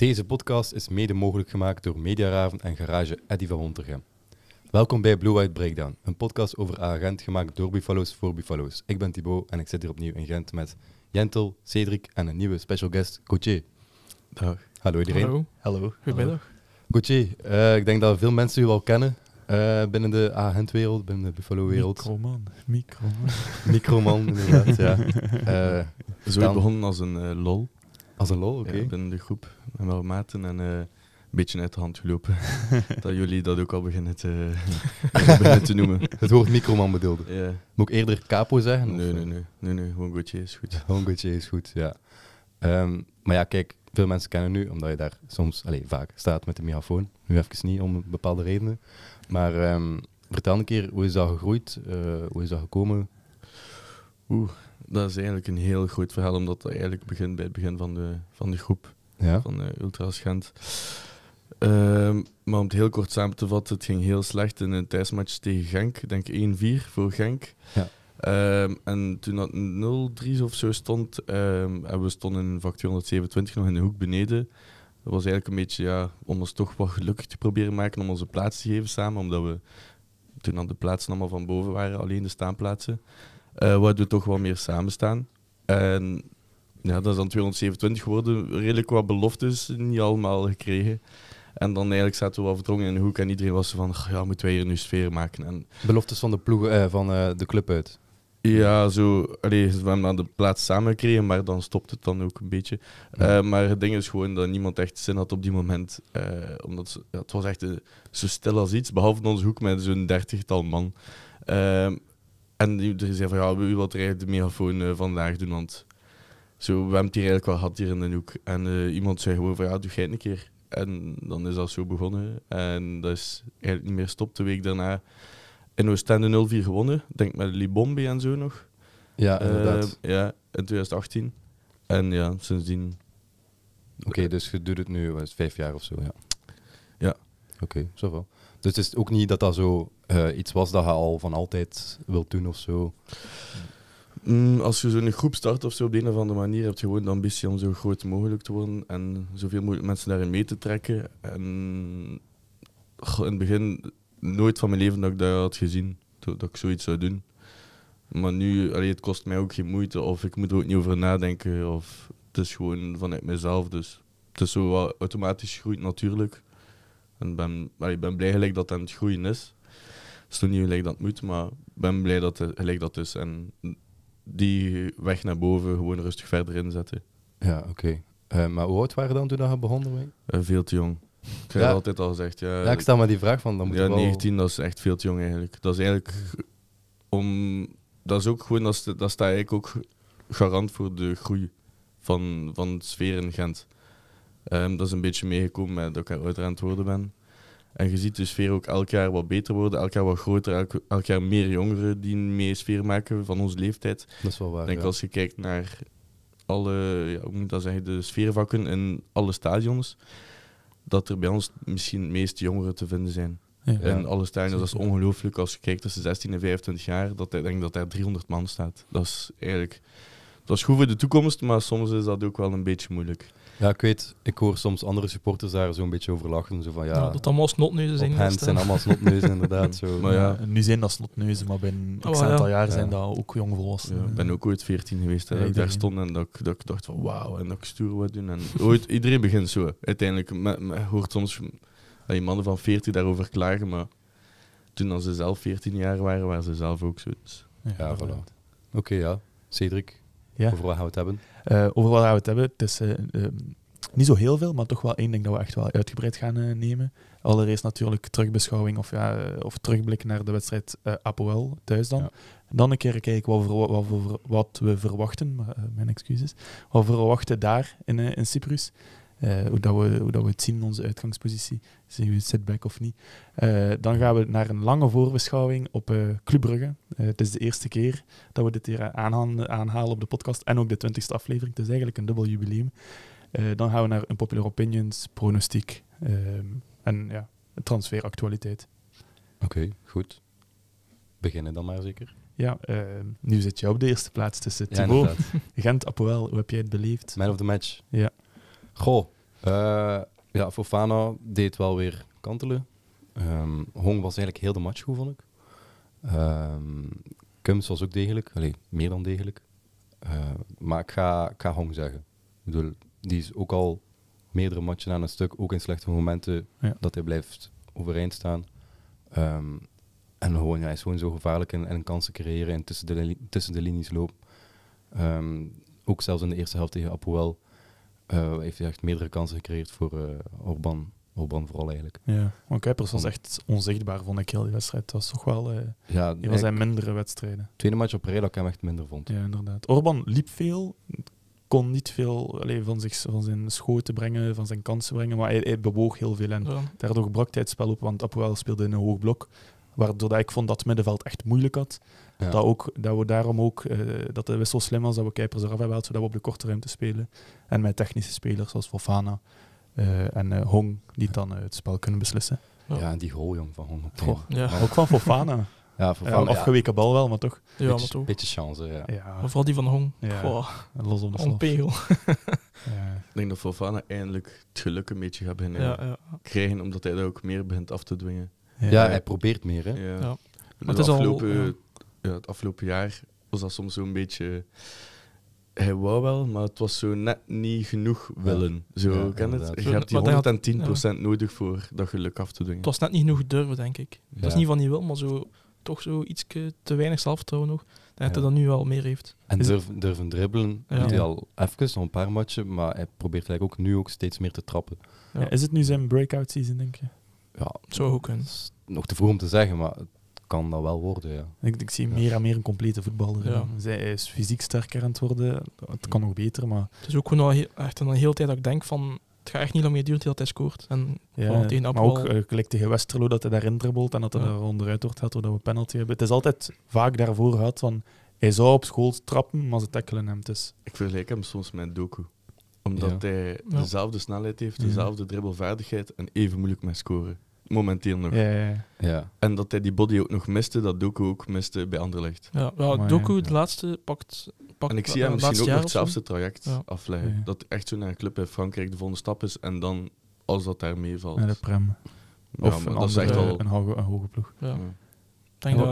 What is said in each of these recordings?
Deze podcast is mede mogelijk gemaakt door Media Raven en garage Eddy van Hontergem. Welkom bij Blue White Breakdown, een podcast over agent gemaakt door Buffalo's voor Buffalo's. Ik ben Thibaut en ik zit hier opnieuw in Gent met Jentel, Cedric en een nieuwe special guest, Gauthier. Dag. Hallo iedereen. Hallo. Hallo. Goedemiddag. Gauthier, eh, ik denk dat veel mensen u wel kennen eh, binnen de agentwereld, binnen de Buffalo-wereld. Microman. Microman. Microman, inderdaad, ja. Uh, Zo begonnen als een lol. Als een lol, oké. Okay. de groep met wel maten en eh, een beetje uit de hand gelopen. dat jullie dat ook al beginnen te, beginnen te noemen. Het woord microman bedoelde. Moet ik eerder capo zeggen? Nee, eh? nee, nee, nee. nee, Gewoon Gauthier is goed. Gewoon is goed, ja. Ehm, maar ja, kijk, veel mensen kennen nu, omdat je daar soms, alleen vaak staat met de microfoon. Nu even niet, om bepaalde redenen. Maar ehm, vertel een keer, hoe is dat gegroeid? Eh, hoe is dat gekomen? dat is eigenlijk een heel goed verhaal, omdat dat eigenlijk begint bij het begin van de, van de groep, van de eh, Ultra Gent. Ehm, maar om het heel kort samen te vatten, het ging heel slecht in een thuismatch tegen Genk. denk 1-4 voor Genk. Ja. Ehm, en toen dat 0-3 of zo stond, ehm, en we stonden in vak 127 nog in de hoek beneden, dat was eigenlijk een beetje ja, om ons toch wat gelukkig te proberen maken, om onze plaats te geven samen, omdat we toen aan de plaatsen allemaal van boven waren, alleen de staanplaatsen uh, waar we toch wel meer samen staan. En ja, dat is dan 227 geworden, redelijk wat beloftes, niet allemaal gekregen. En dan eigenlijk zaten we wel verdrongen in de hoek en iedereen was van, ja, moeten wij hier nu sfeer maken? En beloftes van de, ploeg, eh, van, eh, de club uit? Ja, zo, we hebben aan de plaats samen gekregen, maar dan stopt het dan ook een beetje. maar het ding is gewoon dat niemand echt zin had op die moment. omdat het was echt zo stil als iets, behalve onze hoek met zo'n dertigtal man. En die, zei van ja, we wilt er eigenlijk de megafoon eh, vandaag doen, want zo, we hebben hier eigenlijk wel gehad hier in de hoek. En eh, iemand zei gewoon van ja, doe jij een keer. En dan is dat zo begonnen. En dat is eigenlijk niet meer gestopt. De week daarna in Oostende 0-4 gewonnen. Denk met Libombe en zo nog. Ja, eh, inderdaad. ja, in 2018. En ja, sindsdien... Oké, dus je doet het nu, was vijf jaar of zo, ja? Ja. Oké, okay, zoveel. Dus het is ook niet dat dat zo eh, iets was dat je al van altijd wilt doen of zo? Mm, als je zo'n groep start of zo op de een of andere manier, heb je gewoon de ambitie om zo groot mogelijk te worden en zoveel mogelijk mensen daarin mee te trekken. En in het begin nooit van mijn leven dat ik dat had gezien, dat ik zoiets zou doen. Maar nu, allee, het kost mij ook geen moeite of ik moet er ook niet over nadenken. Of, het is gewoon vanuit mezelf, dus het is zo automatisch groeit natuurlijk. En ben, maar ik ben blij gelijk dat het aan het groeien is is toen niet gelijk dat het moet, maar ben blij dat het gelijk dat is. En die weg naar boven gewoon rustig verder inzetten. Ja, oké. Eh, maar hoe oud waren dan toen dat je begonnen eh, veel te jong. Ik heb altijd al gezegd. Ja, ik stel maar die vraag van. Dan moet ja, wel... 19, dat is echt veel te jong eigenlijk. Dat is eigenlijk om. Dat is ook gewoon, dat, dat staat eigenlijk ook garant voor de groei van, van de sfeer in Gent. Ehm, dat is een beetje meegekomen met dat ik ouder aan het worden ben. En je ziet de dus sfeer ook elk jaar wat beter worden, elk jaar wat groter, elk, jaar meer jongeren die mee sfeer maken van onze leeftijd. Dat is wel waar. Ik denk als je kijkt naar alle, ja, hoe moet zeggen, de sfeervakken in alle stadions, dat er bij ons misschien het meest jongeren te vinden zijn. En alle stadions, dat is ongelooflijk. Als je kijkt tussen 16 en 25 jaar, dat ik denk dat daar 300 man staat. Dat is eigenlijk, dat is goed voor de toekomst, maar soms is dat ook wel een beetje moeilijk. Ja, ik weet, ik hoor soms andere supporters daar zo'n beetje over lachen. Zo van, ja, ja dat allemaal snotneuzen zijn. het zijn allemaal snotneuzen, inderdaad. Maar ja, nu zijn dat slotneuzen, maar binnen ah, een oh, aantal jaren jaar zijn dat ook jong volwassenen. ik ben ook ooit 14 geweest, dat ik daar stond en dat, ik, dacht van wauw, en dat ik stoer wat doen. En ooit, iedereen begint zo. Uiteindelijk me, me hoort soms een mannen van 40 daarover klagen, maar toen als ze zelf 14 jaar waren, waren ze zelf ook zo. Ja, voilà. Oké, ja. Cedric, Over wat gaan we het hebben? Eh, over wat gaan we het hebben? Het eh, eh, niet zo heel veel, maar toch wel één ding dat we echt wel uitgebreid gaan uh, nemen. Allereerst natuurlijk terugbeschouwing of, ja, eh, of terugblik naar de wedstrijd uh, Apoel thuis dan. Dan een keer kijken wat, we, wat, wat we verwachten, mijn excuses, wat we verwachten daar in, Cyprus. hoe, dat we, hoe dat we het zien in onze uitgangspositie, zien we setback of niet. dan gaan we naar een lange voorbeschouwing op Club Brugge. het is de eerste keer dat we dit hier aanhalen, aanhalen op de podcast en ook de twintigste aflevering. Het is eigenlijk een dubbel jubileum. Eh, dan gaan we naar een popular opinions, pronostiek ehm, en ja, transferactualiteit. Oké, goed. Beginnen dan maar zeker. Ja, ehm, nu zit je op de eerste plaats tussen ja, Gent, Apoel. Hoe heb jij het beleefd? Man of the match. Ja. Goh. Uh, ja, Fofana deed wel weer kantelen. Ehm, Hong was eigenlijk heel de match goed, vond ik. Um, was ook degelijk. Allee, meer dan degelijk. Eh, maar ik ga Hong zeggen. Ik bedoel, die is ook al meerdere matchen aan een stuk, ook in slechte momenten, dat hij blijft overeind staan. Ehm, en gewoon, hij is gewoon zo gevaarlijk en, en kansen creëren en tussen de, tussen de linies loopt ehm, ook zelfs in de eerste helft tegen Apoel eh, heeft hij echt meerdere kansen gecreëerd voor eh, Orban. Orban vooral eigenlijk. Ja, want Kuipers was echt onzichtbaar, vond ik heel die wedstrijd. Het was toch wel... Uh, ja, die was zijn mindere wedstrijden. tweede match op rij dat ik hem echt minder vond. Ja, inderdaad. Orban liep veel, kon niet veel allez, van, zich, van zijn schoten brengen, van zijn kansen brengen, maar hij, bewoog heel veel en daardoor brak hij het spel op, want Apoel speelde in een hoog blok, waardoor ik vond dat het middenveld echt moeilijk had. Dat, ook, dat we daarom ook, uh, dat de wissel slim was, dat we Kuipers eraf hebben gehaald, zodat we op de korte ruimte spelen. En met technische spelers zoals Fofana eh, en eh, Hong, die dan het spel kunnen beslissen. Ja, en die goal, jong, van Hong. toch? ja. Ook van Fofana. Ja, voor afgeweken bal wel, maar toch. Ja, beetje, maar toch. Beetje chance, ja. vooral die van Hong. Ja. Los op de Hong pegel. ja. Ik denk dat Fofana eindelijk het geluk een beetje gaat beginnen krijgen, omdat hij dat ook meer begint af te dwingen. Ja, hij probeert meer, hè. Ja. het, afgelopen, het afgelopen jaar was dat soms zo'n beetje... Hij wou wel, maar het was zo net niet genoeg willen. Zo, ken het? Je hebt die 110% 10% nodig voor dat geluk af te dwingen. Het was net niet genoeg durven, denk ik. Dat is niet van je wil, maar zo toch zo iets te weinig zelfvertrouwen nog. Dat hij dat nu wel meer heeft. En durf, durven dribbelen ja. hij al even, een paar matchen, maar hij probeert eigenlijk ook nu ook steeds meer te trappen. Is het nu zijn breakout season, denk je? Ja, zo ook eens. Nog te vroeg om te zeggen, maar het kan dat wel worden, ja. Ik, ik zie meer en meer een complete voetballer. Zij is fysiek sterker aan het worden. Het kan nog beter, maar... Het is ook gewoon al echt een hele tijd dat ik denk van het gaat echt niet lang meer duren dat hij scoort. En ja, maar ook uh, gelijk Westerlo dat hij daarin dribbelt en dat hij daar onderuit wordt gehad doordat we penalty hebben. Het is altijd vaak daarvoor gehad van hij zou op school trappen, maar ze tackelen hem dus. Ik vergelijk hem soms met Doku. Omdat hij dezelfde snelheid heeft, mhm. dezelfde dribbelvaardigheid en even moeilijk met scoren. Momenteel nog. Ja, En dat hij die body ook nog miste, dat Doku ook miste bij Anderlecht. Ja, Doku, de laatste, pakt en ik zie hem misschien ook nog hetzelfde traject ja. afleggen. Dat echt zo naar een club in Frankrijk de volgende stap is en dan, als dat daar meevalt... Naar de Prem. of een, dat andere, is echt een, hoge, een hoge ploeg. Ja. Ik denk dat,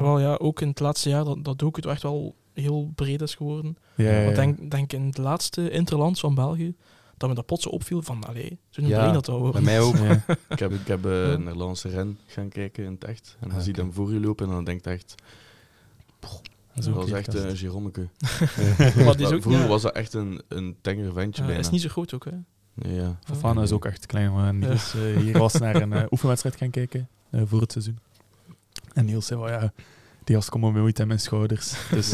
wel, ja, ook in het laatste jaar dat, dat het echt wel heel breed is geworden. Ik denk, denk in het laatste Interlands van België dat me dat potse opviel van, allee, toen noemen ik dat Ja, Bij mij ook. ik heb, ik heb eh, naar Lance Ren gaan kijken in het echt. En dan ah, zie je hem voor je lopen en dan denkt echt... Dat was echt een eh, Jeromeke. maar Vroeger was dat echt een, een tenger ventje Hij is niet zo groot ook, hè? ja. Fafana is ook echt klein. Maar Niels dus, eh, hier was naar een eh, oefenwedstrijd gaan kijken voor het seizoen. En Niels zei wel, ja, die gast komt me ooit aan mijn schouders. Dus,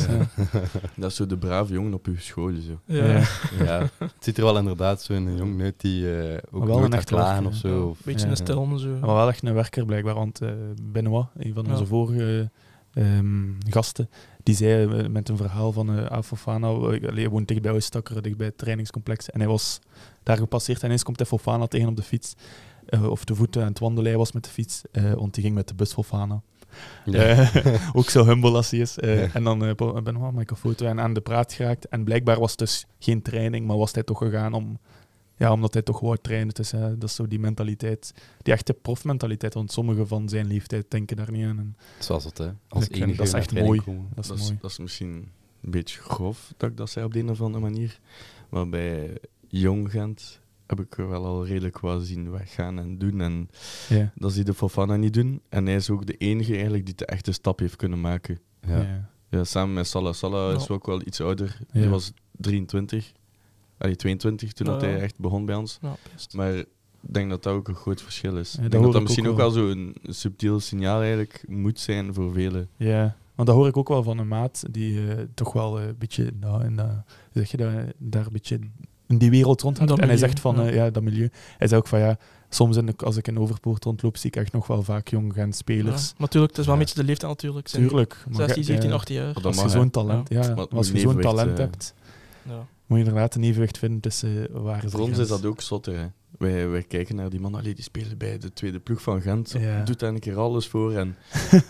Dat is zo de brave jongen op uw school. Zo. Ja. ja. Het ziet er wel inderdaad zo een jongen uit die ook wel een echt klagen of zo. beetje een stil zo. Maar wel echt een werker blijkbaar, want uh, Benoit, een van onze vorige ehm, gasten, die zei eh, met een verhaal van uh, Afofana, eh, hij woont dichtbij dicht dichtbij het trainingscomplex. En hij was daar gepasseerd en eens komt hij Fofana tegen op de fiets. of te voeten aan het wandelen was met de fiets, want die ging met de bus Fofana. ook zo humble als hij is. En dan ben ik een foto en aan de praat geraakt. En blijkbaar was het dus geen training, maar was hij toch gegaan om ja, omdat hij toch hard trainen. Dus, hè, eh, dat is zo die mentaliteit, die echte profmentaliteit. Want sommigen van zijn leeftijd denken daar niet aan. En Zoals het, hè? Als dat is echt mooi. Dat is, dat, is, misschien een beetje grof dat ik dat zei op de een of andere manier. Maar bij jong Gent heb ik er wel al redelijk wat zien weggaan en doen. En ja. dat zie de Fofana niet doen. En hij is ook de enige eigenlijk die de echte stap heeft kunnen maken. Ja. ja. samen met Salah. Salah is ook wel iets ouder. Hij was 23 allee, 22 toen dat hij echt begon bij ons. maar ik denk dat dat ook een groot verschil is. ik denk dat dat misschien ook wel, zo zo'n subtiel signaal eigenlijk moet zijn voor velen. Ja, want dat hoor ik ook wel van een maat die eh, toch wel eh, een beetje nou, in, zeg je dat, daar een beetje in die wereld rondhangt. en hij zegt van, eh, ja. dat milieu. Hij zegt ook van, ja, soms als ik in Overpoort rondloop, zie ik echt nog wel vaak jonge spelers. Ja, natuurlijk, het is wel een beetje de leeftijd natuurlijk. Tuurlijk. 16, 17, 18 jaar. Als je zo'n talent, ja. als je zo'n talent hebt. Ja moet je inderdaad een evenwicht vinden tussen waar ze Voor ons is dat ook zotter. Hè? Wij, wij kijken naar die man, die spelen bij de tweede ploeg van Gent. Doet daar een keer alles voor. En,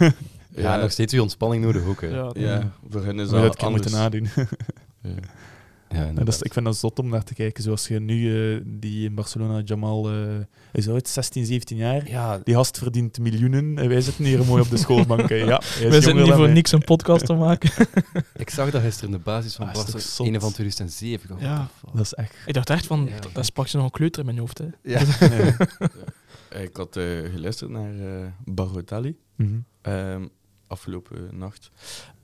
ja, nog steeds die ontspanning nodig ook. Ja, voor hen is dat, dat anders. moeten nadoen. Ja, dat ik vind dat zot om naar te kijken. Zoals je nu eh, die in Barcelona, Jamal, uh, is ooit 16, 17 jaar. Ja. Die gast verdient miljoenen en eh, wij zitten hier mooi op de schoolbank. ja, wij zitten hier voor niks een podcast te maken. ik zag dat gisteren in de basis van ah, Barcelona, een van 2007. ja, dat is echt... Ik dacht echt van, dat, sprak ze nog een kleuter in mijn hoofd. Hè. Ja. ik had uh, geluisterd naar uh, Barotelli mhm. ehm, afgelopen nacht.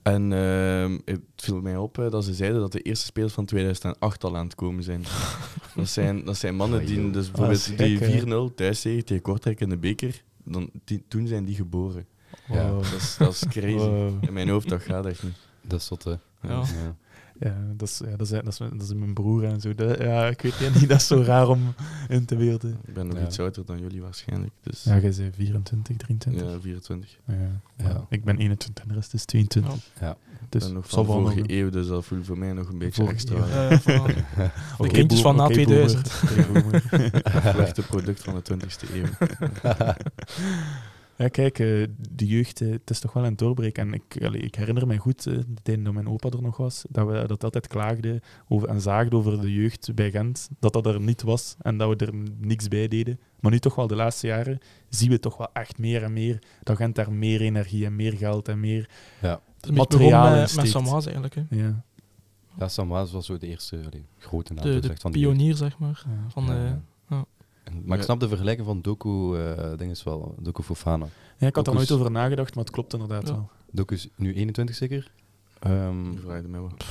En ehm, het viel mij op eh, dat ze zeiden dat de eerste spelers van 2008 al aan het komen zijn. dat, zijn dat zijn mannen die dus ah, bijvoorbeeld die 4-0 thuis tegen, tegen Kortrijk in de beker, dan, toen zijn die geboren. Wow. Ja, dat, is, dat is crazy. In mijn hoofd, dat gaat echt niet. Dat is zot, hè? ja. Ja, dat is, ja, dat, is, dat, is, mijn broer en zo. ja, ik weet niet, dat is zo raar om in te werelden. Ik ben nog iets ouder dan jullie waarschijnlijk. Dus. Ja, jij bent 24, 23? Ja, 24. Ja, Ik ben 21 en de rest is 22. Ja. Dus ben nog van vorige eeuw, dus dat voelt voor mij nog een beetje extra. Ja, de kindjes van na okay, 2000. Slechte product van de 20e eeuw. Ja, kijk, eh, de jeugd, eh, het is toch wel een doorbraak. En ik, ik herinner me goed, eh, de tijd dat mijn opa er nog was, dat we dat altijd klaagden over, en zaagden over de jeugd bij Gent. Dat dat er niet was en dat we er niks bij deden. Maar nu toch wel de laatste jaren zien we toch wel echt meer en meer dat Gent daar meer energie en meer geld en meer ja. materiaal in Met Samaz eigenlijk. Hè? Ja. Ja, Samaz was zo de eerste grote naam. Dus de, de, pionier, zeg maar. Van, maar ik snap de vergelijking van Doku, uh, is wel, Doku Fofana. Ja, ik had er nooit over nagedacht, maar het klopt inderdaad wel. Doku is nu 21 zeker? Um,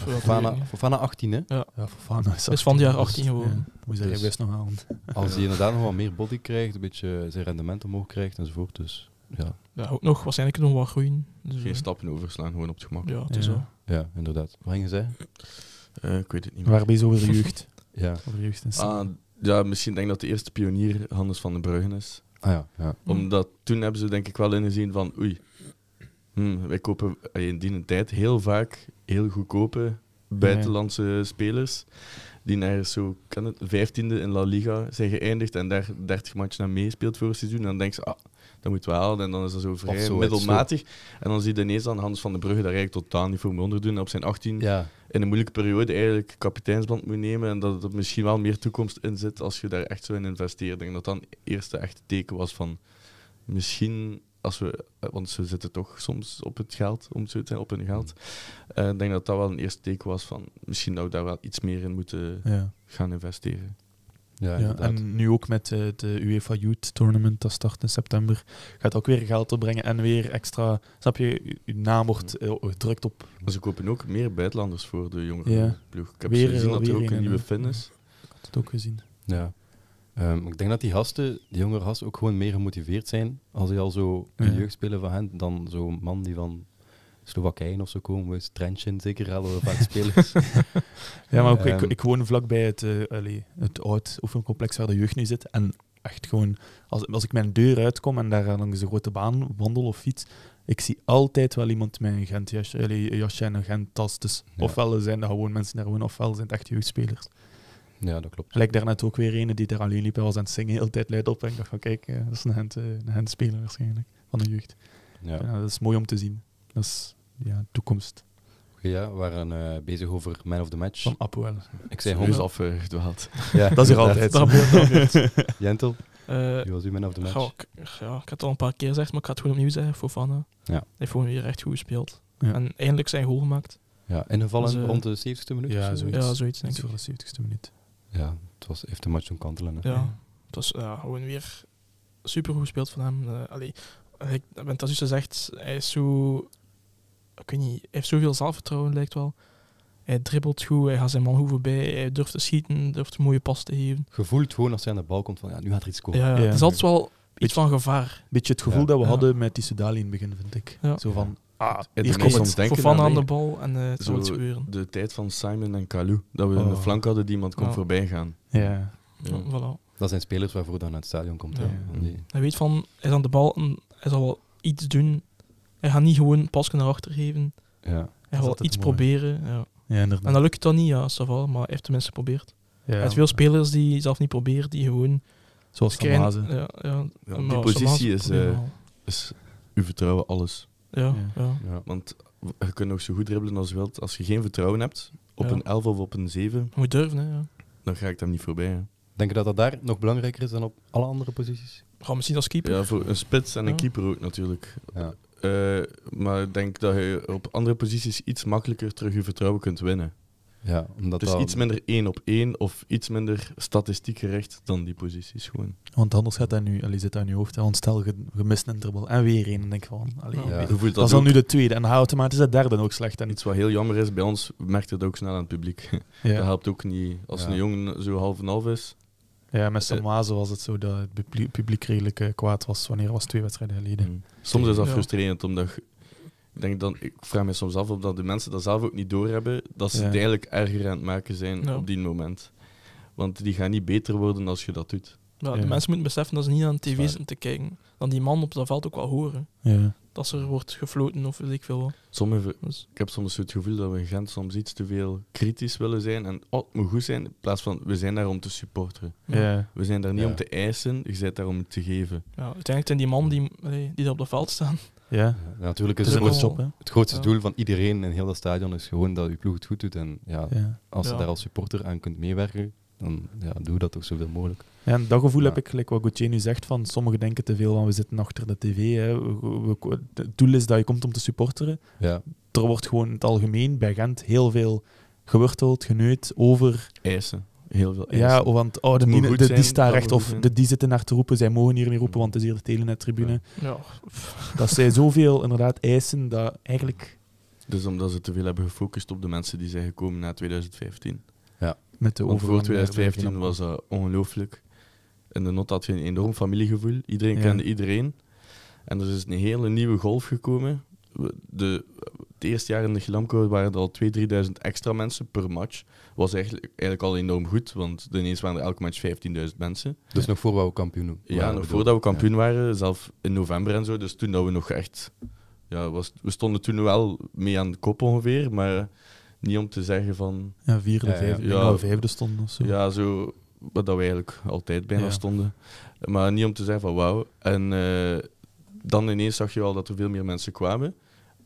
Fofana, Fofana 18, hè? Ja, ja Fofana is, is van het jaar 18 gewoon Moet je best nog aan? Als hij inderdaad nog wat meer body krijgt, een beetje zijn rendement omhoog krijgt enzovoort. Dus, ja. ja, ook nog waarschijnlijk nog wat groeien. Dus Geen eh. stappen overslaan, gewoon op het gemak. Ja, Zo. ja inderdaad. Wat gingen zij? Uh, eh, ik weet het niet meer. Waarbij zo over jeugd? ja. Over jeugd en ah, ja, misschien denk ik dat de eerste pionier Hannes van den Bruggen is. Ah ja, ja. Hm. Omdat toen hebben ze denk ik wel ingezien van oei, hm, wij kopen in die tijd heel vaak heel goedkope buitenlandse spelers. Die naar zo kan het, vijftiende in La Liga zijn geëindigd en daar 30 matchen aan meespeelt voor het seizoen. Dan denk je, ah, dat moet wel. En dan is dat zo vrij middelmatig. En dan zie je ineens aan Hans van den Brugge dat eigenlijk totaal niet voor moet onderdoen. En op zijn 18 in een moeilijke periode eigenlijk kapiteinsband moet nemen. En dat er misschien wel meer toekomst in zit als je daar echt zo in investeert. Ik denk dat dan eerste echte teken was van misschien als we, eh, want ze zitten toch soms op het geld, om zo te zijn, op hun geld. Eh, ik denk dat dat wel een eerste teken was van misschien dat we daar wel iets meer in moeten gaan investeren. Ja, en nu ook met uh, de UEFA Youth Tournament, dat start in september, gaat ook weer geld opbrengen en weer extra, snap je, je naam wordt uh, gedrukt op. Maar ze kopen ook meer buitenlanders voor de jongeren ja. ploeg. Ik heb weer, gezien dat er ook een nieuwe eh, fan is. Ik het ook gezien. Ja. Ehm, ik denk dat die gasten, die jongere gasten, ook gewoon meer gemotiveerd zijn als ze al zo een jeugd spelen van hen, dan zo'n man die van Slowakije of zo komen we, trenchen zeker, hadden we vaak spelers. ja, maar ook, ik, ehm, ik woon vlakbij het, uh, het oud oefencomplex waar de jeugd nu zit. En echt gewoon, als, als ik mijn deur uitkom en daar langs de grote baan wandel of fiets, ik zie altijd wel iemand met een Gent jasje, en een Gent tas. Dus ofwel zijn dat gewoon mensen daar wonen, ofwel zijn het echt jeugdspelers. Ja, dat klopt. Lijkt daarnet ook weer een die daar alleen liep en was aan het zingen, heel tijd luid op. En ik dacht van, kijk, eh, dat is een gent, eh, een speler waarschijnlijk, van de jeugd. Ja. ja. dat is mooi om te zien. Dat is ja, toekomst. Ja, we waren eh, bezig over Man of the Match. Van Apoel. Ik zei Homs afgedwaald. Ja, dat is er altijd. Jentel, eh, was uw Man of the Match? Ja, ik, had het al een paar keer gezegd, maar ik had het gewoon opnieuw zeggen. Fofana. Ja. Hij heeft gewoon weer echt goed gespeeld. En eindelijk zijn goal gemaakt. Ja, ingevallen dus, uh, rond de 70ste minuut? Ja, zoiets. Ja, zoiets denk ik. voor de 70ste minuut. Ja, het was, even de match om kantelen. Ja, het was gewoon weer super goed gespeeld van hem. allee, ik ben als je zegt hij is zo ik weet niet, heeft zoveel zelfvertrouwen, lijkt wel. Hij dribbelt goed, hij gaat zijn man goed voorbij, hij durft te schieten, durft een mooie pas te geven. Gevoelt gewoon als hij aan de bal komt van, ja, nu gaat er iets komen. het dus is altijd wel iets van gevaar. beetje het gevoel dat we hadden met die sedali in het begin, vind ik. Zo van, ah, hier komt van aan de bal en uh, het zo gebeuren. De tijd van Simon en Kalu dat we oh. een flank hadden die iemand kon voorbij gaan. Ja. Voilà. Dat zijn spelers waarvoor dan naar het stadion komt. Hij weet van, hij is aan de bal en hij zal wel iets doen hij gaat niet gewoon pas naar achter geven. Ja. Hij wil iets proberen. Ja. ja en dat lukt dan niet, ja, Saval, maar hij heeft tenminste geprobeerd. Ja, hij veel spelers die zelf niet proberen, die gewoon. Zoals Samazen. Ja, ja, ja, die positie is, uh, is uw vertrouwen alles. Ja, ja. Want je kunt nog zo goed dribbelen als je wilt. Als je geen vertrouwen hebt op een 11 of op een 7. Moet durven, hè, ja. Dan ga ik hem niet voorbij. Hè. Denk je dat dat daar nog belangrijker is dan op alle andere posities? Gaan misschien als keeper. Ja, voor een spits en een keeper ook natuurlijk. Eh, maar ik denk dat je op andere posities iets makkelijker terug je vertrouwen kunt winnen. Ja, omdat het is iets minder één op één of iets minder statistiek gerecht dan die posities gewoon. Want anders gaat dat nu, allee, zit dat in je hoofd. Want stel, je, je mist een en weer één. denk van, allee, dat, is dan nu de tweede. En het is de derde ook slecht. En iets wat heel jammer is, bij ons merkt het ook snel aan het publiek. Dat helpt ook niet. Als een jongen zo half en half is, ja, met eh, Samaze was het zo dat het publiek redelijk eh, kwaad was. Wanneer was twee wedstrijden geleden? Mm. Soms is dat frustrerend, omdat ik, denk dan, ik vraag me soms af of dat de mensen dat zelf ook niet doorhebben, dat ze ja. het eigenlijk erger aan het maken zijn op die moment. Want die gaan niet beter worden als je dat doet. Ja, de mensen moeten beseffen dat ze niet aan tv zijn te kijken. Dan die man op dat veld ook wel horen. Ja als er wordt gefloten of weet ik veel wat. Sommige, dus- Ik heb soms het gevoel dat we in Gent soms iets te veel kritisch willen zijn. En oh, het moet goed zijn, in plaats van we zijn daar om te supporteren. Ja. We zijn daar niet om te eisen, je bent daar om te geven. Ja, uiteindelijk zijn die man die, die op de veld staan. Ja, natuurlijk is het, grootste, het grootste doel van iedereen in heel dat stadion is gewoon dat je ploeg het goed doet. En ja, als je daar als supporter aan kunt meewerken, dan ja, doe dat toch zoveel mogelijk. Ja, en dat gevoel heb ik, gelijk wat Gauthier nu zegt, van sommigen denken te veel van we zitten achter de tv. Hè. het doel is dat je komt om te supporteren. Ja. Er wordt gewoon in het algemeen bij Gent heel veel geworteld, geneut over... Eisen. Heel veel eisen. Ja, want oh, de, die staan recht of de, die zitten naar te roepen, zij mogen hier niet roepen, mm. want het is hier de Telenet-tribune. Ja. Dat zij zoveel inderdaad eisen dat eigenlijk... Dus omdat ze te veel hebben gefocust op de mensen die zijn gekomen na 2015. Met de Want voor 2015 was dat ongelooflijk. In de not had je een enorm familiegevoel. Iedereen kende iedereen. En er is een hele nieuwe golf gekomen. De, het eerste jaar in de Glamco waren er al 2.000, 3.000 extra mensen per match. was eigenlijk, eigenlijk al enorm goed, want ineens waren er elke match 15.000 mensen. Dus nog voor we kampioen waren. Ja, nog voordat we kampioen waren, zelf in november en zo. Dus toen dat we nog echt... Ja, we stonden toen wel mee aan de kop ongeveer, maar niet om te zeggen van. Ja, vierde, vijfde, ja, vijfde stonden of zo. Ja, zo wat dat we eigenlijk altijd bijna stonden. Maar niet om te zeggen van wauw. En eh, dan ineens zag je wel dat er veel meer mensen kwamen.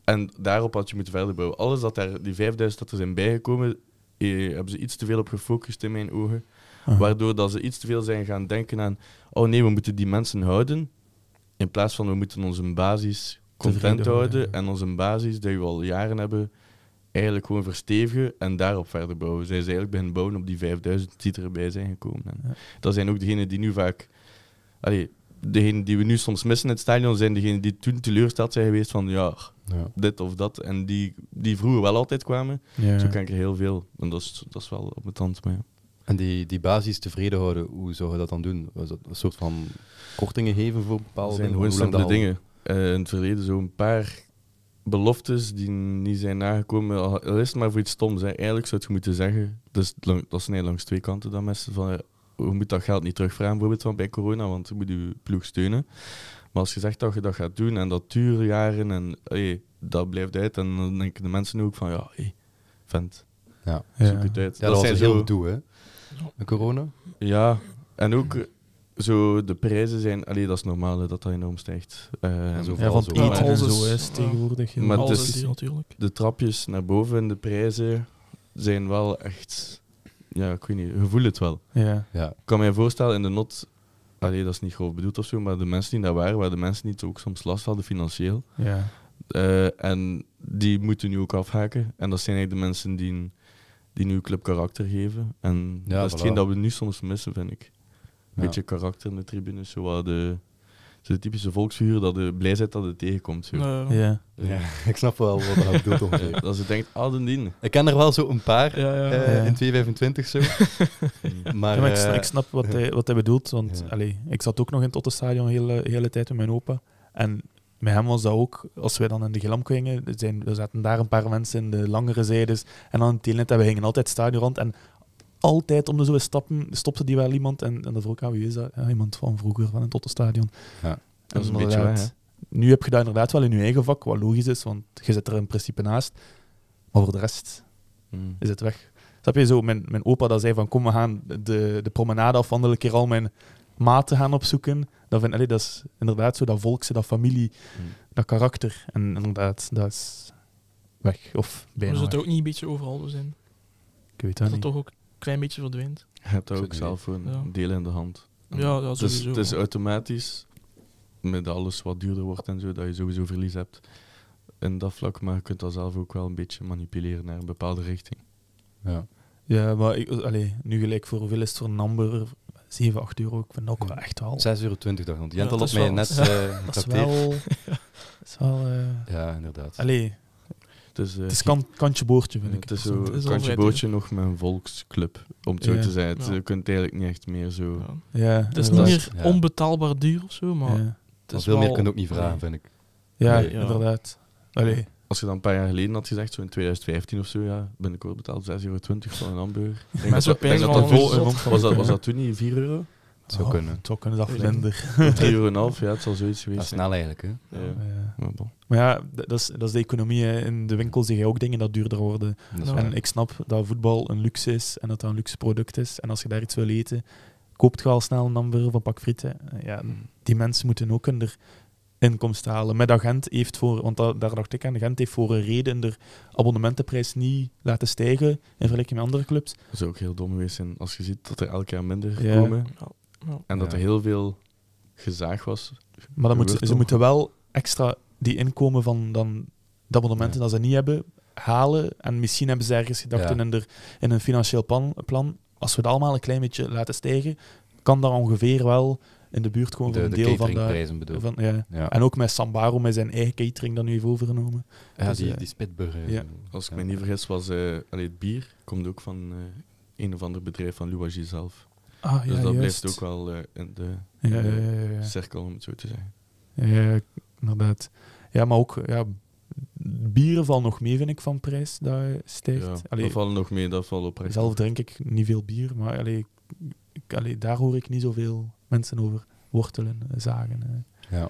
En daarop had je moeten verder bouwen. Alles dat er, die 5000 dat er zijn bijgekomen, eh, hebben ze iets te veel op gefocust in mijn ogen. Ah. Waardoor dat ze iets te veel zijn gaan denken aan, oh nee, we moeten die mensen houden. In plaats van we moeten onze basis content houden. En onze basis, die we al jaren hebben, eigenlijk gewoon verstevigen en daarop verder bouwen. Zij zijn eigenlijk beginnen bouwen op die 5000 die erbij zijn gekomen. En ja. Dat zijn ook degenen die nu vaak. Allee, degenen die we nu soms missen in het stadion zijn degenen die toen teleursteld zijn geweest van ja, dit of dat. En die, die vroeger wel altijd kwamen. Ja. Zo kan ik er heel veel. En dat is, dat is wel op mijn tand. Maar En die, die basis tevreden houden, hoe zou je dat dan doen? Was dat een soort van kortingen geven voor bepaalde zijn dingen? zijn lang dingen. Eh, in het verleden zo'n paar beloftes die niet zijn nagekomen, al is het maar voor iets stoms. Eigenlijk zou je moeten zeggen, dus is dat niet langs twee kanten dan mensen, van eh, je moet dat geld niet terugvragen bijvoorbeeld van bij corona, want je moet je ploeg steunen. Maar als je zegt dat je dat gaat doen en dat duurt jaren en dat blijft uit, en dan denken de mensen ook van ja, vent, ja. dat, zijn heel zo... Met corona? Ja, en ook eh, zo de prijzen zijn, allee, dat is normaal dat dat enorm stijgt. Eh, en zo ja, eten en zo is tegenwoordig. Maar de natuurlijk. De trapjes naar boven en de prijzen zijn wel echt, ja, ik weet niet, je voelt het wel. Ja. Ja. Ik kan mij voorstellen in de not, allee, dat is niet groot bedoeld of zo, maar de mensen die daar waren, waar de mensen niet ook soms last hadden financieel. Ja. Eh, en die moeten nu ook afhaken. En dat zijn eigenlijk de mensen die, die nu club karakter geven. En dat is voilà. hetgeen dat we nu soms missen, vind ik. Een beetje karakter in de tribune, zo de, de de typische volksfiguur dat de blij bent dat het tegenkomt. Zo. Ja. Ja. ik snap wel wat dat bedoelt Dat ze denkt, ah, Ik ken er wel zo een paar eh, in 225 zo. maar, eh, ik, snap wat hij, wat hij bedoelt, want allee, ik zat ook nog in het Ottenstadion hele, eh, hele tijd met mijn opa. En met hem was dat ook, als wij dan in de glam gingen, er, zijn, zaten daar een paar mensen in de langere zijdes en dan in het hebben we gingen altijd het stadion rond en altijd om de zoveel stappen stopte die wel iemand. En, en ik ook wie is dat iemand van vroeger, van het stadion Ja, dat is een beetje waar, Nu heb je dat inderdaad wel in je eigen vak, wat logisch is, want je zit er in principe naast. Maar voor de rest hmm. is het weg. Snap je zo, mijn, mijn opa dat zei van kom we gaan de, de promenade afwandelen, keer al mijn maten gaan opzoeken. Dat, vind, ik dat is inderdaad zo, dat volkse, dat familie, hmm. dat karakter. En inderdaad, dat is weg. Of bijna maar het ook niet een beetje overal zo zijn? Ik weet dat, dat niet. toch ook klein beetje verdwijnt. Je hebt daar ook zelf een deel in de hand. Ja, dat is Het is automatisch, met alles wat duurder wordt en zo, dat je sowieso verlies hebt in dat vlak, maar je kunt dat zelf ook wel een beetje manipuleren naar een bepaalde richting. Ja, ja maar ik, allee, nu gelijk voor hoeveel is voor een number 7, 8 euro, ik vind ook wel echt wel. 6,20 euro dacht ik. Jent al op mij net eh, dat is wel... Eh, ja, inderdaad. Allee, het is, eh, kan, kantje boordje, vind ik. Het is zo kantje boordje nog met een volksclub, om het zo te zeggen. Je eh, kunt eigenlijk niet echt meer zo... Ja. Het is niet meer onbetaalbaar duur of zo, maar... Het is veel wel... meer kun je ook niet vragen, vind ik. Ja, inderdaad. Als je dan een paar jaar geleden had gezegd, zo in 2015 of zo, ja, binnenkort betaald 6,20 euro voor een hamburger. dat, was, dat, was dat toen niet 4 euro? Het zou oh, kunnen. Het zou kunnen dat vlinder. Drie uur en een half, ja, het zal zoiets geweest zijn. snel eigenlijk, hè? Ja. Maar ja, dat is, dat is de economie. In de winkels zeg je ook dingen dat duurder worden. en ik snap dat voetbal een luxe is en dat dat een luxe product is. En als je daar iets wil eten, koopt je al snel een hamburger of een pak frieten. Ja, hmm. die mensen moeten ook hun inkomsten halen. Met agent heeft voor, want daar dacht ik aan, agent heeft voor een reden de abonnementenprijs niet laten stijgen in vergelijking met andere clubs. Dat is ook heel dom geweest zijn als je ziet dat er elk jaar minder ja. komen. En dat er heel veel gezaag was. Maar dan ze moeten wel extra die inkomen van dan de abonnementen dat ze niet hebben, halen. En misschien hebben ze ergens gedacht in, een, financieel plan, plan. Als we het allemaal een klein beetje laten stijgen, kan daar ongeveer wel in de buurt komen van een de deel van de... van, ja. En ook met Sambaro, met zijn eigen catering dan nu heeft overgenomen. Ja, dus, die, eh, die Spitburger. Eh, Als ik me niet vergis, was eh, het bier komt ook van een of ander bedrijf van Louagie zelf. Ah, dus ja, dat blijft ook wel eh, in de, cirkel, om het zo te zeggen. Ja, inderdaad. Ja, maar ook ja, bieren vallen nog meer, vind ik, van prijs dat stijgt. dat vallen nog meer, dat valt op prijs. Zelf drink ik niet veel bier, maar allee, daar hoor ik niet zoveel mensen over wortelen, zagen. Eh. Ja.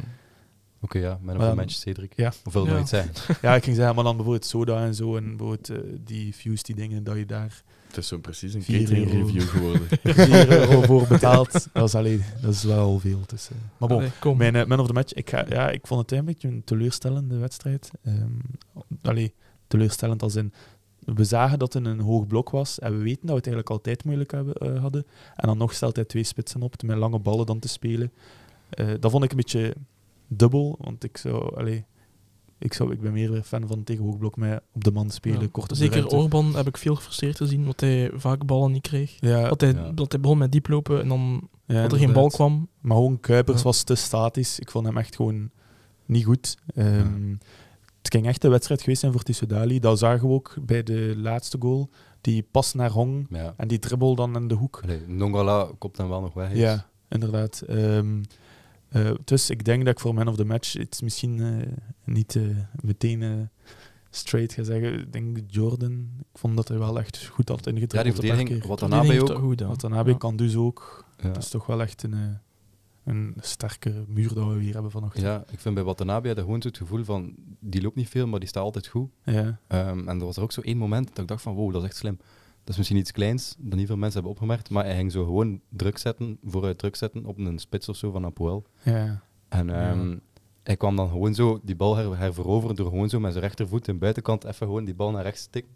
Oké, ja, met een paar mensen Cedric. Hoeveel ja. nooit zijn. Ja, ik ging zeggen, maar dan bijvoorbeeld soda en zo, en bijvoorbeeld eh, die fused die dingen, dat je daar het is zo precies een catering review geworden. 4 euro voor betaald, dat is, alleen, dat is wel veel. Dus, eh. Maar bon, mijn eh, man of the match. Ik, ga, ja, ik vond het een beetje een teleurstellende wedstrijd. Um, teleurstellend als in... We zagen dat het een hoog blok was en we weten dat we het eigenlijk altijd moeilijk hebben, eh, hadden. En dan nog stelt hij twee spitsen op met lange ballen dan te spelen. dat vond ik een beetje dubbel, want ik zou... Allee, ik, zou, ik ben meer fan van tegenhoekblok met op de man spelen, ja. korte Zeker Orban heb ik veel gefrustreerd zien wat hij vaak ballen niet kreeg. Dat, hij, dat hij begon met diep lopen en dan dat er geen bal kwam. Maar gewoon Kuipers was te statisch. Ik vond hem echt gewoon niet goed. Ehm, het ging echt een wedstrijd geweest zijn voor Tissoudali. Dat zagen we ook bij de laatste goal. Die pas naar Hong en die dribbel dan in de hoek. Dongala Nongala komt dan wel nog weg. Ja, inderdaad. Ehm, eh, dus ik denk dat ik voor man of the match het misschien eh, niet eh, meteen straight ga zeggen. Ik denk Jordan, ik vond dat hij wel echt goed had ingetrokken. Ja, die verdediging, wat Watanabe ook. Goed, wat Watanabe kan dus ook. Het is toch wel echt een, een sterke muur dat we hier hebben vanochtend. Ja, ik vind bij Watanabe had gewoon het gevoel van, die loopt niet veel, maar die staat altijd goed. Ja. Ehm, en er was er ook zo één moment dat ik dacht van, wow, dat is echt slim. Dat is misschien iets kleins dat niet veel mensen hebben opgemerkt, maar hij ging zo gewoon druk zetten, vooruit druk zetten op een spits of zo van Apoel. Ja. En ehm, hij kwam dan gewoon zo die bal her, herveroveren door gewoon zo met zijn rechtervoet in buitenkant even gewoon die bal naar rechts stikken.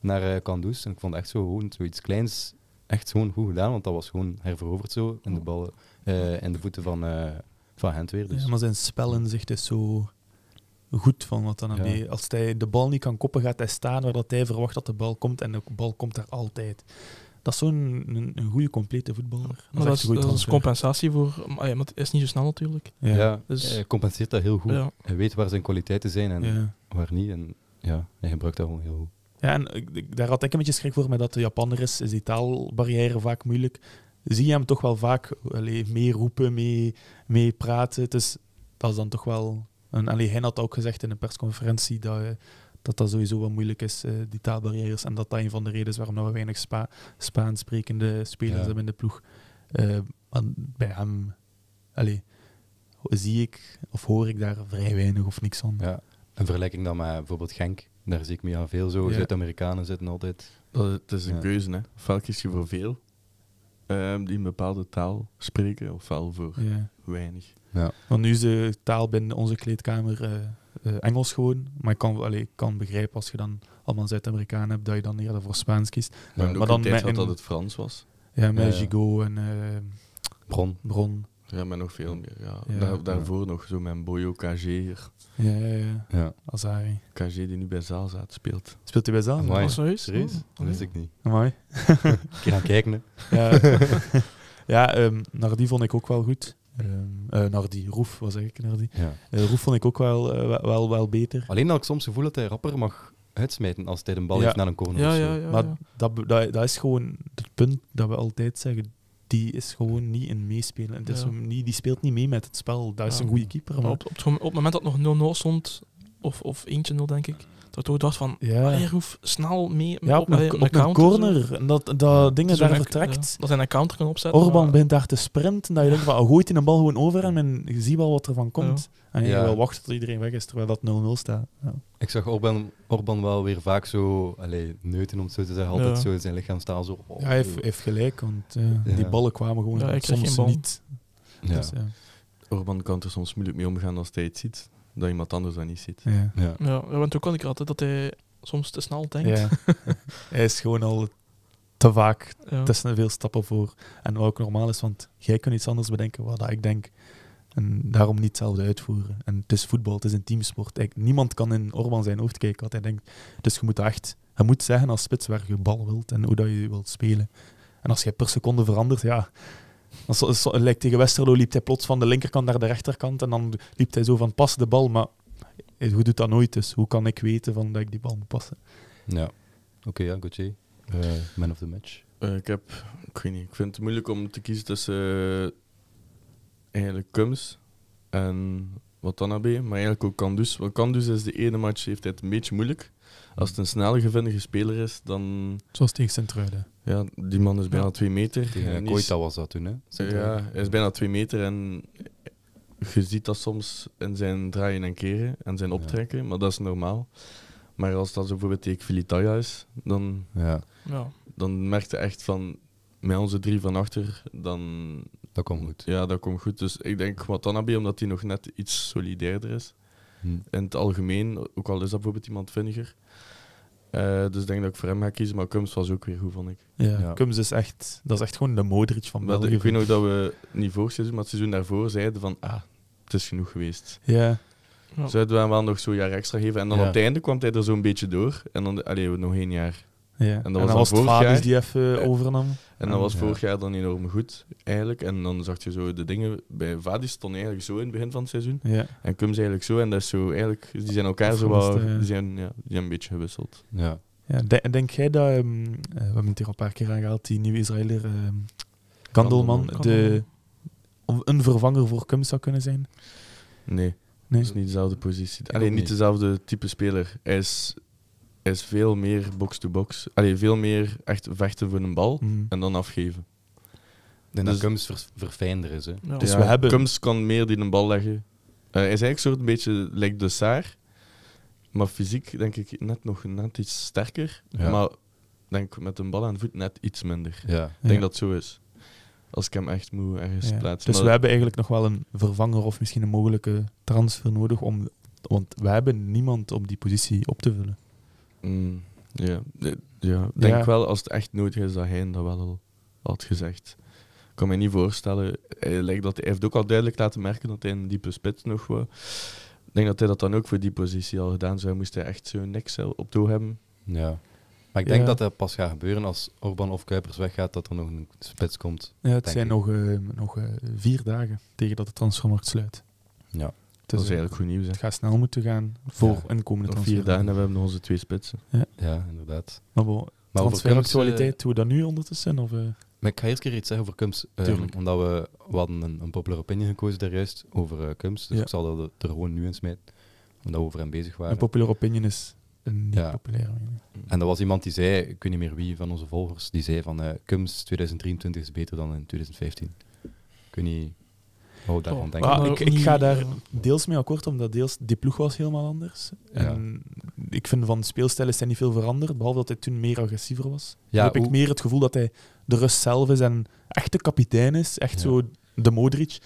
Naar uh, eh, Kandus. En ik vond echt zo gewoon zoiets kleins, echt gewoon goed gedaan, want dat was gewoon herveroverd zo in de, bal, uh, eh, in de voeten van, uh, van Gent weer. Dus. Ja, maar zijn spelinzicht is zo goed van. wat dan ja. als hij de bal niet kan koppen, gaat hij staan waar dat hij verwacht dat de bal komt. En de bal komt er altijd. Dat is zo'n een, een goede, complete voetballer. Dat maar is, dat is, eh, compensatie voor... Maar hij het is niet zo snel natuurlijk. Ja, dus, hij compenseert dat heel goed. Ja. Hij weet waar zijn kwaliteiten zijn en waar niet. En ja, hij gebruikt dat gewoon heel goed. Ja, en eh, daar had ik een beetje schrik voor, met dat de Japaner is, is die taalbarrière vaak moeilijk. Zie je hem toch wel vaak meeroepen, meepraten? roepen, praten. Dus dat is dan toch wel en Ali had ook gezegd in een persconferentie dat, eh, dat sowieso wel moeilijk is, eh, die taalbarrières. En dat dat een van de redenen is waarom we weinig Spa Spaans sprekende spelers hebben in de ploeg. Uh, bij hem zie ik of hoor ik daar vrij weinig of niks van. Ja. Een vergelijking dan met bijvoorbeeld Genk. Daar zie ik me aan veel zo. Zuid-Amerikanen zitten altijd. Dat, het is een keuze, hè. Ofwel kies je voor veel ehm, die een bepaalde taal spreken, ofwel voor weinig. Ja. Want nu is de taal binnen onze kleedkamer eh, eh, Engels gewoon. Maar ik kan, kan begrijpen als je dan allemaal zuid amerikaan hebt, dat je dan eerder voor Spaans kiest. Eh, maar, maar dan tijd met, dat het Frans was. Ja, met Gigo en... Bron. Bron. Ja, maar nog veel meer. Ja. daarvoor nog zo mijn Boyo KG hier. Ja, ja, ja. ja. Azari. KG die nu bij Zaalzaad speelt. Speelt hij bij Zaalzaad? Oh, serieus? Oh, dat wist ik niet. Mooi. kijken, Ja, ja ehm, naar die vond ik ook wel goed. Ehm, eh, naar die Roef was eigenlijk Nardi. Ja. Eh, Roef vond ik ook eh, wel, wel, wel, beter. Alleen dat ik soms gevoel dat hij rapper mag uitsmijten als hij een bal heeft naar een corner. Ja, maar dat, dat, dat, is gewoon het punt dat we altijd zeggen. Die is gewoon niet in meespelen. niet, die speelt niet mee met het spel. Dat is een goede keeper. Maar, op, op, het, moment dat nog 0-0 stond, of, of 1-0 denk ik, dat ook dacht van, ja. je ah, hoeft snel mee op, een, corner. En dat, dat dingen dus daar vertrekt. dat hij een kan opzetten. Orban begint daar te sprinten. Dat je denkt van, oh, gooit in een bal gewoon over hem en je ziet wel wat er van komt. En je wil wachten tot iedereen weg is, terwijl dat 0-0 staat. Ik zag Orban, Orban wel weer vaak zo allez, neuten, om het zo te zeggen. Altijd zo zijn zijn lichaamstaal. Zo, oh, ja, hij heeft, heeft, gelijk, want eh, die ballen kwamen gewoon soms niet. Dus, Orban kan er soms moeilijk mee omgaan als hij het ziet dat iemand anders dat niet ziet. Ja, ja. want toen kon ik altijd dat hij soms te snel denkt. hij is gewoon al te vaak ja. te veel stappen voor. En wat ook normaal is, want jij kunt iets anders bedenken wat ik denk. En daarom niet hetzelfde uitvoeren. En het is voetbal, het is een teamsport. niemand kan in Orban zijn hoofd kijken wat hij denkt. Dus je moet echt je moet zeggen als spits waar je bal wilt en hoe dat je wilt spelen. En als jij per seconde verandert, ja, lijkt tegen Westerlo liep hij plots van de linkerkant naar de rechterkant en dan liep hij zo van pas de bal. Maar hoe doet dat nooit, dus hoe kan ik weten van dat ik die bal moet passen? Ja, oké, okay, ja, eh, man of the match. Eh, ik heb, ik weet niet, ik vind het moeilijk om te kiezen tussen uh, eigenlijk Kums en Watanabe, maar eigenlijk ook Kandus. Want Kandus is de ene match, heeft hij het een beetje moeilijk. Als het een snelle, gevindige speler is, dan... Zoals tegen sint Ja, die man is bijna twee meter. Tegen Koita was dat toen, hè? Ja, hij is bijna twee meter en je ziet dat soms in zijn draaien en keren en zijn optrekken, maar dat is normaal. Maar als dat bijvoorbeeld tegen Filitaya is, dan, ja. ja. dan merkte echt van met onze drie van achter, dan. Dat komt goed. Ja, dat komt goed. Dus ik denk Watanabe, omdat hij nog net iets solidairder is. In het algemeen, ook al is dat bijvoorbeeld iemand vinniger. Eh, dus ik denk dat ik voor hem ga kiezen, maar Cums was ook weer goed, vond ik. Ja, is echt, dat is echt gewoon de Modric van België. Ik weet nog dat we niet voor seizoen, maar het seizoen daarvoor zeiden van, ah, het is genoeg geweest. Ja. Zouden we hem wel nog zo'n jaar extra geven? En dan op het einde kwam hij er zo'n beetje door. En dan, allee, nog één jaar. Ja. Eh, en, dan was het die even overnam. En dat was vorig jaar dan enorm goed, eigenlijk. En dan zag je zo de dingen... Bij Vadis stond eigenlijk zo in het begin van het seizoen. En Cums eigenlijk zo. En dat is zo eigenlijk... Die zijn elkaar zo wel... Die, zijn, ja, die zijn een beetje gewisseld. Ja. ja denk, denk jij dat... Ehm, eh, we hebben het hier al een paar keer aangehaald. Die nieuwe Israëler... Ehm, Kandelman, De, een vervanger voor Cums zou kunnen zijn? Nee. Nee. is niet dezelfde positie. Alleen niet dezelfde type speler. Hij is is veel meer box-to-box. Allee, veel meer echt vechten voor een bal mhm. en dan afgeven. En dus, dat verfijnder is. Hè? Dus we hebben... kan meer die een bal leggen. Eh, hij is eigenlijk soort een beetje like de Saar. Maar fysiek denk ik net nog net iets sterker. Maar denk met een bal aan de voet net iets minder. Ik denk dat het zo is. Als ik hem echt moet ergens plaatsen. Dus we hebben eigenlijk nog wel een vervanger of misschien een mogelijke transfer nodig. Om, want we hebben niemand om die positie op te vullen. Mm, yeah. ja, denk wel als het echt nodig is dat hij dat wel al had gezegd. Ik kan me niet voorstellen. Hij, lijkt dat, heeft ook al duidelijk laten merken dat hij een diepe spits nog was. Ik denk dat hij dat dan ook voor die positie al gedaan zou. Moest hij echt zo niks op toe hebben. Ja. Maar ik denk dat dat pas gaat gebeuren als Orban of Kuipers weggaat, dat er nog een spits komt. Ja, het zijn nog, eh, nog eh, vier dagen tegen dat de transfermarkt sluit. Ja dat is eigenlijk goed nieuws. Het gaat snel moeten gaan voor een komende vier dagen hebben we nog onze twee spitsen. Ja, inderdaad. Maar over maar actualiteit, uh, eh, hoe dat nu ondertussen? Of, uh? Maar ik ga eerst keer iets zeggen over Cums. Eh, omdat we, hadden een, een popular opinion gekozen daar juist over uh, Dus ik zal dat er gewoon nu in smijten. Omdat we over hem bezig waren. Een popular opinion is een niet ja. populaire mening. En er was iemand die zei, ik weet niet meer wie van onze volgers, die zei van uh, Cums 2023 is beter dan in 2015. Kun je? niet Oh, oh. Ah, ik. ga daar deels mee akkoord, omdat deels die ploeg was helemaal anders. En ik vind van speelstijl is niet veel veranderd, behalve dat hij toen meer agressiever was. heb ik meer het gevoel dat hij de rust zelf is en echt de kapitein is. Echt zo de Modric.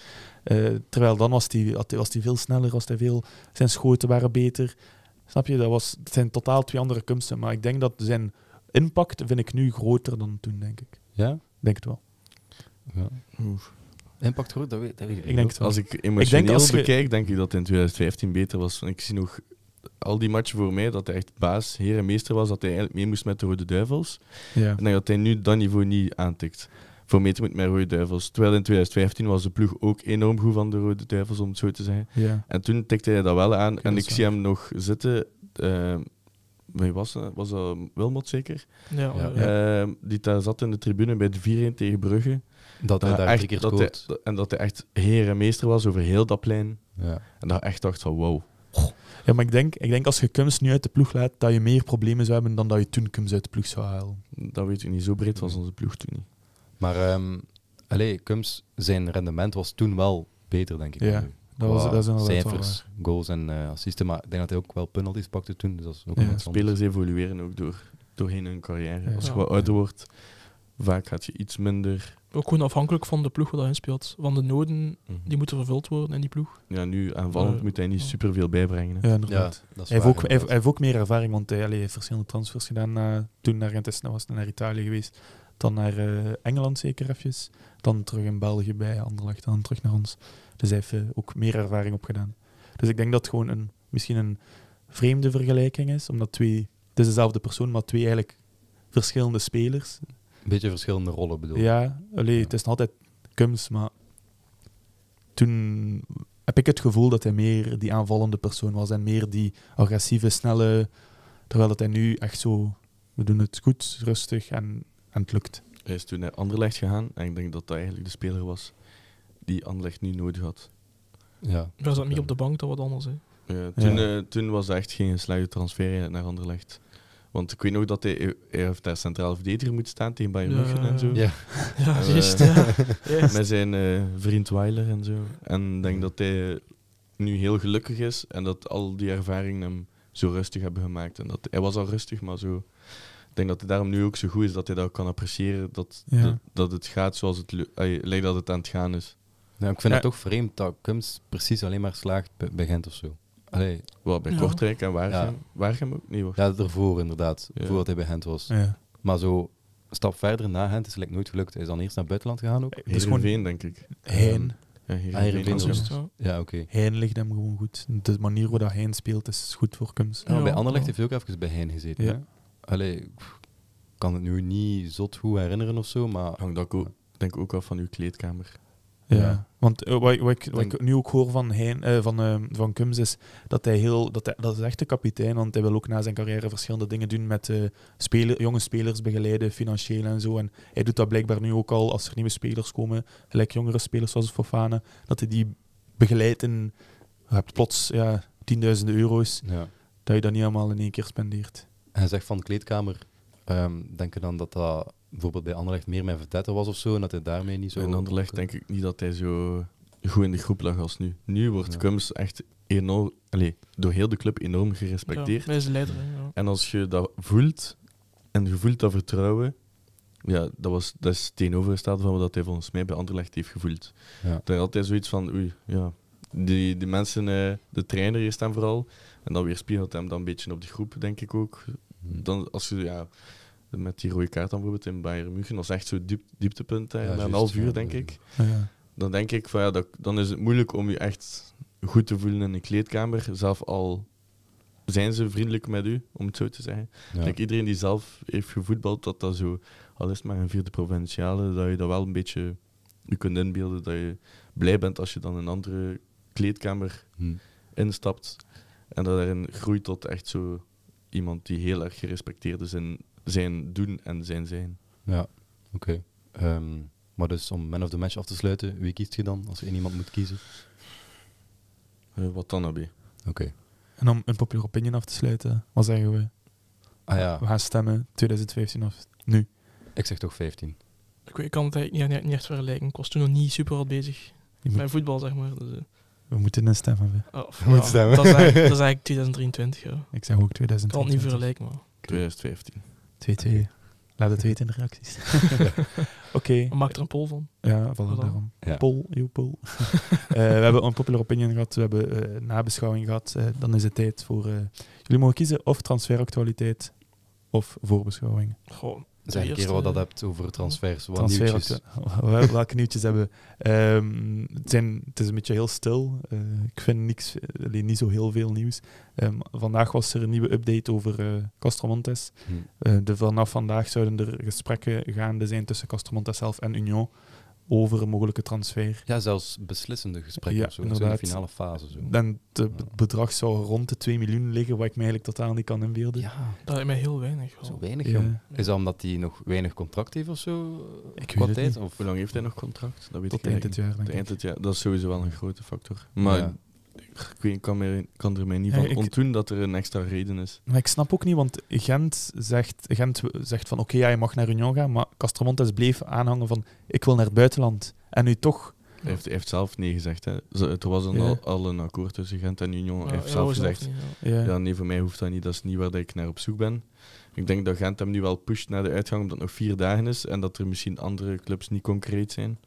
Eh, terwijl dan was hij was veel sneller, was hij veel, zijn schoten waren beter. Snap je? Dat, was, zijn totaal twee andere kunsten. Maar ik denk dat zijn impact vind ik nu groter dan toen, denk ik. Ja? Denk het wel. Ja impact groot? Dat weet, dat weet ik, denk Als ik emotioneel denk bekijk, denk ik dat hij in 2015 beter was. Ik zie nog al die matchen voor mij dat hij echt baas, heer en meester was, dat hij eigenlijk mee moest met de Rode Duivels. Ja. En dat hij nu dat niveau niet aantikt. Voor te moet met Rode Duivels. Terwijl in 2015 was de ploeg ook enorm goed van de Rode Duivels, om het zo te zeggen. Ja. En toen tikte hij dat wel aan. en ik zie hem nog zitten. Uh, wie was Was dat Wilmot zeker? Ja, ehm, die daar zat in de tribune bij de 4-1 tegen Brugge. Dat hij daar echt, drie keer dat En dat hij echt heer en meester was over heel dat plein. Ja. En dat echt dacht van wow. Ja, maar ik denk, ik denk als je Kums nu uit de ploeg laat, dat je meer problemen zou hebben dan dat je toen Kums uit de ploeg zou halen. Dat weet ik niet. Zo breed was onze ploeg toen niet. Maar um, ehm, allez, zijn rendement was toen wel beter, denk ik. Ja, dat, was, dat zijn Cijfers, goals en uh, assisten. Maar ik denk dat hij ook wel penalties pakte toen. Dus dat is ook ja. Spelers evolueren ook door, doorheen hun carrière. Als je wat ouder wordt, vaak had je iets minder. Ook gewoon afhankelijk van de ploeg waar hij speelt. Want de noden mhm. die moeten vervuld worden in die ploeg. Ja, nu aanvallend eh, moet hij niet superveel bijbrengen. Ja, inderdaad. dat is hij, heeft ook, hij, heeft, ook, meer ervaring, want hij eh, heeft verschillende transfers gedaan. Eh, toen naar was, naar Italië geweest. Dan naar Engeland zeker even. Dan terug in België bij Anderlecht. Dan terug naar ons. Dus hij heeft ook meer ervaring opgedaan. Dus ik denk dat het gewoon een, misschien een vreemde vergelijking is. Omdat twee, het is dezelfde persoon, maar twee eigenlijk verschillende spelers een beetje verschillende rollen bedoel je? Ja, allee, het is nog altijd Kums, maar toen heb ik het gevoel dat hij meer die aanvallende persoon was en meer die agressieve, snelle. Terwijl dat hij nu echt zo, we doen het goed, rustig en, en het lukt. Hij is toen naar Anderlecht gegaan en ik denk dat dat eigenlijk de speler was die Anderlecht nu nodig had. Ja. Was dat niet op de bank, dat wat anders? Hè? Ja, toen, eh, toen was dat echt geen slechte transfer naar Anderlecht. Want ik weet nog dat hij, hij heeft daar centraal verdediger moet staan tegen Bayern München en zo. Ja, ja eh, Met zijn eh, vriend Weiler en zo. En ik denk dat hij nu heel gelukkig is en dat al die ervaringen hem zo rustig hebben gemaakt. En dat, hij was al rustig, maar zo ik denk dat hij daarom nu ook zo goed is dat hij dat kan appreciëren. Dat, dat, het gaat zoals het lijkt dat het aan het gaan is. Ja, ik vind het toch vreemd dat Kums precies alleen maar slaagt begint of zo. Allee, wel bij ja. Kortrijk en waar ja. hem ook niet. Ja, ervoor inderdaad. Voordat hij bij Gent was. Maar zo een stap verder na Gent is het nooit gelukt. Hij is dan eerst naar het buitenland gegaan ook. Het is gewoon Veen, denk ik. Heen. Ja, ah, Ja, oké. Okay. ligt hem gewoon goed. De manier waarop Hein speelt is goed voor kunst. Ja, bij Anderlecht heeft hij ook even bij Hein gezeten. Ja. Allee, kan het nu niet zot hoe herinneren of zo, maar... Hangt ook, denk ook af van uw kleedkamer. Ja. Want wat, eh, wat, ik, wat nu ook hoor van, Hein, eh, van, eh, van Kums is dat hij heel. Dat, hij, dat is echt de kapitein, want hij wil ook na zijn carrière verschillende dingen doen met speler, jonge spelers begeleiden, financieel en zo. En hij doet dat blijkbaar nu ook al als er nieuwe spelers komen, gelijk jongere spelers zoals Fofane dat hij die begeleidt Je hebt plots ja, tienduizenden euro's, ja. dat je dat niet allemaal in één keer spendeert. Hij zegt van de kleedkamer, um, ehm, denk je dan dat dat bijvoorbeeld bij Anderlecht meer met vertellen was of zo, en dat hij daarmee niet zo... In Anderlecht denk ik niet dat hij zo goed in de groep lag als nu. Nu wordt ja. echt enorm, allez, door heel de club enorm gerespecteerd. Ja, hij is leider. En als je dat voelt, en je voelt dat vertrouwen, ja, dat, was, dat is tegenovergestelde van wat hij volgens mij bij Anderlecht heeft gevoeld. Ja. hij altijd zoiets van, oei, ja, die, die mensen, eh, de trainer is dan vooral, en dan weer spiegelt hem dan een beetje op de groep, denk ik ook. Hmm. Dan, als je, ja, met die rode kaart dan bijvoorbeeld in Bayern München. Dat is echt zo'n dieptepunt na een half uur, denk ja. ik. Dan denk ik, van, ja, dat, dan is het moeilijk om je echt goed te voelen in de kleedkamer. Zelf al zijn ze vriendelijk met u, om het zo te zeggen. iedereen die zelf heeft gevoetbald, dat dat zo... Al is het maar een vierde provinciale, dat je dat wel een beetje... Je kunt inbeelden dat je blij bent als je dan een andere kleedkamer hm. instapt. En dat daarin groeit tot echt zo iemand die heel erg gerespecteerd is in zijn doen en zijn zijn. Ja, oké. Ehm, maar dus om man of the match af te sluiten, wie kiest je dan als je iemand moet kiezen? Eh, wat dan, Oké. En om een populaire opinion af te sluiten, wat zeggen we? Ah ja. We gaan stemmen 2015 of nu? Ik zeg toch 15. Ik, ik kan het eigenlijk niet, echt vergelijken. Ik was toen nog niet super hard bezig met voetbal, zeg maar. Dus, eh. We moeten een stemmen. Oh, we moeten stemmen. Dat is, eigenlijk 2023. Ik zeg ook 2023. Ik kan niet vergelijken, maar. 2015. 2-2. Laat het weten in de reacties. Oké. Okay. Maak er een poll van. Ja, voilà, daarom. Ja. Poll, uw poll. Eh, we hebben een popular opinion gehad, we hebben eh, nabeschouwing gehad. Eh, dan is het tijd voor... jullie mogen kiezen of transferactualiteit of voorbeschouwing. Gewoon Zeg eerste... keer wat dat hebt over transfers. Wat Transfer, nieuwtjes. welke nieuwtjes hebben ehm, het, het is een beetje heel stil. Eh, ik vind niks, alleen niet zo heel veel nieuws. Ehm, vandaag was er een nieuwe update over uh, Castromontes. Hmm. Eh, vanaf vandaag zouden er gesprekken gaande zijn tussen Castromontes zelf en Union over een mogelijke transfer. Ja, zelfs beslissende gesprekken ja, of zo, in de finale fase. Zo. het bedrag zou rond de 2 miljoen liggen, wat ik me eigenlijk totaal niet kan inbeelden. Ja, dat is mij heel weinig. Zo weinig, Is dat omdat hij nog weinig contract heeft of zo? Ik weet tijd? Of hoe lang heeft hij nog contract? Dat weet Tot ik eind jaar. Tot eind het jaar. Dat is sowieso wel een grote factor. Maar ik kan, er mij niet van ontdoen dat er een extra reden is. Maar ik snap ook niet, want Gent zegt, Gent zegt van oké, okay, ja, je mag naar Union gaan, maar Castromontes bleef aanhangen van ik wil naar het buitenland. En nu toch... Hij heeft, heeft zelf nee gezegd. Hè. was een, al, een akkoord tussen Gent en Union. hij heeft zelf gezegd, ja. nee, voor mij hoeft dat niet, dat is niet waar ik naar op zoek ben. Ik denk dat Gent hem nu wel pusht naar de uitgang, omdat het nog vier dagen is en dat er misschien andere clubs niet concreet zijn.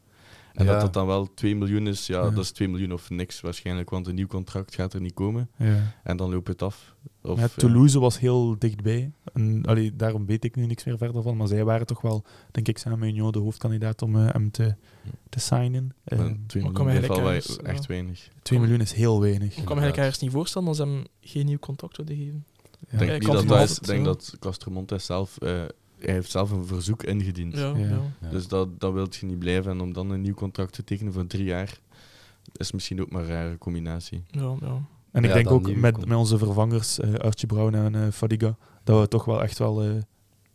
En dat dat dan wel 2 miljoen is, ja, dat is 2 miljoen of niks waarschijnlijk, want een nieuw contract gaat er niet komen. Ja. En dan loopt het af. Of, eh, Toulouse was heel dichtbij. En, allee, daarom weet ik nu niks meer verder van, maar zij waren toch wel, denk ik, samen met Union de hoofdkandidaat om eh, hem te, te signen. Uh, eh, 2 miljoen is echt weinig. 2 miljoen is heel weinig. Ik kan me eigenlijk niet voorstellen als ze hem geen nieuw contract wilden geven. Ik denk, dat, dat is, denk dat Castromontes zelf hij heeft zelf een verzoek ingediend. Ja, Dus dat, dat wil je niet blijven. En om dan een nieuw contract te tekenen voor drie jaar, is misschien ook maar een rare combinatie. Ja, ja. En ik denk ook met, met onze vervangers, uh, Brown en eh, Fadiga, dat we toch wel echt wel... Eh,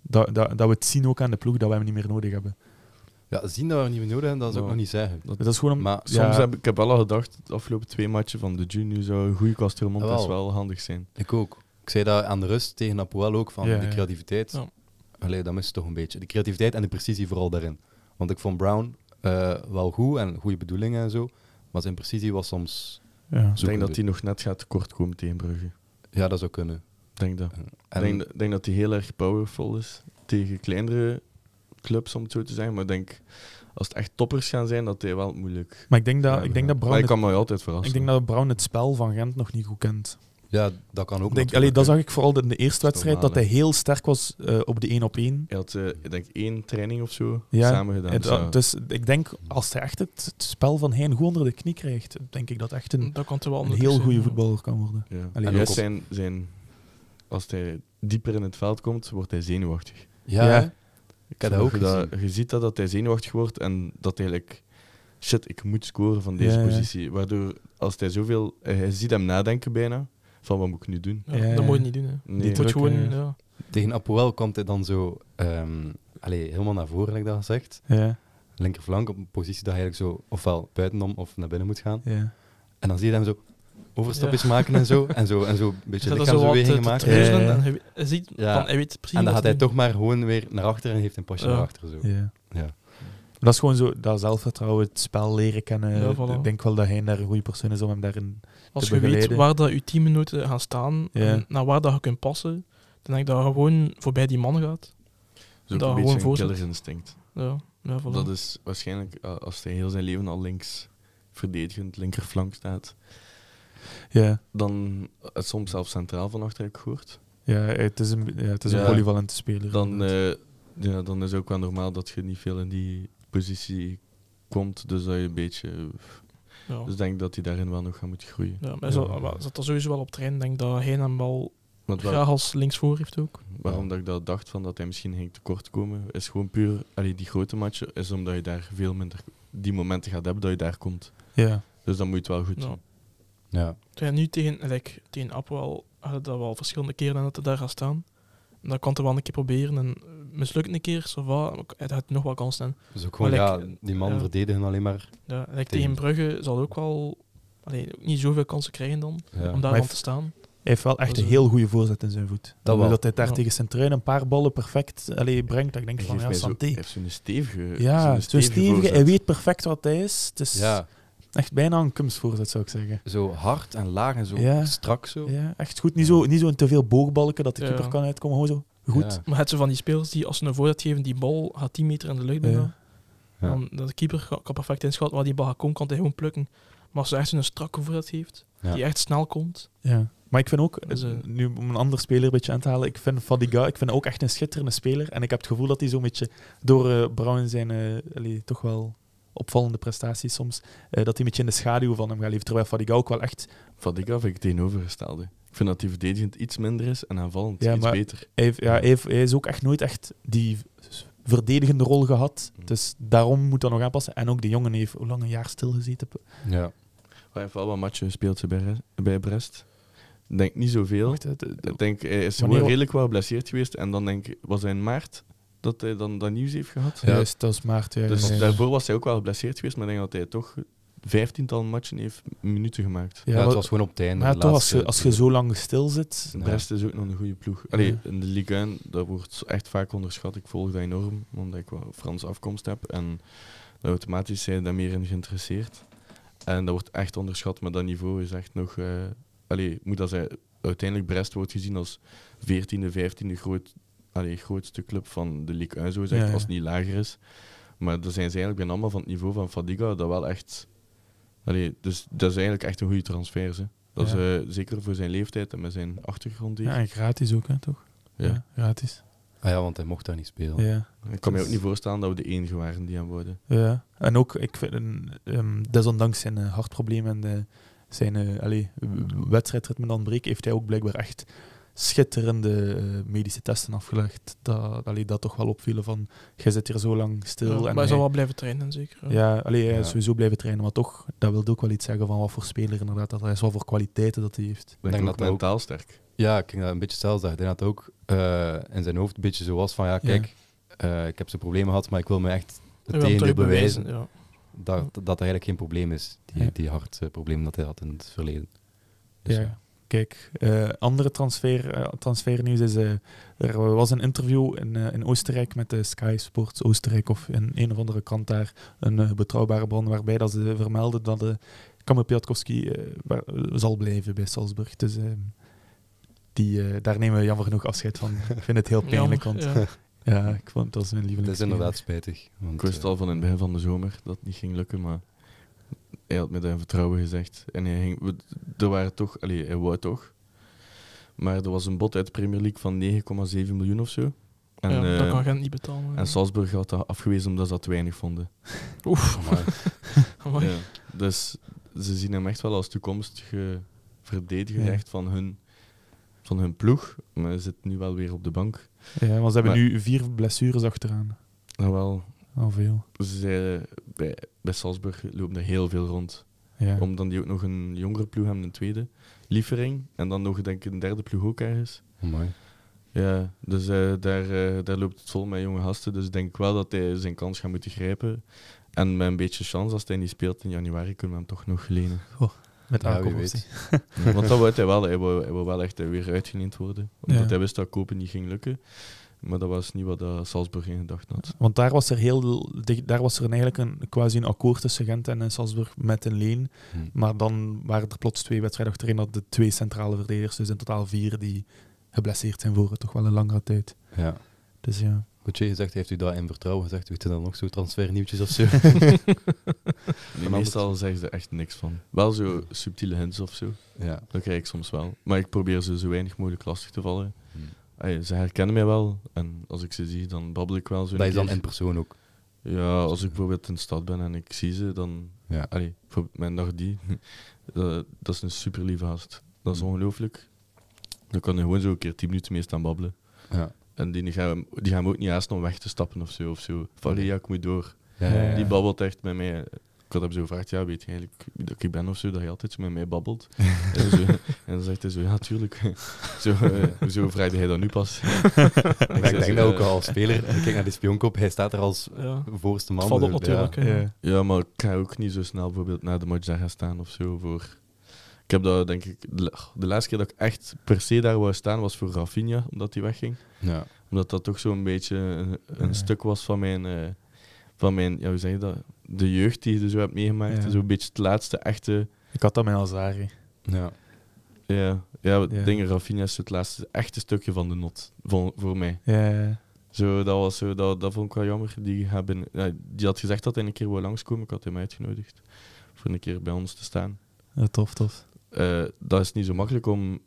dat, dat, dat we het zien ook aan de ploeg, dat we hem niet meer nodig hebben. Ja, zien dat we hem niet meer nodig hebben, dat is ook nog niet zeggen. Dat, is gewoon maar, soms heb ik heb wel al gedacht, de afgelopen twee matchen van de Junior zou een goede Montes dus wel handig zijn. Ik ook. Ik zei dat aan de rust tegen Apoel ook, van de creativiteit allee, dat het toch een beetje. De creativiteit en de precisie vooral daarin. Want ik vond Brown eh, wel goed en goede bedoelingen en zo. Maar zijn precisie was soms. Ja, ik denk dat hij nog net gaat tekortkomen tegen Brugge. Ja, dat zou kunnen. Denk dat. Ik denk, denk, dat hij heel erg powerful is tegen kleinere clubs, om het zo te zeggen. Maar ik denk, als het echt toppers gaan zijn, dat hij wel moeilijk... Maar ik denk dat, ik denk dat Brown... Ik kan mij altijd verrassen. Ik denk dat Brown het spel van Gent nog niet goed kent. Ja, dat kan ook. Denk, allee, dat zag ik vooral in de eerste wedstrijd, dat hij heel sterk was eh, op de 1 op 1. Hij had, eh, denk, één training of zo ja, samen gedaan. Dus, dus ik denk, als hij echt het, spel van Hein goed onder de knie krijgt, denk ik dat echt een, wel een heel goede voetballer kan worden. Ja. zijn, zijn, als hij dieper in het veld komt, wordt hij zenuwachtig. Ja, ik heb dat ook dat, Je ziet dat, dat hij zenuwachtig wordt en dat eigenlijk shit, ik moet scoren van deze ja. positie. Waardoor als hij zoveel, hij ziet hem nadenken bijna van wat moet ik nu doen? dat moet je niet doen. Hè. Nee. gewoon... Eh, Tegen Apoel komt hij dan zo um, ehm, allez, helemaal naar voren, heb ik dat gezegd. Ja. Linkerflank op een positie dat hij eigenlijk zo ofwel buitenom of naar binnen moet gaan. Ja. En dan zie je hem zo overstapjes ja. maken en zo. En zo, en zo een beetje de eh, maken. Te, te maken. En ziet, van, weet precies en dan gaat hij toch maar gewoon weer naar achter en heeft een pasje naar achter. Zo. Ja dat is gewoon zo, dat zelfvertrouwen, het spel leren kennen. Ik denk wel dat hij daar een goede persoon is om hem daarin Als te je weet waar dat je teamnoten gaan staan, en naar waar dat je kunt passen, dan denk ik dat je gewoon voorbij die man gaat. Zo dat een beetje een spelersinstinct. Ja, voilà. Dat is waarschijnlijk, eh, als hij heel zijn leven al links verdedigend, linkerflank staat, ja. dan soms zelfs centraal van achter gehoord. Ja, het is een, ja, het is een polyvalente speler. Dan, uh, ja, dan is ook wel normaal dat je niet veel in die positie komt. Dus dat je een beetje. Ja. Dus denk dat hij daarin wel nog gaan moet groeien. Ja, maar ja. zat er sowieso wel op train, denk dat hij hem wel Want waar, graag als linksvoor heeft ook. Waarom dat ik dat dacht, van dat hij misschien ging tekortkomen, komen, is gewoon puur... Allee, die grote matchen is omdat je daar veel minder die momenten gaat hebben dat je daar komt. Ja. Dus dan moet je het wel goed doen. Ja. ja. nu tegen, like, tegen Apple had dat wel verschillende keren dat hij daar gaat staan dat kan er wel een keer proberen. En mislukt een keer, zo va, hij had nog wel kans zijn. Dus ook gewoon, maar, ja, die man ja, verdedigen alleen maar. Ja, tegen Brugge zal ook wel allee, niet zoveel kansen krijgen dan, om daar aan te staan. Hij heeft wel echt dus, een eh, heel goede voorzet in zijn voet. Dat, wel. dat hij daar tegen zijn trein een paar ballen perfect allee, brengt. Dat ik denk van, ja, Santé. Hij heeft zo'n stevige... Ja, zo'n stevige. hij weet perfect wat hij is. Dus Echt bijna een kunstvoorzet, zou ik zeggen. Zo hard en laag en zo strak zo. Ja, echt goed. Niet zo'n niet zo te veel boogbalken dat de keeper kan uitkomen. Gewoon zo goed. Maar het zijn van die spelers die als ze een voorzet geven, die bal gaat 10 meter in de lucht dan Dan, de keeper kan perfect inschatten waar die bal gaat komen, kan hij gewoon plukken. Maar als ze echt een strakke voorzet heeft, die echt snel komt... Ja. Maar ik vind ook, eh, nu om een ander speler een beetje aan te halen, ik vind Fadiga, ik vind ook echt een schitterende speler. En ik heb het gevoel dat hij zo'n beetje door uh, Brown zijn, eh, toch wel opvallende prestaties soms, eh, dat hij een beetje in de schaduw van hem gaat leven. Terwijl Fadiga ook wel echt... Fadiga vind ik tegenovergestelde. Ik vind dat hij verdedigend iets minder is en aanvallend ja, iets beter. Hij, ja, hij, is ook echt nooit echt die verdedigende rol gehad. Mm. Dus daarom moet dat nog aanpassen. En ook de jongen heeft hoe lang een jaar stilgezeten. Ja. Maar hij heeft wel wat matchen gespeeld bij Brest. Denk niet zoveel. Ik denk, hij is hij redelijk wel geblesseerd geweest. En dan denk ik, was hij in maart dat hij dan dat nieuws heeft gehad. Ja. Juist, dat is maart. Ja, dus daarvoor was hij ook wel geblesseerd geweest, maar ik denk dat hij toch vijftiental matchen heeft minuten gemaakt. Ja, het was gewoon op het einde. Maar toch, als je, als je zo lang stil zit... De is ook nog een goede ploeg. Allee, in de Ligue 1, dat wordt echt vaak onderschat. Ik volg dat enorm, omdat ik wel Frans afkomst heb. En automatisch zijn daar meer in geïnteresseerd. En dat wordt echt onderschat, maar dat niveau is echt nog... Uh, allee, moet dat zijn, uiteindelijk Brest wordt gezien als 14e, 15e groot allee, grootste club van de Ligue 1, zo als het niet lager is. Maar dan zijn ze eigenlijk bijna allemaal van het niveau van Fadiga, dat wel echt... Allee, dus dat is eigenlijk echt een goede transfer. Dat is eh, zeker voor zijn leeftijd en met zijn achtergrond. Hier. Ja, en gratis ook, hè, toch? Ja. gratis. Ah ja, want hij mocht daar niet spelen. Ja. Ik kan me ook niet voorstellen dat we de enige waren die aan worden. Ja, en ook, ik vind, um, desondanks zijn eh, hartprobleem en de, eh, zijn uh, allee, wedstrijdritme dan breekt, heeft hij ook blijkbaar echt schitterende eh, medische testen afgelegd. Dat, allee, dat toch wel opvielen van, jij zit hier zo lang stil. en maar hij zal wel blijven trainen, zeker. Ja, allee, sowieso blijven trainen, maar toch, dat wil ook wel iets zeggen van wat voor speler inderdaad dat hij zo voor kwaliteiten dat hij heeft. Ik denk, dat mentaal sterk. Ja, ik denk dat een beetje zelfs dat hij dat ook eh, in zijn hoofd een beetje zo was van, ja, kijk, eh, ik heb zijn problemen gehad, maar ik wil me echt het tegen bewijzen. bewijzen dat, dat eigenlijk geen probleem is, die, die hartproblemen dat hij had in het verleden. Dus ja. Kijk, eh, andere transfer, eh, transfernieuws is... Eh, er was een interview in, in Oostenrijk met de Sky Sports Oostenrijk of in een of andere kant daar, een betrouwbare bron, waarbij dat ze vermelden dat de Piatkowski zal blijven bij Salzburg. Dus ehm, die, daar nemen we jammer genoeg afscheid van. ik vind het heel pijnlijk, want... Ja. ik vond dat als mijn Dat is inderdaad spijtig. Want, ik wist al van in het begin van de zomer dat niet ging lukken, maar hij had me daar in vertrouwen gezegd. En hij ging, er waren toch, allee, hij wou toch. Maar er was een bod uit de Premier League van 9,7 miljoen of zo. En, ja, dat eh, kan Gent niet betalen. En Salzburg had dat afgewezen omdat ze dat weinig vonden. Oef. ja, dus ze zien hem echt wel als toekomstige verdediger echt van hun, van hun ploeg. Maar hij zit nu wel weer op de bank. Ja, want ze hebben nu vier blessures achteraan. Nou wel. Al veel. Ze, bij, bij Salzburg loopt er heel veel rond. Ja. Om dan die ook nog een jongere ploeg hebben, een tweede. Liefering. En dan nog denk ik een derde ploeg ook ergens. Oh, mooi. Ja, dus eh, daar, eh, daar loopt het vol met jonge gasten. Dus ik denk wel dat hij zijn kans gaat moeten grijpen. En met een beetje chance, als hij niet speelt in januari, kunnen we hem toch nog lenen. Oh, met ja, weet. Want dat wou hij wel. Hij wou, hij wel echt eh, weer uitgeleend worden. Omdat hij wist dat kopen niet ging lukken. Maar dat was niet wat uh, Salzburg in gedacht had. Want daar was er, heel, daar was er eigenlijk een, quasi een akkoord tussen Gent en eh, Salzburg met een leen. Hmm. Maar dan waren er plots twee wedstrijden achterin dat de twee centrale verdedigers, dus in totaal vier, die geblesseerd zijn voor toch wel een langere tijd. Ja. Dus ja. Wat je zegt, heeft u dat in vertrouwen gezegd? Weet je dan nog zo transfernieuwtjes of zo? nee, meestal zeggen ze echt niks van. Wel zo subtiele hints of zo. Ja. Dat krijg ik soms wel. Maar ik probeer ze zo weinig mogelijk lastig te vallen hey, ze herkennen mij wel. En als ik ze zie, dan babbel ik wel zo. Dat is dan in persoon ook. Ja, als ik bijvoorbeeld in stad ben en ik zie ze, dan. Ja. Allee, voor mijn dag die. Eh, dat, is een super lieve gast. Dat is mm. ongelooflijk. Dan kan je gewoon zo een keer tien minuten mee staan babbelen. Ja. En die gaan, die gaan ook niet juist om weg te stappen of zo. Of zo. Van, ja, ik moet door. die babbelt echt met mij ik had hem zo gevraagd, ja, weet je eigenlijk dat ik ben of zo, dat hij altijd zo met mij babbelt? en, zo, en, dan zegt hij zo, ja, tuurlijk. zo, uh, zo hij dat nu pas. ik denk dat ook eh, al als speler, kijk naar die spionkop, hij staat er als ja. Eh, voorste man. Dus, op natuurlijk. Ja. ja. maar ik ga ook niet zo snel bijvoorbeeld naar de match gaan staan of zo voor... Ik heb dat, denk ik, de, laatste keer dat ik echt per se daar wou staan was voor Rafinha, omdat hij wegging. Ja. Omdat dat toch zo'n beetje een, stuk was van mijn van mijn, ja, hoe zeg je dat? De jeugd die je zo dus hebt meegemaakt. Ja. Zo'n beetje het laatste echte. Ik had dat met al zagen Ja, ja, ja. dingen Rafinha is het laatste echte stukje van de not voor, voor mij. Ja, ja. Zo, dat, was zo, dat, dat vond ik wel jammer. Die, hebben, die had gezegd dat hij een keer wil langskomen. Ik had hem uitgenodigd voor een keer bij ons te staan. Ja, tof, tof. Eh, dat is niet zo makkelijk om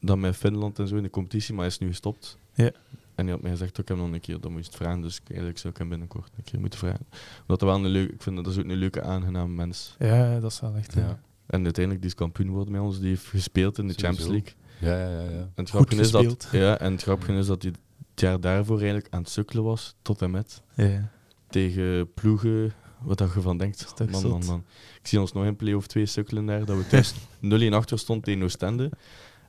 dan met Finland en zo in de competitie, maar is nu gestopt. Ja. En je had mij gezegd, ik heb nog een keer, dat moet je het vragen. Dus eigenlijk zou ik hem binnenkort een keer moeten vragen. dat een leuke, ik vind dat, dat ook een leuke, aangename mens. Ja, dat is wel echt. Ja. En uiteindelijk die is kampioen met ons, die heeft gespeeld in de Champions League. Ja, ja, ja. ja. En het grappige is dat, ja, en het is dat hij het jaar daarvoor eigenlijk aan het sukkelen was, tot en met. Tegen ploegen, wat dat je van denkt. Man, man, man. Ik zie ons nog in play of twee sukkelen daar, dat we thuis 0-1 achter stonden tegen Oostende.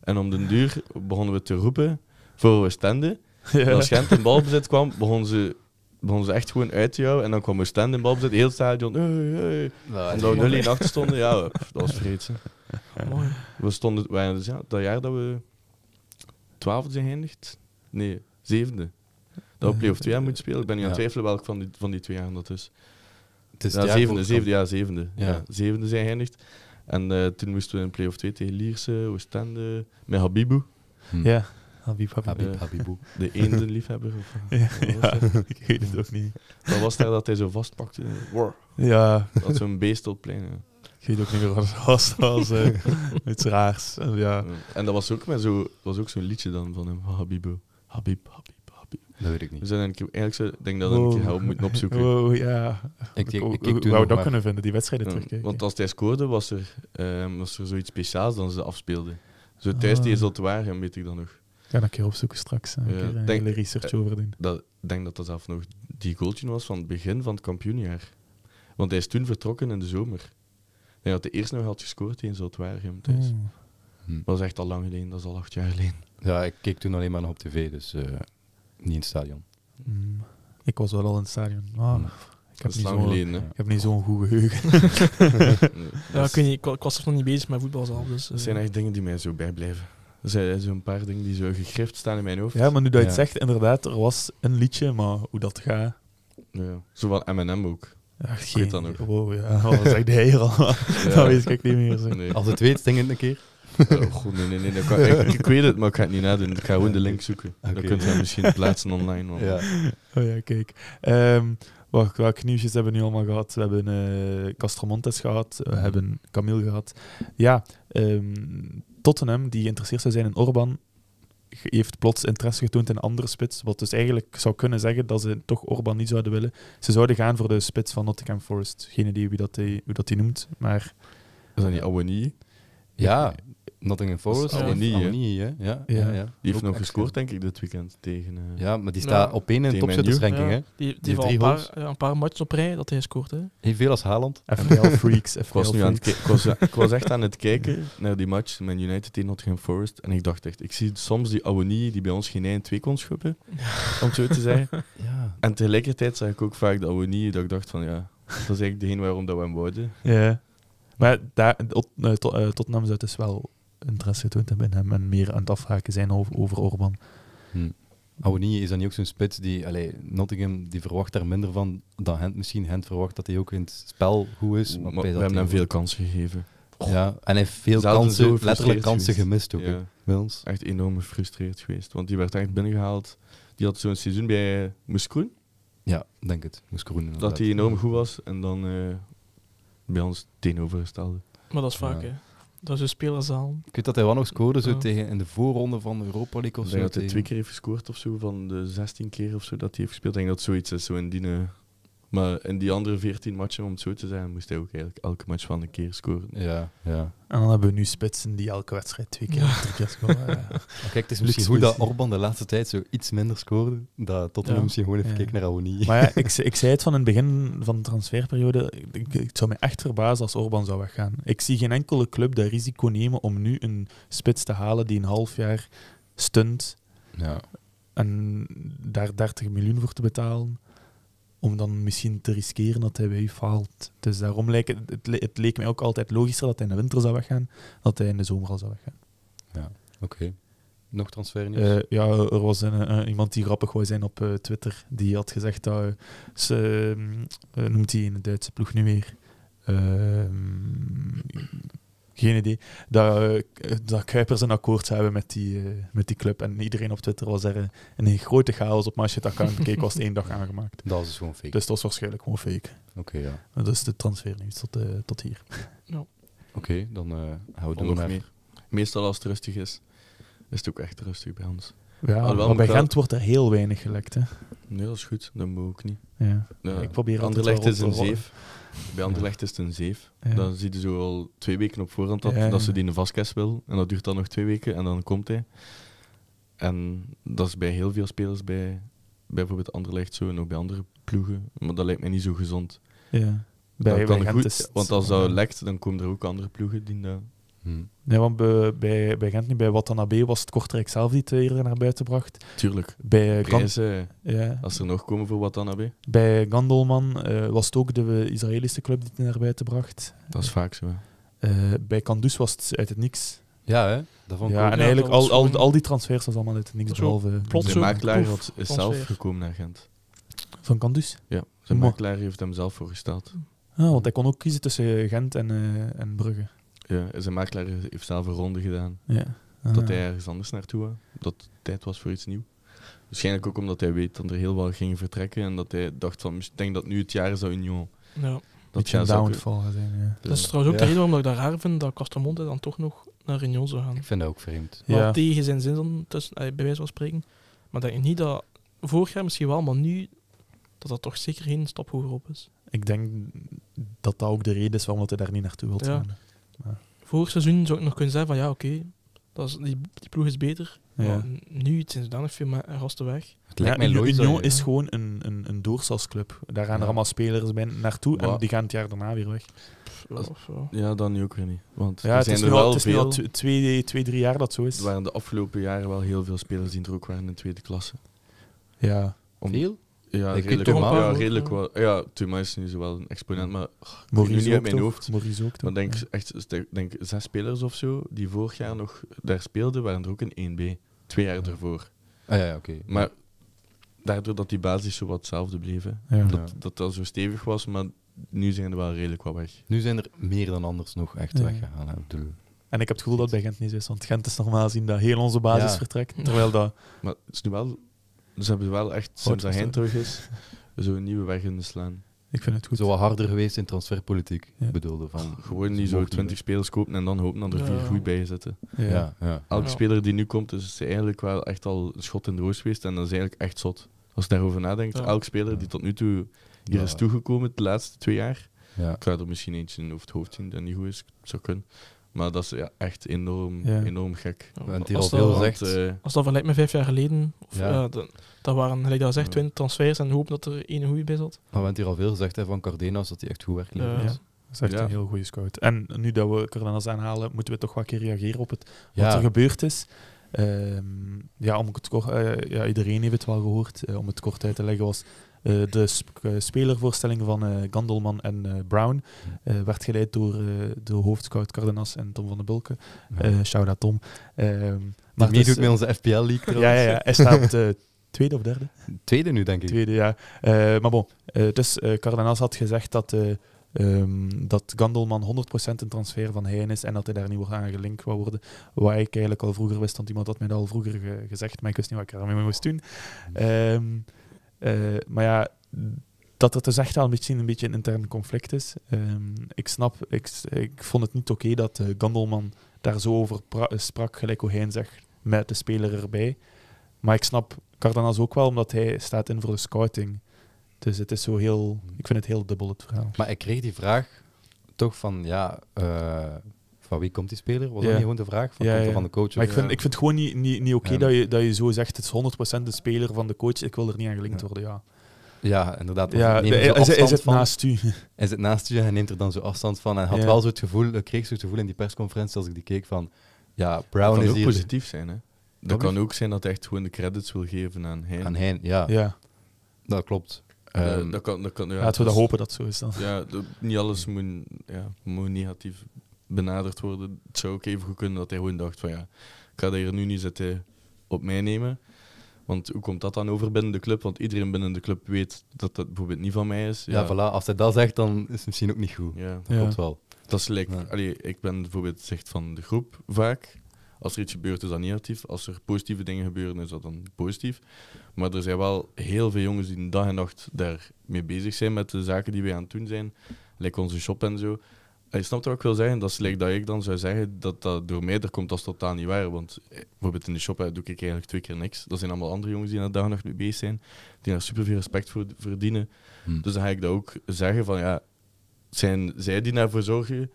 En om den duur begonnen we te roepen voor Oostende als Gent in balbezit kwam, begonnen ze begonnen ze echt gewoon uit te jou. En dan kwam stand in balbezit, heel stadion. Hey, hey. Nou, Omdat we 0 in achter stonden, ja, dat was vreedzaam. Mooi. We stonden, wij, dus ja, dat jaar dat we twaalfde zijn geëindigd, nee, zevende. Dat we play-off 2 moeten spelen. Ik ben niet aan twijfelen welk van die, van die twee jaar dat is. Het is ja, zevende, zevende, ja, zevende. Ja. ja zevende zijn geëindigd. En eh, toen moesten we in play-off 2 tegen Lierse, Oostende, met Habibu. Hm. Ja. Habib Habib. Habibou. De eendenliefhebber? Of, ja, ja, ik weet het ook niet. Wat was daar dat hij zo vastpakte. War. Ja. Dat zo'n beest op plein. Ik weet ook niet meer wat het was. Dat was eh, iets raars. En, eh, ja. En dat was ook, met zo, was ook zo'n liedje dan van hem, Habibou. Habib, Habib. Dat weet ik niet. We zijn eigenlijk zo, denk dat we een keer help moeten opzoeken. Oh ja. Ik, ik, ik, ik dat kunnen vinden, die wedstrijden terugkijken. Want als hij scoorde, was er, ehm, was er zoiets speciaals dan ze afspeelden. Zo ah. thuis die is dat waar, weet ik dan nog ga dat een keer opzoeken straks. Een, keer een denk, hele research eh, over doen. Ik denk dat dat zelf nog die goaltje was van het begin van het kampioenjaar. Want hij is toen vertrokken in de zomer. Hij had de eerste nog had gescoord in Zoutwaargem thuis. Hmm. Hmm. Dat was echt al lang geleden, dat is al acht jaar geleden. Ja, ik keek toen alleen maar nog op tv, dus eh, niet in het stadion. Hmm. Ik was wel al in het stadion. Dat ah, mm. ik, heb niet ik heb niet zo'n goed geheugen. ja, ik, was niet, nog niet bezig met voetbal zelf. Dus, zijn eh. echt dingen die mij zo bijblijven. Er zijn zo'n paar dingen die zo gegrift staan in mijn hoofd. Ja, maar nu dat je het zegt, inderdaad, er was een liedje, maar hoe dat gaat... Ja, zo van M&M ook. Ach, geen... weet dat Wow, ja. Wat oh, zegt hij hier al. Dat weet ik niet meer. Zo. Nee. Als het weet, zing het een keer. Oh, goed, nee, nee, nee. Ik, ik, weet het, maar ik ga het niet nadoen. Ik ga gewoon de link zoeken. Okay. Dan kunt je misschien plaatsen online. Ja. Oh ja, kijk. Ehm, wacht, welke nieuwsjes hebben we nu allemaal gehad? We hebben uh, Castromontes gehad, we mhm. hebben Camille gehad. Ja, um, Tottenham, die geïnteresseerd zou zijn in Orban, heeft plots interesse getoond in andere spits. Wat dus eigenlijk zou kunnen zeggen dat ze toch Orban niet zouden willen. Ze zouden gaan voor de spits van Nottingham Forest. Geen idee wie dat die, hoe dat die noemt, maar... Is dat niet Awani? Ja, Nottingham Forest. Ja, ja. ja, Die heeft nog gescoord, denk ik, dit weekend tegen... Eh, ja, maar die staat op één in de topzittersranking, hè? Die, die, heeft een paar, eh, een paar matches op rij dat hij gescoord, hè? Veel als Haaland. FPL Freaks, ik was, ik, was, echt aan het kijken naar die match, met United tegen Nottingham Forest, en ik dacht echt, ik zie soms die abonnee die bij ons geen 1 2 kon schoppen om zo te zeggen. Ja. En tegelijkertijd zag ik ook vaak de abonnee dat ik dacht van, ja, dat is eigenlijk degene waarom dat we hem Ja. Maar daar, eh, tot, uh, het is wel interesse getoond hebben in hem en meer aan het afhaken zijn over, over Orban. Hmm. is dat niet ook zo'n spits die, allez, Nottingham die verwacht daar minder van dan Hent. misschien. Hent verwacht dat hij ook in het spel goed is. Maar, maar we hebben hem veel kansen gegeven. Ja, en hij heeft veel kansen, letterlijk kansen gemist ook bij ons. Echt enorm gefrustreerd geweest, want die werd echt binnengehaald. Die had zo'n seizoen bij eh, Moeskroen. Ja, denk het. Dat hij enorm goed was en dan eh, bij ons tegenovergestelde. Maar dat is vaak, ja. hè? dat is een spelerzaal. Ik weet dat hij wel nog scoorde zo tegen, in de voorronde van Europa League of zo. dat hij twee keer heeft gescoord of zo, van de 16 keer of zo dat hij heeft gespeeld. Ik denk dat zoiets is, zo in die... Eh, maar in die andere 14 matchen, om het zo te zijn, moest hij ook eigenlijk elke match van een keer scoren. Ja, ja. En dan hebben we nu spitsen die elke wedstrijd twee keer, ja. drie keer scoren. Ja. Kijk, het is misschien goed dat Orban de laatste tijd zo iets minder scoorde. Dat Tottenham ja. misschien gewoon even keek naar Awonie. Maar ja, ik, ik, zei het van in het begin van de transferperiode. Ik, zou me echt verbazen als Orban zou weggaan. Ik zie geen enkele club dat risico nemen om nu een spits te halen die een half jaar stunt. Ja en daar 30 miljoen voor te betalen om dan misschien te riskeren dat hij bij faalt. Dus daarom leek het, het, leek mij ook altijd logischer dat hij in de winter zou weggaan, dat hij in de zomer al zou weggaan. Ja, oké. Nog transfernieuws? Uh, ja, er was een, eh, iemand die grappig wou zijn op eh, Twitter. Die had gezegd dat... ze, noemt hij in de Duitse ploeg nu weer? Ehm, geen idee. Dat, eh, dat Kuipers een akkoord zou hebben met die, eh, met die club. En iedereen op Twitter was er een grote chaos op. Maar als je het account was het één dag aangemaakt. Dat is gewoon fake. Dus dat is waarschijnlijk gewoon fake. Oké, okay, ja. Dus de transfer nu tot, eh, tot hier. Oké, dan uh, houden we nog meer. Meestal als het rustig is, is het ook echt rustig bij ons. Ja, maar bij Gent wordt er heel weinig gelekt. Hè? Nee, dat is goed. Dat moet ook niet. Ja. Ik probeer Anderlecht is een zeef. Bij Anderlecht is het een zeef. Dan zie je zo al twee weken op voorhand dat, dat ze die in vastkast wil. En dat duurt dan nog twee weken en dan komt hij. En dat is bij heel veel spelers, bij, bij bijvoorbeeld Anderlecht zo en ook bij andere ploegen. Maar dat lijkt mij niet zo gezond. Ja. Bij dat kan goed, want als dat lekt, dan komen er ook andere ploegen die dat Hmm. Nee, want bij, bij, bij Gent, bij Watanabe was het Kortrijk zelf die het eerder naar buiten bracht. Tuurlijk. Bij Prijzen, ja. als er nog komen voor Watanabe. Bij Gandolman eh, was het ook de Israëlische club die het naar buiten bracht. Dat is vaak zo. Eh, bij Candus was het uit het niks. Ja, hè? ja, en eigenlijk al, al, al die transfers was allemaal uit het niks, behalve... Plots de maakelaar zelf gekomen naar Gent. Van Candus? Ja, zijn makelaar heeft hem zelf voorgesteld. Ah, want hij kon ook kiezen tussen Gent en, uh, en Brugge is zijn makelaar heeft zelf een ronde gedaan. Ja. Dat hij ah. ergens anders naartoe was. Dat het tijd was voor iets nieuws. Waarschijnlijk ook omdat hij weet dat er heel wat ging vertrekken. En dat hij dacht van, ik denk dat nu het jaar zou Union. Ja. Dat jaar downfall zijn, Dat is trouwens ook de reden waarom ik dat raar vind dat Castromonte dan toch nog naar Union zou gaan. Ik vind dat ook vreemd. Maar tegen zijn zin dan, tussen, bij wijze van spreken. Maar denk je niet dat vorig jaar misschien wel, maar nu dat dat toch zeker geen stap hoger op is. Ik denk dat dat ook de reden is waarom hij daar niet naartoe wil gaan. Vorig seizoen zou ik nog kunnen zeggen van ja, oké, die, ploeg is beter. Maar nu het zijn zodanig veel gasten weg. Het lijkt ja, mij Union is gewoon een, een, een Daar gaan er allemaal spelers bij naartoe en die gaan het jaar daarna weer weg. Ja, dan nu ook weer niet. Want ja, zijn het is nu al, het is al twee, twee, drie jaar dat zo is. Er waren de afgelopen jaren wel heel veel spelers die er ook waren in de tweede klasse. Ja. Om... Veel? Ja, ik redelijk, wel, ja, redelijk wel. Ja, is nu wel een exponent, maar oh, nu niet in mijn hoofd. Maurice ook Maar denk, echt, denk zes spelers of zo die vorig jaar nog daar speelden, waren er ook in 1B. Twee jaar ervoor. Ah ja, oké. Maar daardoor dat die basis zo wat hetzelfde bleven. Dat, dat dat zo stevig was, maar nu zijn er wel redelijk wat weg. Nu zijn er meer dan anders nog echt ja. weggegaan. Hè. En ik heb het gevoel dat het bij Gent niet is, want Gent is normaal zien dat heel onze basis vertrekt. Terwijl dat... Maar het is nu wel dus hebben ze wel echt, sinds dat hij terug is, zo'n nieuwe weg in de slaan. Ik vind het goed. Zo wat harder geweest in transferpolitiek, Ik bedoelde. Van, Gewoon niet zo 20 spelers kopen en dan hopen dat er vier goed bij zitten. Ja. ja. Elke speler die nu komt, is eigenlijk wel echt al een schot in de roos geweest. En dat is eigenlijk echt zot. Als je daarover nadenkt, elke speler die tot nu toe hier is toegekomen de laatste twee jaar, ik er misschien eentje over het hoofd zien dat niet goed is, zou kunnen. Maar dat is ja, echt enorm, enorm gek. Ja, als, dat, veel want, eh, als dat vergelijkt met vijf jaar geleden, ja. dat waren, gelijk dat zegt, 20 transfers en hoop dat er één goede bij zat. Maar we hebben hier al veel gezegd hè, van Cardenas, dat hij echt goed werkt. Uh, Dat is echt een heel goede scout. En nu dat we Cardenas aanhalen, moeten we toch een keer reageren op het, wat er gebeurd is. Ehm, ja, om eh, ja, iedereen heeft het wel gehoord. Eh, om het kort uit te leggen was eh, de eh, spelervoorstelling van eh, Gandelman en Brown hm. werd geleid door de hoofdscout Cardenas en Tom van de Bulke. Hm. Shout-out Tom. Ehm, maar meedoet dus, met onze FPL-league Ja, ja, ja, hij staat tweede of derde? Tweede nu, denk ik. Tweede, ja. maar bon, dus Cardenas had gezegd dat... Ehm, dat Gandelman 100% een transfer van Heijn is en dat hij daar niet aan gelinkt wou worden. Waar ik eigenlijk al vroeger wist, want iemand had mij dat al vroeger gezegd, maar ik wist niet wat ik ermee moest doen. Um, eh, maar ja, dat het dus echt wel misschien een beetje een intern conflict is. Ehm, ik snap, ik, ik vond het niet oké dat eh, Gandelman daar zo over sprak, gelijk hoe hij zegt, met de speler erbij. Maar ik snap Cardenas ook wel, omdat hij staat in voor de scouting. Dus het is zo heel, ik vind het heel dubbel het verhaal. Maar ik kreeg die vraag toch van, ja, eh, wie komt die speler? Was dat niet gewoon de vraag van, van de coach? Maar ik vind, ik vind het gewoon niet, niet, niet oké dat, je, dat je zo zegt, het is 100% de speler van de coach, ik wil er niet aan gelinkt worden, ja. Ja, inderdaad. Ja, is, is, het naast u? Is het naast en hij neemt er dan zo afstand van. En had wel zo het gevoel, ik kreeg zo het gevoel in die persconferentie als ik die keek van, ja, Brown is ook positief zijn, hè? Dat, kan ook zijn dat hij echt gewoon de credits wil geven aan Hein. Aan Hein, ja. ja. Dat klopt. Eh, ehm, dat kan, dat kan, Laten we dat hopen dat zo is dan. Ja, niet alles moet, ja, moet negatief benaderd worden. Het zou ook even goed kunnen dat hij gewoon dacht van ja, ik ga dat hier nu niet zitten op mij nemen. Want hoe komt dat dan over binnen de club? Want iedereen binnen de club weet dat dat bijvoorbeeld niet van mij is. Ja, voilà. Als hij dat zegt, dan is het misschien ook niet goed. Ja. Dat wel. Dat is gelijk. ja. ik ben bijvoorbeeld zegt van de groep vaak. Als er iets gebeurt, is dat negatief. Als er positieve dingen gebeuren, is dat dan positief. Maar er zijn wel heel veel jongens die dag en nacht daarmee bezig zijn met de zaken die wij aan het doen zijn. lijkt onze shop en zo je snapt wat ik wil zeggen? Dat is dat ik dan zou zeggen dat dat door mij er komt, dat is totaal niet waar. Want eh, bijvoorbeeld in de shop doe ik eigenlijk twee keer niks. Dat zijn allemaal andere jongens die daar dag nog mee bezig zijn, die daar superveel respect voor verdienen. Hmm. Dus dan ga ik dat ook zeggen van ja, zijn zij die daarvoor zorgen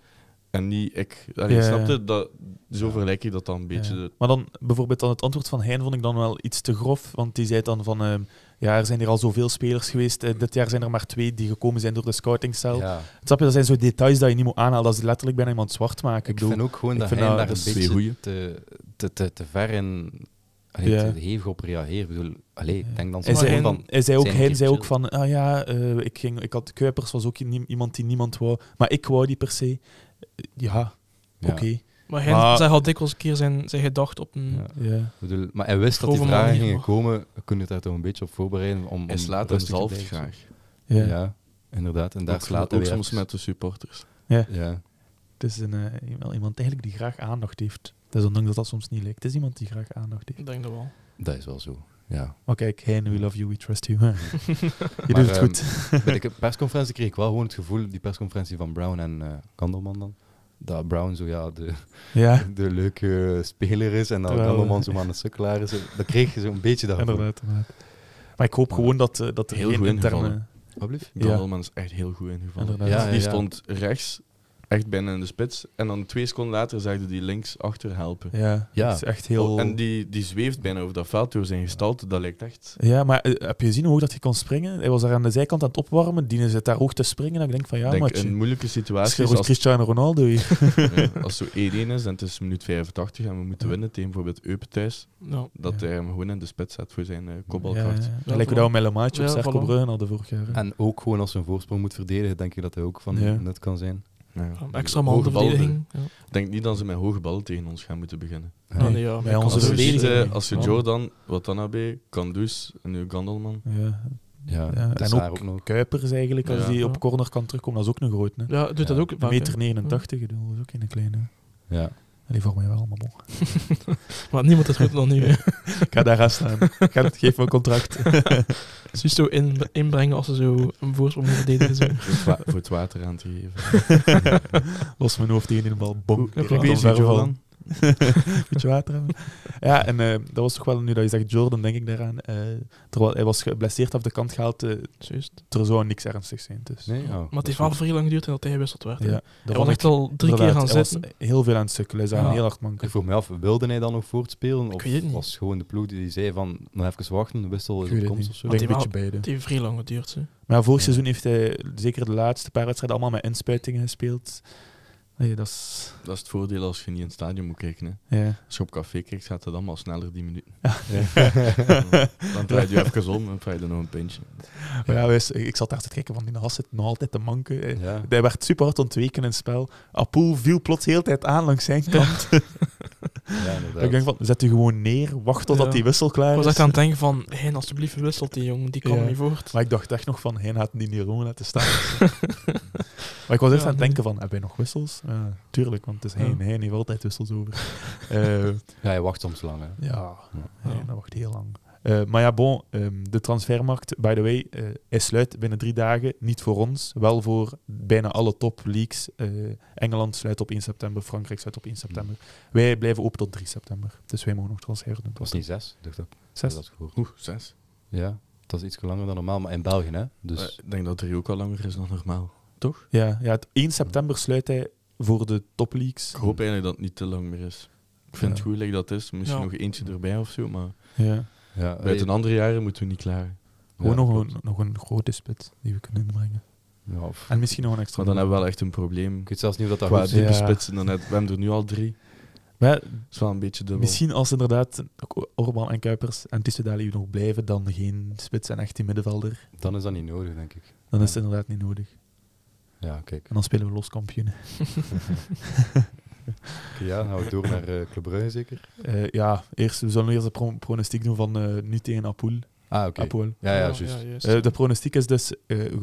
en niet ik. Allee, ja, snapte dat, zo vergelijk ik dat dan een beetje. Maar dan bijvoorbeeld dan het antwoord van Hein vond ik dan wel iets te grof, want die zei dan van. Ehm, ja, er zijn er al zoveel spelers geweest. Eh, dit jaar zijn er maar twee die gekomen zijn door de scoutingcel. Ja. Snap je, dat zijn zo details dat je niet moet aanhalen. Dat is letterlijk bijna iemand zwart maken. Ik, ik vind ook gewoon dat daar een beetje te, te, te, te, ver in... Allee, ja. te hevig op reageert. Ik bedoel, allee, denk dan zo hij, van... Hij zei ook, hij zei ook van, ah ja, eh, ik, ging, ik had Kuipers, was ook iemand die niemand wou. Maar ik wou die per se. Ja, oké. Maar, hij, maar... zij had dikwijls een keer zijn, zijn gedacht op een. Ja. ja. maar hij wist dat die vragen gingen komen. Kun je daar toch een beetje op voorbereiden? Om, hij slaat hem zelf graag. Ja. ja. inderdaad. En daar slaat hij ook soms met de supporters. Ja. ja. Het is een, eh, iemand eigenlijk die graag aandacht heeft. is ondanks dat dat soms niet leek. Het is iemand die graag aandacht heeft. Ik denk dat wel. Dat is wel zo. Ja. Oké, kijk, we love you, we trust you. je doet het ehm, goed. Um, bij de persconferentie kreeg ik wel gewoon het gevoel, die persconferentie van Brown en uh, Kandelman dan, dat Brown zo ja, de, ja. de leuke speler is en dat Belleman zo maar een sukkelaar is. dat kreeg je zo'n beetje dat inderdaad, Maar ik hoop gewoon dat, eh, dat er heel geen goed interne... Wat is echt heel goed in Ja, ja, ja, die stond rechts echt binnen in de spits. En dan twee seconden later zag je die links achter helpen. Ja, ja. Dat is echt heel... Oh, en die, die zweeft bijna over dat veld door zijn gestalte. Dat lijkt echt... Ja, maar eh, heb je gezien hoe hoog dat je kon springen? Hij was daar aan de zijkant aan het opwarmen. Die zit daar hoog te springen. En ik denk van, ja, maar... een moeilijke situatie... als Cristiano Ronaldo als zo 1-1 is en het is minuut 85 en we moeten winnen tegen bijvoorbeeld Eupen thuis, dat hij hem gewoon in de spits zet voor zijn uh, eh, kopbalkracht. Ja, ja. Lijkt we dat met maatje op Cerco Brugge hadden vorig jaar. En ook gewoon als een voorsprong moet verdedigen, denk ik dat hij ook van net kan zijn. Ja. Extra mandenverdediging. Ja. Ik denk niet dat ze met hoge ballen tegen ons gaan moeten beginnen. Nee. Ah, ja. onze eh, als, je, als je Jordan, Watanabe, Kandus en nu Gandelman... Ja. Ja, en ook, nog. Kuipers eigenlijk, als die op corner kan terugkomen, dat is ook een groot. Hè? Ja, doet dat ook. Meter 89, dat is ook de kleine. Ja die volgen mij wel, maar bon. maar niemand is goed nog nu. ik ga daar aan staan. Ik geef me een contract. Ze zo in, inbrengen als ze zo een voorsprong verdedigen. Zo. Voor, het water aan te geven. Los mijn hoofd tegen in een bal. Bonk. Ik weet je, Beetje water hebben. Ja, en eh, dat was toch wel, nu dat je zegt Jordan, denk ik daaraan. Uh, eh, terwijl hij was geblesseerd af de kant gehaald, uh, er zou niks ernstigs zijn. Dus. Nee, maar het heeft wel vrij lang geduurd dat hij gewisseld werd. Ja, hij was echt al drie keer gaan zitten. heel veel aan het sukkelen, hij zag ja. heel hard man Ik vroeg me af, wilde hij dan nog voortspelen? Of was gewoon de ploeg die zei van, nog even wachten, de wissel is de komst of zo? heeft een beetje beide. vrij lang geduurd. ze Maar vorig seizoen heeft hij zeker de laatste paar wedstrijden allemaal met inspuitingen gespeeld ja dat, is... dat is het voordeel als je niet in het stadion moet kijken. Hè. Ja. Als je op café kijkt, gaat het allemaal sneller, die minuten. dan draait je even om en vraag je nog een pintje. Ja. Wees, ik zat daar te kijken, van die gast zit nog altijd te manken. Hij werd super hard ontweken in het spel. Apoel viel plots de hele tijd aan langs zijn kant. ik denk van, zet u gewoon neer, wacht totdat die wissel klaar is. Ik was echt aan het denken van, Hein, alsjeblieft wisselt die jongen, die kan niet voort. Maar ik dacht echt nog van, Hein had die niet laten staan. Maar ik was echt aan het denken van, heb je nog wissels? tuurlijk, want het is heen, heen heeft altijd wissels over. Uh, ja, je wacht soms lang. Hè? Ja, ja. dat wacht heel lang. Eh, maar ja, bon, ehm, de transfermarkt, by the way, eh, is sluit binnen drie dagen. Niet voor ons, wel voor bijna alle top leagues. Engeland sluit op 1 september, Frankrijk sluit op 1 september. Hmm. Wij blijven open tot 3 september, dus wij mogen nog transfer doen. Dat was niet zes, dacht ik. Zes? Oeh, zes. Ja, dat is iets langer dan normaal, maar in België, hè? Dus... ik denk dat drie ook al langer is dan normaal toch? Ja, ja 1 september sluit hij voor de topleaks. Ik hoop eigenlijk dat het niet te lang meer is. Ik vind het goed dat dat is. Misschien nog eentje erbij of zo, maar ja. Ja, uit een andere jaren moeten we niet klaar. Gewoon nog, een, nog een grote spits die we kunnen inbrengen. Ja, of... En misschien nog een extra. Maar dan hebben we wel echt een probleem. Ik weet zelfs niet of dat, dat goed is. Ja. spitsen, dan hebben we hebben er nu al drie. Maar, is wel een beetje dubbel. Misschien als inderdaad Orban en Kuipers en Tissedali nog blijven, dan geen spits en echt die middenvelder. Dan is dat niet nodig, denk ik. Dan is het inderdaad niet nodig. Ja, kijk. En dan spelen we los kampioenen. ja, gaan we door naar uh, Club Brugge zeker? Eh, ja, eerst, we zullen eerst de pronostiek doen van uh, nu tegen Apoel. Ah, oké. Ja, ja, juist. de pronostiek is dus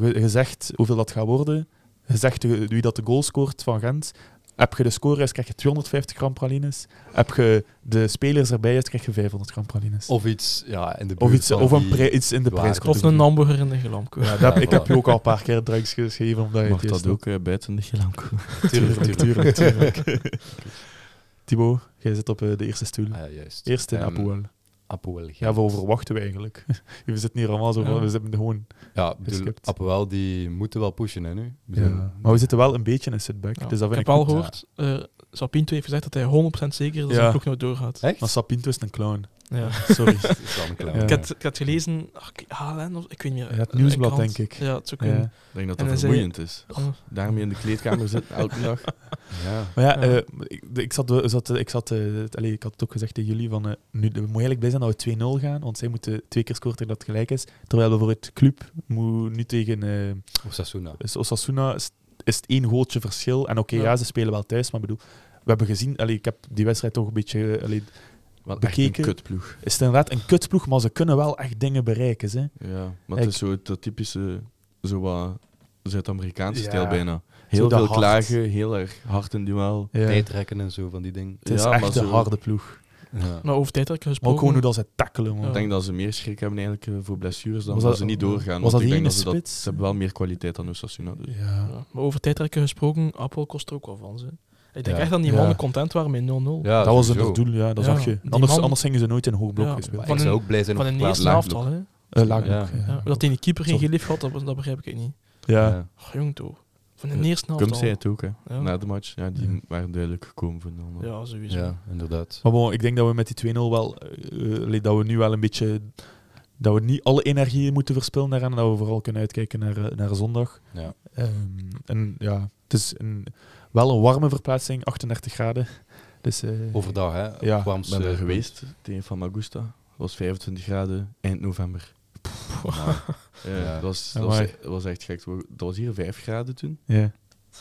gezegd hoeveel dat gaat worden. Gezegd wie dat de goal scoort van Gent. Heb je de score krijg je 250 gram pralines. Heb je de spelers erbij is, krijg je 500 gram pralines. Of iets ja, in de Of, iets, of een iets in de prijs. Of een hamburger in de glamko. Ja, ik heb je ook al een paar keer drugs geschreven. Omdat je dat ook, ook uh, eh, buiten de glamko? tuurlijk, tuurlijk, tuurlijk. Thibaut, jij zit op eh, de eerste stoel. Ah ja, juist. Eerst in um, ehm, Apoel Ja, voor verwachten we eigenlijk? we zitten hier allemaal zo van, we zitten gewoon Ja, bedoel, Apoel die moeten wel pushen hè, nu. ja. Maar we zitten wel een beetje in een setback. Dus ik heb al gehoord, eh, Sapinto heeft gezegd dat hij 100% zeker is dat ja. zijn ploeg nooit doorgaat. Echt? Maar Sapinto is een clown. Ja. Sorry. clown. Ik, had, gelezen, HLN, ah, ik weet niet meer. het eh, nieuwsblad, denk ik. Ja, het zou kunnen. Ik denk dat dat vermoeiend is. Oh. Daarmee in de kleedkamer zitten elke dag. Ja. Maar ja, uh, ik, ik, zat, eh, zat ik, zat, uh, allez, ik had het ook gezegd tegen jullie, van, uh, nu, we moeten eigenlijk blij zijn dat we 2-0 gaan, want zij moeten twee keer scoren dat het gelijk is. Terwijl het Club moet nu tegen Osasuna, Osasuna is het één gootje verschil. En oké, ja. ze spelen wel thuis, maar bedoel, we hebben gezien, allee, ik heb die wedstrijd toch een beetje allee, bekeken. Echt Is het inderdaad een kutploeg, maar ze kunnen wel echt dingen bereiken. Ze. Ja, maar het is zo het typische zo Zuid-Amerikaanse stijl bijna. Heel veel klagen, heel erg hard in duel. Ja. Tijdrekken en zo van die dingen. Het is echt maar een harde ploeg. Maar over tijd gesproken. ook gewoon hoe dat ze tackelen. Ik denk dat ze meer schrik hebben eigenlijk eh, voor blessures dan dat, ze niet doorgaan. Was dat ik denk dat ze, dat, ze hebben wel meer kwaliteit dan Osasuna. Dus. Ja. Maar over ik gesproken, Apple kost er ook wel van. Ze. Ik denk echt dat die mannen content waren met 0-0. Ja, dat was het doel, ja, dat zag je. Anders, anders gingen ze nooit in hoog blok gespeeld. Ik zou ook blij zijn van een eerste helft dat die keeper geen geliefd had, dat, dat begrijp ik niet. Ja. Jong toch. Van een naam. Komt zei het ook, hè? Na de match. Ja, die waren duidelijk gekomen van de Ja, sowieso. Ja, inderdaad. Maar bon, ik denk dat we met die 2-0 wel... Eh, eh, dat we nu wel een beetje... Dat we niet alle energie moeten verspillen daaraan. En dat we vooral kunnen uitkijken naar, eh, naar zondag. Ja. Ehm, en ja, het is een, wel een warme verplaatsing. 38 graden. Dus, Overdag, hè? Ja. Ik ben er geweest tegen Van Augusta. was 25 graden eind november ja, dat was, dat, was, dat was echt gek. Dat was hier 5 graden toen. Ja.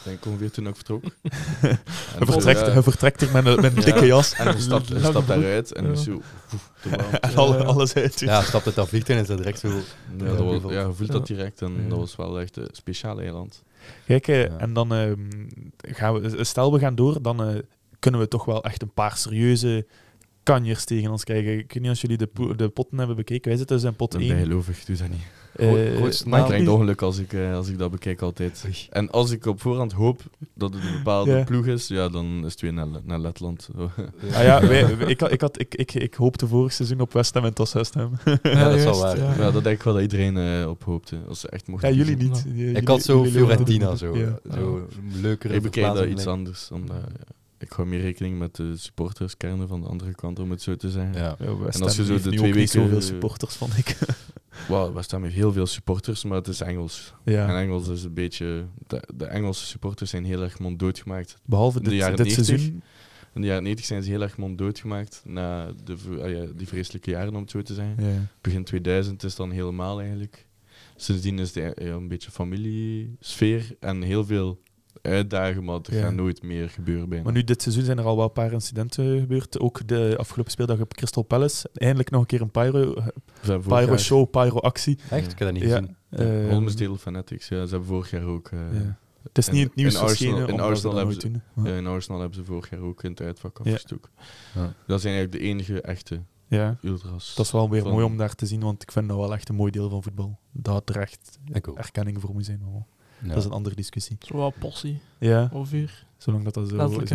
Denk ik ongeveer toen ook vertrok. hij, vertrekt, eh, hij vertrekt er met een, met dikke jas. En hij stapt, daaruit en zo... en alles uit. Ja, stapt het dat vliegtuig en is dat direct zo... Ja, dat voelt dat direct en dat was wel echt een speciaal eiland. Kijk, eh, en dan ehm, gaan we... Stel, we gaan door, dan eh, kunnen we toch wel echt een paar serieuze kanjers tegen ons krijgen. Ik weet niet als jullie de, de potten hebben bekeken. Wij zitten dus in pot Ben geloof ik, doe dat niet. Uh, krijg nog klein ongeluk als ik, eh, als ik dat bekijk altijd. En als ik op voorhand hoop dat het een bepaalde ploeg is, ja, dan is het weer naar, Letland. Ja. Ah, ja, wij, ik, ik, had, ik, ik, hoopte vorig seizoen op West Ham en Tos West Ham. Ja, dat is wel waar. Ja. dat denk ik wel dat iedereen uh, op hoopte. Als ze echt mochten ja, jullie niet. ik had zo Fiorentina, zo, zo leukere Ik bekijk dat iets anders ik hou meer rekening met de supporterskernen van de andere kant, om het zo te zeggen. Ja. en als je zo de twee weken... zoveel supporters, vond ik. Wauw, staan met heel veel supporters, maar het is Engels. Ja. En Engels is een beetje... De, Engelse supporters zijn heel erg monddood gemaakt. Behalve dit, dit 90, seizoen? In de jaren 90 zijn ze heel erg monddood gemaakt na de, ah die vreselijke jaren, om het zo te zeggen. Ja. Begin 2000 is dan helemaal eigenlijk. Sindsdien is het een beetje familiesfeer en heel veel uitdagen, maar er ja. gaat nooit meer gebeuren bijna. Maar nu dit seizoen zijn er al wel een paar incidenten gebeurd. Ook de afgelopen speeldag op Crystal Palace. Eindelijk nog een keer een pyro, eh, pyro show, pyro actie. Echt? Ik heb dat niet gezien. Uh, eh, Holmesdeel Fanatics, ja, ze hebben vorig jaar ook... Uh, Het is niet het nieuws in in Arsenal hebben ze, ja. in Arsenal hebben ze vorig jaar ook in het uitvak Ja. Dat zijn eigenlijk de enige echte ja. ultras. Dat is wel weer mooi om daar te zien, want ik vind dat wel echt een mooi deel van voetbal. Dat had er echt erkenning voor moet zijn dat is een andere discussie. Zo wel Ja. Of uur. Zolang dat dat zo, Letterlijk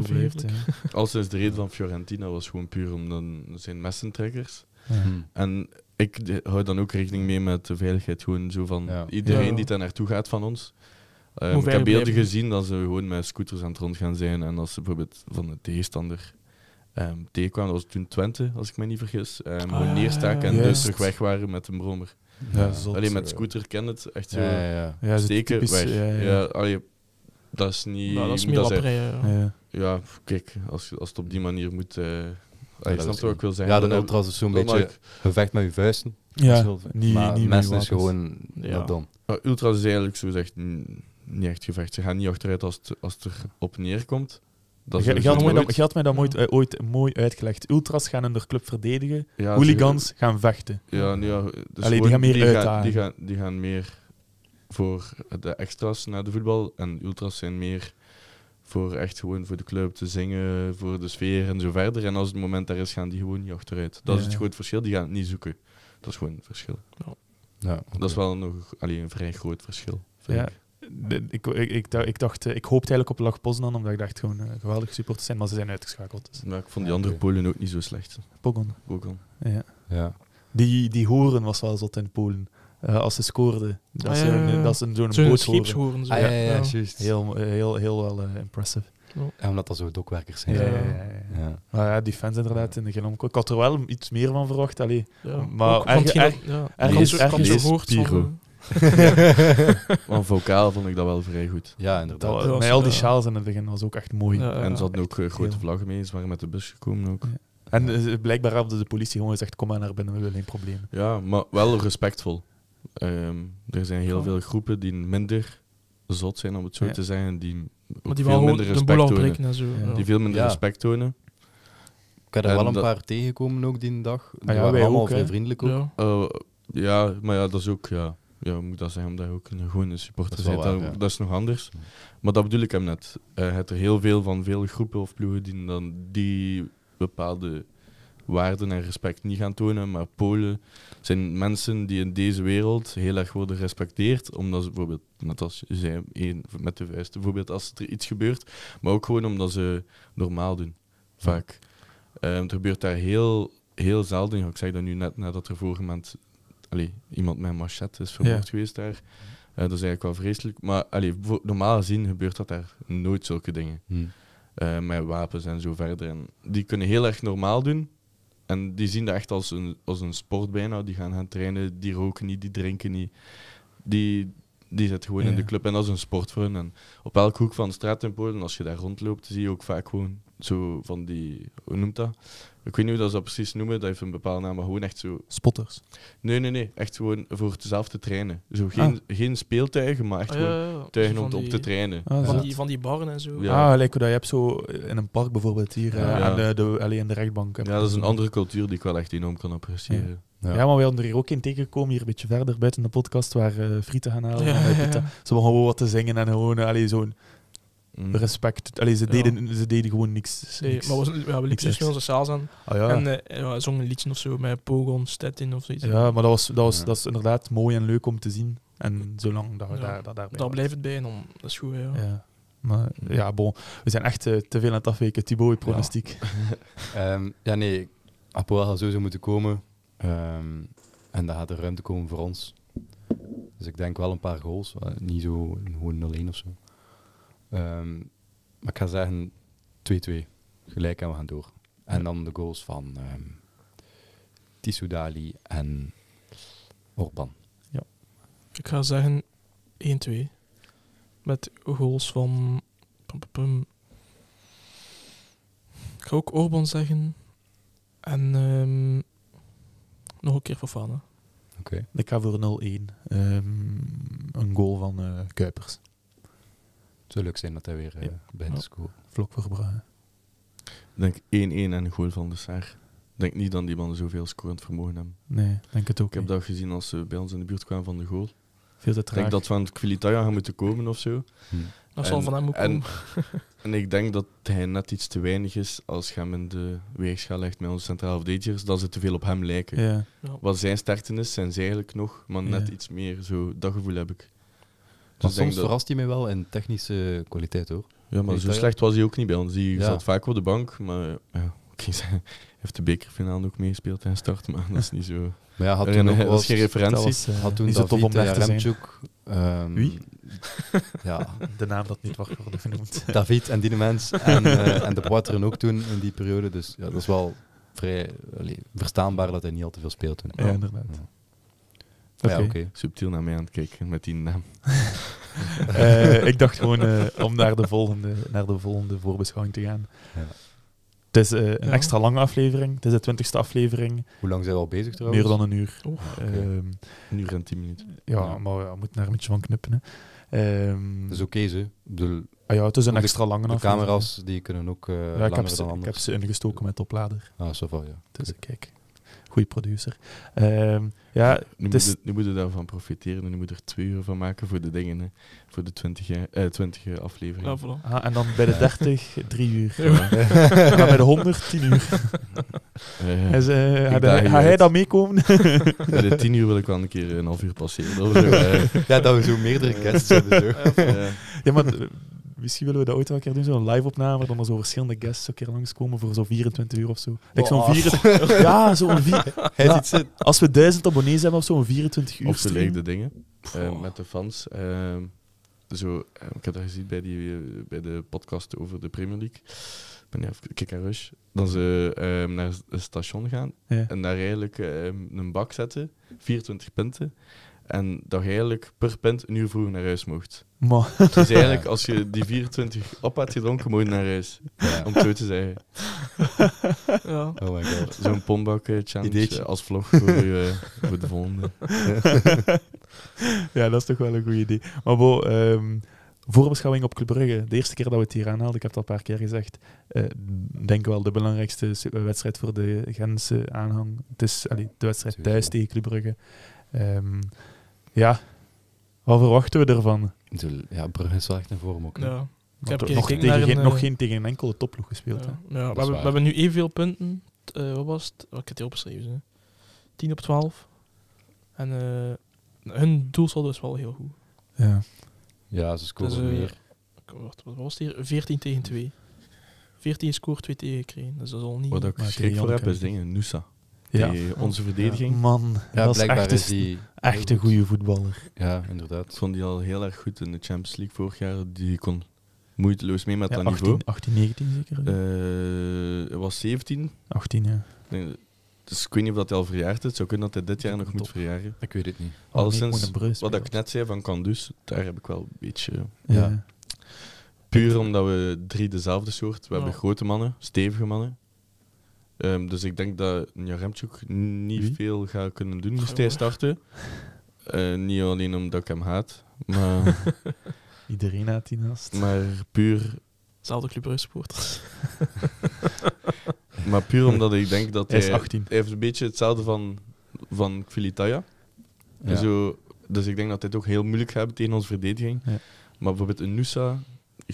Als Ja. Al de reden van Fiorentina was gewoon puur om dan zijn messentrekkers. Hm. En ik hou dan ook rekening mee met de veiligheid. Gewoon zo van iedereen die daar naartoe gaat van ons. Um, ik heb beelden gezien dat ze gewoon met scooters aan het rond gaan zijn. En als ze bijvoorbeeld van de tegenstander ehm, tegenkwamen, dat was toen Twente, als ik me niet vergis, um, gewoon neerstaken en dus terug weg waren met een brommer. Ja, zot, allee, met eh. scooter ken het echt zo ja, ja. steken typisch, weg. Ja, allee, dat is niet... Nou, dat is meer Ja. kijk, als, als het op die manier moet... Uh, ja, ik wat ik wil zeggen. Ja, dan, ultra's is zo'n beetje gevecht met je vuisten. Ja, niet, niet mensen is gewoon dom. Ultra ultras is eigenlijk zo gezegd niet echt gevecht. Ze gaan niet achteruit als het, als het erop neerkomt je, had mij dat ooit, eh, ooit mooi uitgelegd. Ultras gaan hun club verdedigen, hooligans gaan vechten. Ja, ja, dus die gaan meer die die, gaan, meer voor de extra's naar de voetbal. En ultras zijn meer voor echt gewoon voor de club te zingen, voor de sfeer en zo verder. En als het moment daar is, gaan die gewoon niet achteruit. Dat is het groot verschil. Die gaan het niet zoeken. Dat is gewoon het verschil. Ja. ja Dat is wel nog alleen een vrij groot verschil. ja ik, ik, ik, dacht, eh, ik hoopte eigenlijk op Lach Poznan, omdat ik dacht gewoon uh, geweldige supporters zijn, maar ze zijn uitgeschakeld. Dus. ik vond die andere Polen ook niet zo slecht. Pogon. Pogon. Ja. ja. Die, die horen was wel zo in Polen. Eh, als ze scoorden. Dat ah, is ah, ja, ja. zo'n boot Zo. ja, juist. Heel, heel, heel wel impressive. en omdat dat zo dokwerkers zijn. Ja, ja, Maar ja, die fans inderdaad in de Genomco. Ik had er wel iets meer van verwacht. Allee. Maar erg, erg, erg, maar vocaal vond ik dat wel vrij goed. Ja, inderdaad. met al die sjaals in het begin was ook echt mooi. en ze hadden ook eh, grote vlaggen mee, ze waren met de bus gekomen ook. En eh, blijkbaar hadden de politie gewoon gezegd, kom maar naar binnen, we willen geen problemen. Ja, maar wel respectvol. Ehm, er zijn heel veel groepen die minder zot zijn, om het zo te zeggen, die maar die veel minder respect tonen. En Die veel minder respect tonen. Ik heb er wel een paar tegenkomen ook die dag. Ah, ja, allemaal vrij vriendelijk ook. Ja. Oh, ja. maar ja, dat is ook... Ja ja, hoe moet ik dat zeggen, omdat je ook een gewone supporter bent, dat, is nog anders. Maar dat bedoel ik hem net. Eh, je het er heel veel van veel groepen of ploegen die dan die bepaalde waarden en respect niet gaan tonen, maar Polen zijn mensen die in deze wereld heel erg worden respecteerd, omdat ze bijvoorbeeld, net als je met de vuist bijvoorbeeld, als er iets gebeurt, maar ook gewoon omdat ze normaal doen, vaak. Um, het gebeurt daar heel, heel zelden. Ik zeg dat nu net nadat er vorige maand allee, iemand met een machette is vermoord geweest daar. Eh, dat is eigenlijk wel vreselijk. Maar allee, normaal gezien gebeurt dat daar nooit zulke dingen. Hmm. Eh, met wapens en zo verder. En die kunnen heel erg normaal doen. En die zien dat echt als een, als een sport bijna. Die gaan gaan trainen, die roken niet, die drinken niet. Die, die zit gewoon in de club en dat is een sport voor hen. En op elke hoek van de straat in Polen, als je daar rondloopt, zie je ook vaak gewoon zo van die, hoe noemt dat? ik weet niet hoe dat ze dat precies noemen, dat heeft een bepaalde naam, maar gewoon echt zo... Spotters? Nee, nee, nee. Echt gewoon voor zelf te trainen. Zo geen, ah. geen speeltuigen, maar echt oh, gewoon tuigen om op te trainen. Ah, van, die, van die barren en zo. Ja, ah, lijkt dat je hebt zo in een park bijvoorbeeld hier, eh, ja. aan de, de, alleen de rechtbank. Ja, dat is een andere cultuur die ik wel echt enorm kan appreciëren. Ja. maar we hadden er hier ook in tegengekomen, hier een beetje verder buiten de podcast, waar eh, frieten gaan halen. Ja, Ze mogen gewoon wat te zingen en gewoon uh, zo'n Mm. Respect. Allee, ze, deden, ze deden gewoon niks. maar was, ja, we liepen onze zaal aan en uh, zongen liedjes of zo met Pogon, Stettin of zoiets. Ja, maar dat, was, dat, was, dat is inderdaad mooi en leuk om te zien. En zolang dat daar, dat daar Daar blijft het bij en dat is goed, ja. Maar ja, bon, we zijn echt eh, te veel aan het afweken. Thibaut, pronostiek. Ehm, ja, nee, Apoel gaat sowieso moeten komen. Ehm, en daar gaat er ruimte komen voor ons. Dus ik denk wel een paar goals. niet zo gewoon 0-1 of zo. Ehm, maar ik ga zeggen 2-2. Gelijk en we gaan door. En dan de goals van um, Tissou Dali en Orban. Ja. Ik ga zeggen 1-2. Met goals van... Pum, pum. Ik ga ook Orban zeggen. En ehm, nog een keer voor Fana. Oké. Ik ga voor 0-1. een goal van eh, Kuipers. Het zou leuk zijn dat hij weer uh, bij de school. Vlok voor Brugge. Ik denk 1-1 en een goal van de Saar. Ik denk niet dat die man zoveel scorend vermogen hebben. Nee, denk het ook. Ik heb dat gezien als ze bij ons in de buurt kwamen van de goal. Veel te traag. Ik denk dat we aan het Quilitaja gaan moeten komen of zo. Dat hmm. zal van hem moeten en, en, ik denk dat hij net iets te weinig is als je hem in de weegschaal legt met onze centrale verdedigers, dat ze te veel op hem lijken. Ja. Wat zijn starten is, zijn ze eigenlijk nog, maar net iets meer. Zo, dat gevoel heb ik. Dus soms dat... verrast hij mij wel in technische kwaliteit hoor. Ja, maar zo slecht was hij ook niet bij ons. Hij zat vaak op de bank, maar ja, hij heeft de bekerfinale ook meegespeeld en start, maar dat is niet zo. Maar ja, had toen nog was, geen referentie. Was, uh, had toen David op eh, Remchuk. Ehm, Wie? Ja. De naam dat niet wacht worden genoemd. David en die mens en, eh, en de Poitrine ook toen in die periode. Dus ja, dat is wel vrij verstaanbaar dat hij niet al te veel speelt toen. Ja, inderdaad. Ja, oké Subtiel naar mij aan het kijken met die naam. Eh, ik dacht gewoon eh, om naar de, volgende, naar de volgende voorbeschouwing te gaan. Ja. Het is eh, een extra lange aflevering. Het is de twintigste aflevering. Hoe lang zijn we al bezig trouwens? Meer dan een uur. Ah, ehm, een uur en tien minuten. Ja, maar we moeten daar een beetje van knippen. Hè. Ehm, dat is oké, ze. De, ah, ja, het is een extra lange de aflevering. De camera's die kunnen ook ja, ik heb, ze, ik heb ze, ingestoken met oplader. Ah, zo so ja. Dus kijk goede producer. Ehm, ja, nu, moeten nu moeten daarvan profiteren en nu moet er twee uur van maken voor de dingen, hè. voor de 20, eh, 20 ah, en dan bij de 30, 3 uur. Ja. en dan bij de 100, 10 uur. Uh, ze, ga, hij eh, dat meekomen? de 10 uur wil ik wel een keer een half uur passeren. Eh, ja, dat we zo meerdere guests hebben. ja, maar Misschien willen we dat ooit wel een keer doen, zo'n live-opname, waar dan er zo verschillende guests een keer langskomen voor zo'n 24 uur of zo. Like zo'n 24... Ja, zo'n vier... ja, Als we duizend abonnees hebben of zo'n 24 uur Of de dingen eh, met de fans. Uh, zo, eh, ik heb dat gezien bij, die, eh, bij de podcast over de Premier League. Ben even, kijk en Rush. Dat ze ehm, naar het station gaan en daar eigenlijk ehm, een bak zetten, 24 punten. En dat je eigenlijk per pint een uur vroeg naar huis mocht. Maar. Dus eigenlijk, als je die 24 op had gedronken, moet je naar huis. Om het zo te zeggen. Ja. Oh my god. Zo'n pombak eh, challenge eh, als vlog voor, eh, voor de volgende. Ja, dat is toch wel een goed idee. Maar Bo, ehm, voorbeschouwing op Club Brugge. De eerste keer dat we het hier aanhaalden, ik heb het al een paar keer gezegd. Uh, denk wel de belangrijkste wedstrijd voor de Gentse aanhang. Het is de wedstrijd thuis tegen Club Brugge. Ehm, ja. Wat verwachten we ervan? Ja, Brugge is wel echt een vorm ook. Ja. Ik heb nog, tegen, nog eh, geen tegen een enkele topploeg gespeeld. Ja. we, hebben nu evenveel punten. Uh, wat was het? Wat ik heb het opgeschreven. 10 op 12. En uh, hun doelsaldo is wel heel goed. Ja, ja ze scoren dus, uh, meer. Wat, was het hier? 14 tegen 2. 14 score, 2 tegen Dus dat is al niet... Wat ik schrik voor heb, is dingen. Noosa ja. onze verdediging. Ja, man, dat is echt, een goede voetballer. Ja, inderdaad. Vond die al heel erg goed in de Champions League vorig jaar. Die kon moeiteloos mee met dat niveau. 18, 19 zeker? Uh, was 17. 18, ja. dus ik weet niet of dat hij al verjaard is. Zou kunnen dat hij dit jaar nog moet verjaren. Ik weet het niet. Oh, Alleszins, wat ik net zei van Candus, daar heb ik wel een beetje... Ja. Puur omdat we drie dezelfde soort... We hebben grote mannen, stevige mannen. Ehm, dus ik denk dat Jaremchuk niet veel gaat kunnen doen. Moest hij starten. Eh, niet alleen omdat ik hem haat, maar... Iedereen haat die naast. Maar puur... Hetzelfde club supporters. maar puur omdat ik denk dat hij... Hij is 18. Hij heeft een beetje hetzelfde van, van Kvilitaya. Ja. dus ik denk dat hij het ook heel moeilijk gaat tegen onze verdediging. Maar bijvoorbeeld een Nusa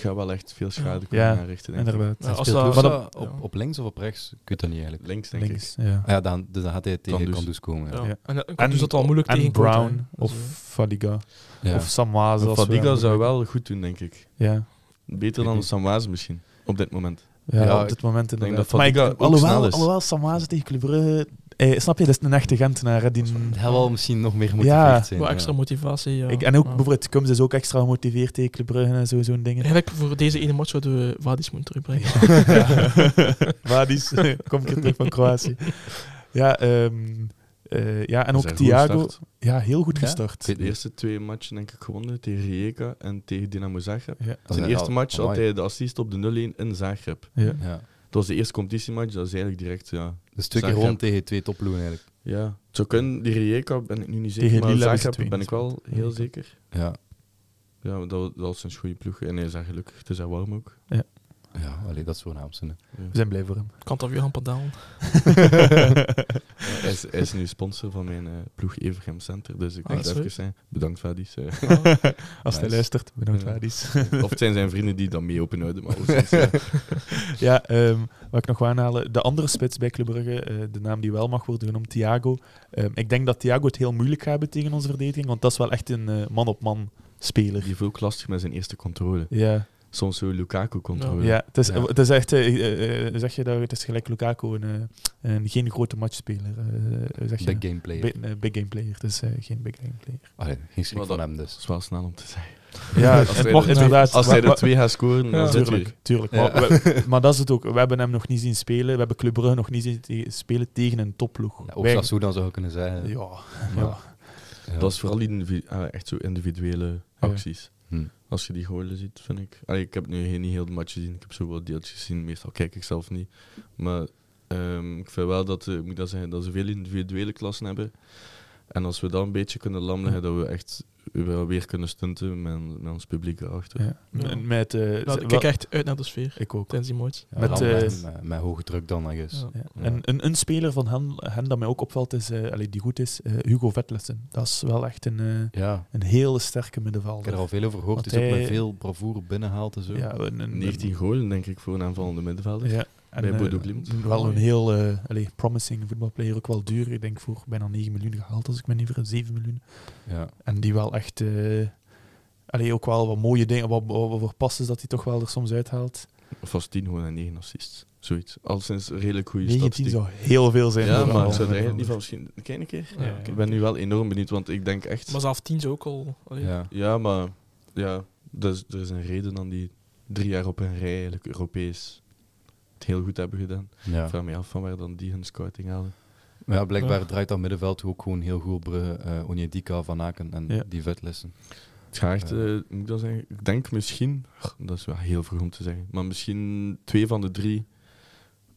gaat wel echt veel schade kunnen ja, aanrichten. Denk inderdaad. Ja, als op, op, links of op rechts kunt dan dat niet eigenlijk. Links, denk ik. Ja. Ah ja. dan, dus dan gaat hij tegen dus. Kandus komen. Ja. En, en dus dat al moeilijk en tegen Brown of Fadiga of Samwaze Fadiga we zou wel goed doen, denk ik. Ja. Beter dan Samwaze misschien, op dit moment. Ja, op dit moment inderdaad. Denk dat Fadiga alhoewel, alhoewel Samwaze tegen Club eh, snap je, dat is een echte gent naar die... Heel wel misschien nog meer gemotiveerd ja. zijn. Wat extra motivatie, ja. en ook bijvoorbeeld Kums is ook extra gemotiveerd tegen Club Brugge en zo, zo'n dingen. Eigenlijk voor deze ene match zouden we Wadis moeten terugbrengen. Ja. Wadis, kom ik terug van Kroatië. Ja, ehm, eh, ja en ook Thiago. Ja, heel goed gestart. De eerste twee matchen denk ik gewonnen, tegen Rijeka en tegen Dynamo Zagreb. Zijn eerste match had hij de assist op de 0-1 in Zagreb. ja was de eerste competitiematch, dat is eigenlijk direct. Ja, stukje twee rond tegen twee topploegen eigenlijk. Ja, het zou kunnen. Die Rijeka ben ik nu niet zeker, tegen maar Zagreb ben ik wel heel zeker. Ja. Ja, dat, dat was een goede ploeg en hij is daar gelukkig. Het is daar warm ook. Ja. Ja, alleen dat is voornaamste. We zijn blij voor hem. Kant of Johan Padaan. hij, is, hij is nu sponsor van mijn eh, ploeg Evergem Center, dus ik ah, even zijn. Bedankt, Vadis. Eh. Ah, als hij luistert, bedankt, Vadis. of het zijn zijn vrienden die dan mee openhouden. Maar ja, um, wat ik nog aanhalen, de andere spits bij Club Brugge, eh, de naam die wel mag worden genoemd, Thiago. Ehm, ik denk dat Thiago het heel moeilijk gaat hebben tegen onze verdediging, want dat is wel echt een man-op-man... speler. Die voelt lastig met zijn eerste controle. Ja soms zo Lukaku controleren. Ja, het is, ja. Het is echt, eh, eh, eh, zeg je dat, het is gelijk Lukaku, een, een geen grote matchspeler. Uh, zeg big game player. Big, game player, het is geen big game player. Allee, geen van hem dus. Dat is wel snel om te zeggen. Ja, als hij, er twee gaat scoren, natuurlijk. Tuurlijk, tuurlijk. Maar, maar, dat is het ook. We hebben hem nog niet zien spelen. We hebben Club Brugge nog niet zien spelen tegen een topploeg. Ja, ook zo dan zou kunnen zeggen. Ja, ja. Dat is vooral die ah, echt zo individuele acties. Hm. Als je die goalen ziet, vind ik. ik heb nu niet heel de match gezien. Ik heb zo wel deeltjes gezien. Meestal kijk ik zelf niet. Maar ehm, ik vind wel dat, uh, moet dat, zeggen, dat ze veel individuele klassen hebben. En als we dat een beetje kunnen lamleggen, dat we echt wel weer kunnen stunten met, met ons publiek erachter. met, eh, nou, ik kijk echt uit naar de sfeer. Ik ook. Tenzij Ja, met, eh, met, hoge druk dan, ergens. En een, een speler van hen, hen dat mij ook opvalt, is, uh, die goed is, Hugo Vetlessen. Dat is wel echt een, een hele sterke middenvelder. Ik heb er al veel over gehoord. Hij is ook met veel bravoure binnenhaalt en zo. Ja, een, 19 golen, denk ik, voor een aanvallende middenvelder. Ja. Eh, wel een heel eh, allez, promising voetbalplayer, ook wel duur. Ik denk voor bijna 9 miljoen gehaald, als ik me niet vergis, 7 miljoen. Ja. En die wel echt... Eh, allee, ook wel wat mooie dingen, wat, wat voor passes dat hij toch wel er soms uithaalt. Of was 10 gewoon en 9 assists. Zoiets. Al sinds redelijk goede 19 zou heel veel zijn. Ja, maar ik zou er misschien... geen keer. ik ben nu wel enorm benieuwd, want ik denk echt... Maar zelf 10 ze ook al... Ja. ja, maar... Ja, dus, er is een reden dan die drie jaar op een rij eigenlijk Europees heel goed hebben gedaan. Ja. Ik vraag me af van waar dan die hun scouting halen. Maar ja, blijkbaar draait dat middenveld ook gewoon heel goed op uh, Onyedika, Van Aken en ja. die vetlessen. Het gaat echt, uh, ik dat zeggen? Ik denk misschien, dat is wel heel vroeg om te zeggen, maar misschien twee van de drie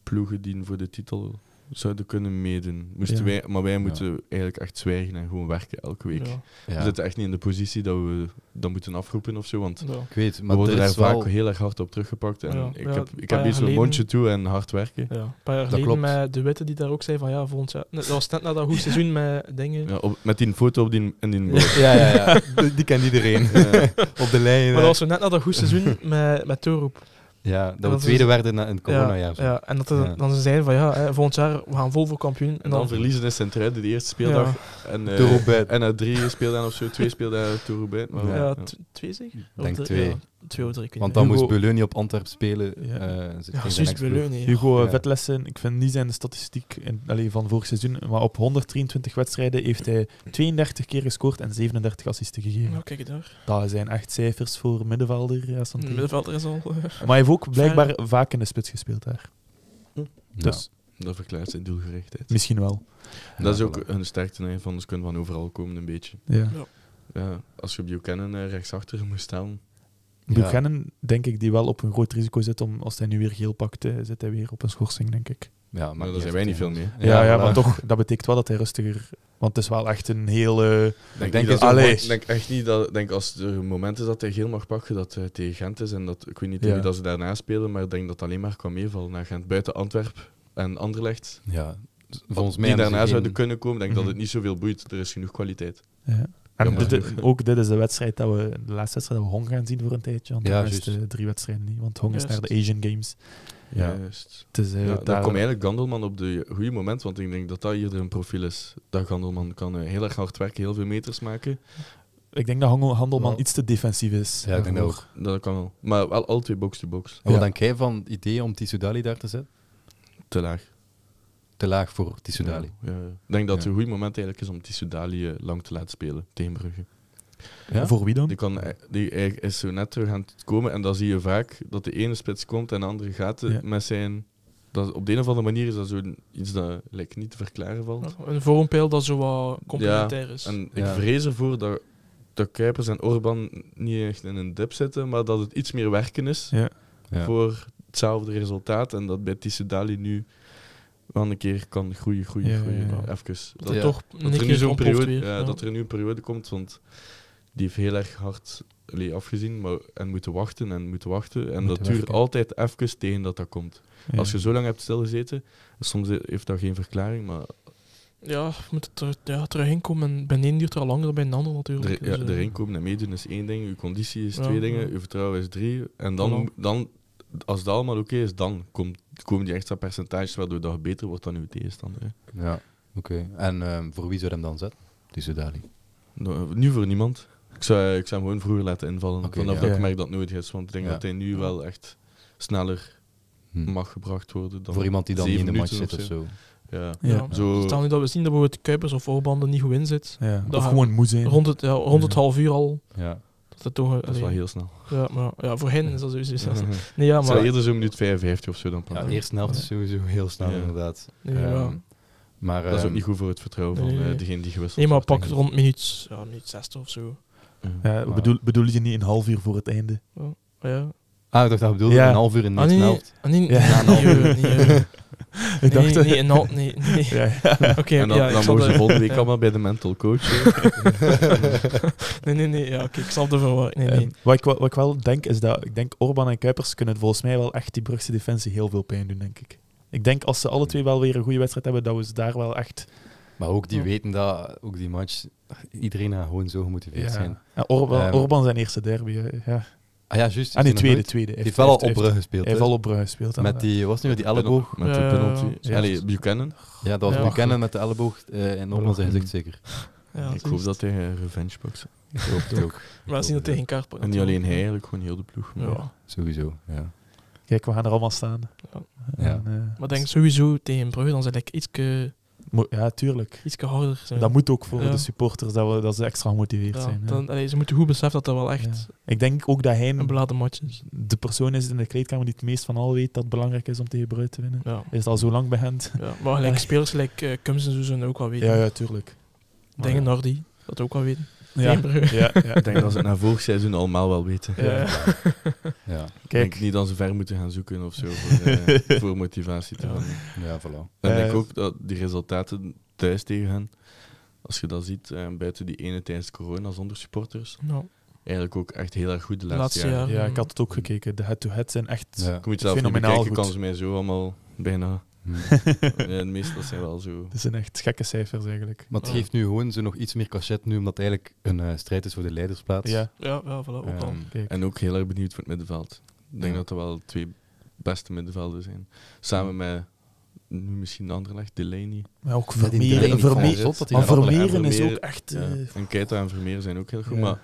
ploegen die voor de titel zouden kunnen meedoen. Moesten wij, maar wij moeten eigenlijk echt zwijgen en gewoon werken elke week. We zitten echt niet in de positie dat we dat moeten afroepen of zo, want ik weet, maar we worden daar vaak heel erg hard op teruggepakt. En ik heb, ik heb iets mondje toe en hard werken. Ja. Een paar dat klopt. met De Witte die daar ook zei van ja, volgens jou, Dat was net na dat goed seizoen met dingen. met die foto op die, en die Ja, ja, ja. die, die kent iedereen. op de lijn. Maar dat was net na dat goed seizoen met, met Toeroep. Ja, dat, we tweede werd werden in het coronajaar. Ja, en dat dan ze zeiden van ja, hè, volgend jaar we gaan vol voor kampioen. En, dan, verliezen in centraal de eerste speeldag. En, uh, en na drie speelden of zo, twee speelden Tour Roubaix. ja, twee zeker? Denk twee twee of drie keer. Want dan Hugo... moest niet op Antwerp spelen. Ja, uh, ja juist Hugo eh, ja. Vetlessen, ik vind niet zijn statistiek van vorig seizoen, maar op 123 wedstrijden heeft hij 32 keer gescoord en 37 assisten gegeven. kijk daar. Dat zijn echt cijfers voor middenvelder. middenvelder is al... Eh, maar hij heeft ook blijkbaar vaak in de spits gespeeld daar. Hm. Dus... dat verklaart zijn doelgerichtheid. Misschien wel. Dat is ook een sterkte van ze kunnen van overal komen een beetje. Ja. Ja. als je Buchanan rechtsachter moest staan, Buchanan, denk ik, die wel op een groot risico zit om, als hij nu weer geel pakt, zit hij weer op een schorsing, denk ik. Ja, maar dat daar zijn wij niet veel mee. Ja, ja, maar toch, dat betekent wel dat hij rustiger... Want het is wel echt een hele... Denk denk, dat, denk echt niet dat... Denk als er een moment is dat hij geel mag pakken, dat hij tegen Gent is. En dat, ik weet niet hoe dat ze daarna spelen, maar ik denk dat alleen maar kan meevallen naar Gent buiten Antwerpen en Anderlecht. Ja, volgens mij... Die daarna zouden kunnen komen, denk mm dat mhm. het niet zoveel boeit. Er is genoeg kwaliteit. Ja ook dit is de wedstrijd dat we, de laatste wedstrijd dat we Hong gaan zien voor een tijdje. Want ja, de drie wedstrijden niet. Want Hong is naar de Asian Games. Ja. Juist. Eh, daar, komt eigenlijk Gandelman op de goede moment, want ik denk dat dat hier een profiel is. Dat Gandelman kan eh, heel erg hard werken, heel veel meters maken. Ik denk dat Handelman iets te defensief is. Ja, ik denk dat ook. Dat kan wel. Maar wel al box-to-box. En wat denk jij van het idee om Dali daar te zetten? Te laag te laag voor Tissoudali. Ja, ja, Ik denk dat het een goed moment eigenlijk is om Tissoudali eh, lang te laten spelen tegen Brugge. Voor wie dan? Die, kan, eh, die is zo net terug aan het komen en dan zie je vaak dat de ene spits komt en de andere gaat eh, met zijn... Dat, op de een of andere manier is dat zo iets dat lijkt niet te verklaren valt. Een vormpeil dat zo wat complementair is. En ik vrees ervoor dat, de Kuipers en Orban niet echt in een dip zitten, maar dat het iets meer werken is voor hetzelfde resultaat. En dat bij Tissoudali nu wel een keer kan groeien, groeien, groeien. Even. Dat, toch dat er nu zo'n periode, ja dat er een periode komt, want die heeft heel erg hard afgezien maar, en moeten wachten en moeten wachten. En dat duurt altijd even tegen dat dat komt. Als je zo lang hebt stilgezeten, soms heeft dat geen verklaring, maar... Ja, moet er ja, terug komen. En bij een duurt er al langer dan bij een ander natuurlijk. Er, ja, dus, eh, komen en meedoen is één ding, je conditie is twee dingen, je vertrouwen is drie. En dan, dan als dat allemaal oké is, dan komt, komen die extra percentages waardoor dat beter wordt dan uw tegenstander. Hè. Ja, oké. En ehm, voor wie zou hem dan zetten, die Sudali? nu voor niemand. Ik zou, ik zou hem gewoon vroeger laten invallen. vanaf dat ik merk dat het is. Want ik denk dat hij nu wel echt sneller hm. mag gebracht worden. Dan voor iemand die dan in de match zit of zo. Ja. ja. Zo... Stel nu dat we zien dat bijvoorbeeld Kuipers of Oorbanden niet goed in zit. Ja. Dat of gewoon moe zijn. Rond het, rond het half uur al. Ja dat, toch, dat is wel heel snel. Ja, maar ja, voor hen is dat sowieso snel. Nee, ja, maar, het eerder zo'n minuut 55 of zo dan plan. Ja, de eerste sowieso heel snel, inderdaad. Ja, ehm, maar, dat is ook ehm, niet goed voor het vertrouwen nee, van eh, degene die gewisseld Nee, maar pak rond minuut, ja, minuut 60 of zo. Ja, eh, bedoel, bedoel je niet een half uur voor het einde? Oh, ja. Ah, ik dacht dat bedoelde ja. een half uur in de ah, nee, helft. Ah, nee, ja. ja, een half uur. ik dacht... Nee, nee, nee, nee. Ja, ja. Oké, en dan, ja, dan mogen ze volgende week allemaal bij de mental coach. nee, nee, nee. Ja, oké, ik snap de verwarring... Nee, nee. Ehm, wat, ik, wat, ik wel denk, is dat... Ik denk, Orban en Kuipers kunnen volgens mij wel echt die Brugse defensie heel veel pijn doen, denk ik. Ik denk, als ze alle twee wel weer een goede wedstrijd hebben, dat we ze daar wel echt... Maar ook die weten dat, ook die match, iedereen gewoon zo gemotiveerd zijn. Orban, ehm, Orban zijn eerste derby, ja. Ah ja, juist. Ah nee, tweede, tweede. Die heeft wel al op Brugge gespeeld. Hij heeft op Brugge gespeeld. Met die, was nu die elleboog? Met die eh, penalty. Allee, Buchanan. Ja, dat was Buchanan met de elleboog en normaal zijn gezicht zeker. Ik hoop dat tegen eh, Revenge Box. Ik hoop het ook. Maar dat is niet tegen Karpen En niet alleen hij, eigenlijk gewoon heel de ploeg. Ja. Sowieso, ja. Kijk, we gaan er allemaal staan. Ja. Eh, maar denk sowieso tegen Brugge, dan zal ik iets ja, tuurlijk. Iets harder zijn. Dat moet ook voor de supporters, dat, we, dat ze extra gemotiveerd ja, zijn. Dan, ze moeten goed beseffen dat dat wel echt... Ik denk ook dat hij... Een beladen De persoon is in de kleedkamer die het meest van al weet dat het belangrijk is om tegen Bruid te winnen. Is al zo lang begint Ja, maar gelijk spelers, gelijk uh, en zo, zullen ook wel weten. Ja, ja, tuurlijk. Dingen Nordi, dat ook wel weten. Ja. ja, ik denk dat ze het na vorig seizoen allemaal wel weten. Ja. ja. niet dat ze ver moeten gaan zoeken of zo voor, eh, voor motivatie te vinden. Ja, voilà. En ik denk ook dat die resultaten thuis tegen hen, als je dat ziet, eh, buiten die ene tijdens corona zonder supporters, eigenlijk ook echt heel erg goed de laatste, jaar. Ja, ik had het ook gekeken. De head-to-head zijn echt ja. fenomenaal bekijken, kan ze mij zo allemaal bijna nee, meestal zijn wel zo. Het zijn echt gekke cijfers eigenlijk. Maar het geeft nu gewoon ze nog iets meer cachet nu, omdat het eigenlijk een eh, strijd is voor de leidersplaats. Ja, ja, ja voilà, ook ehm, al. en ook heel erg benieuwd voor het middenveld. Ik denk dat er wel twee beste middenvelden zijn. Samen met nu misschien Anderlecht, Delaney. Maar ook Vermeeren. Vermeeren, maar Vermeeren is ook echt... Eh, en Keita en Vermeeren zijn ook heel goed, maar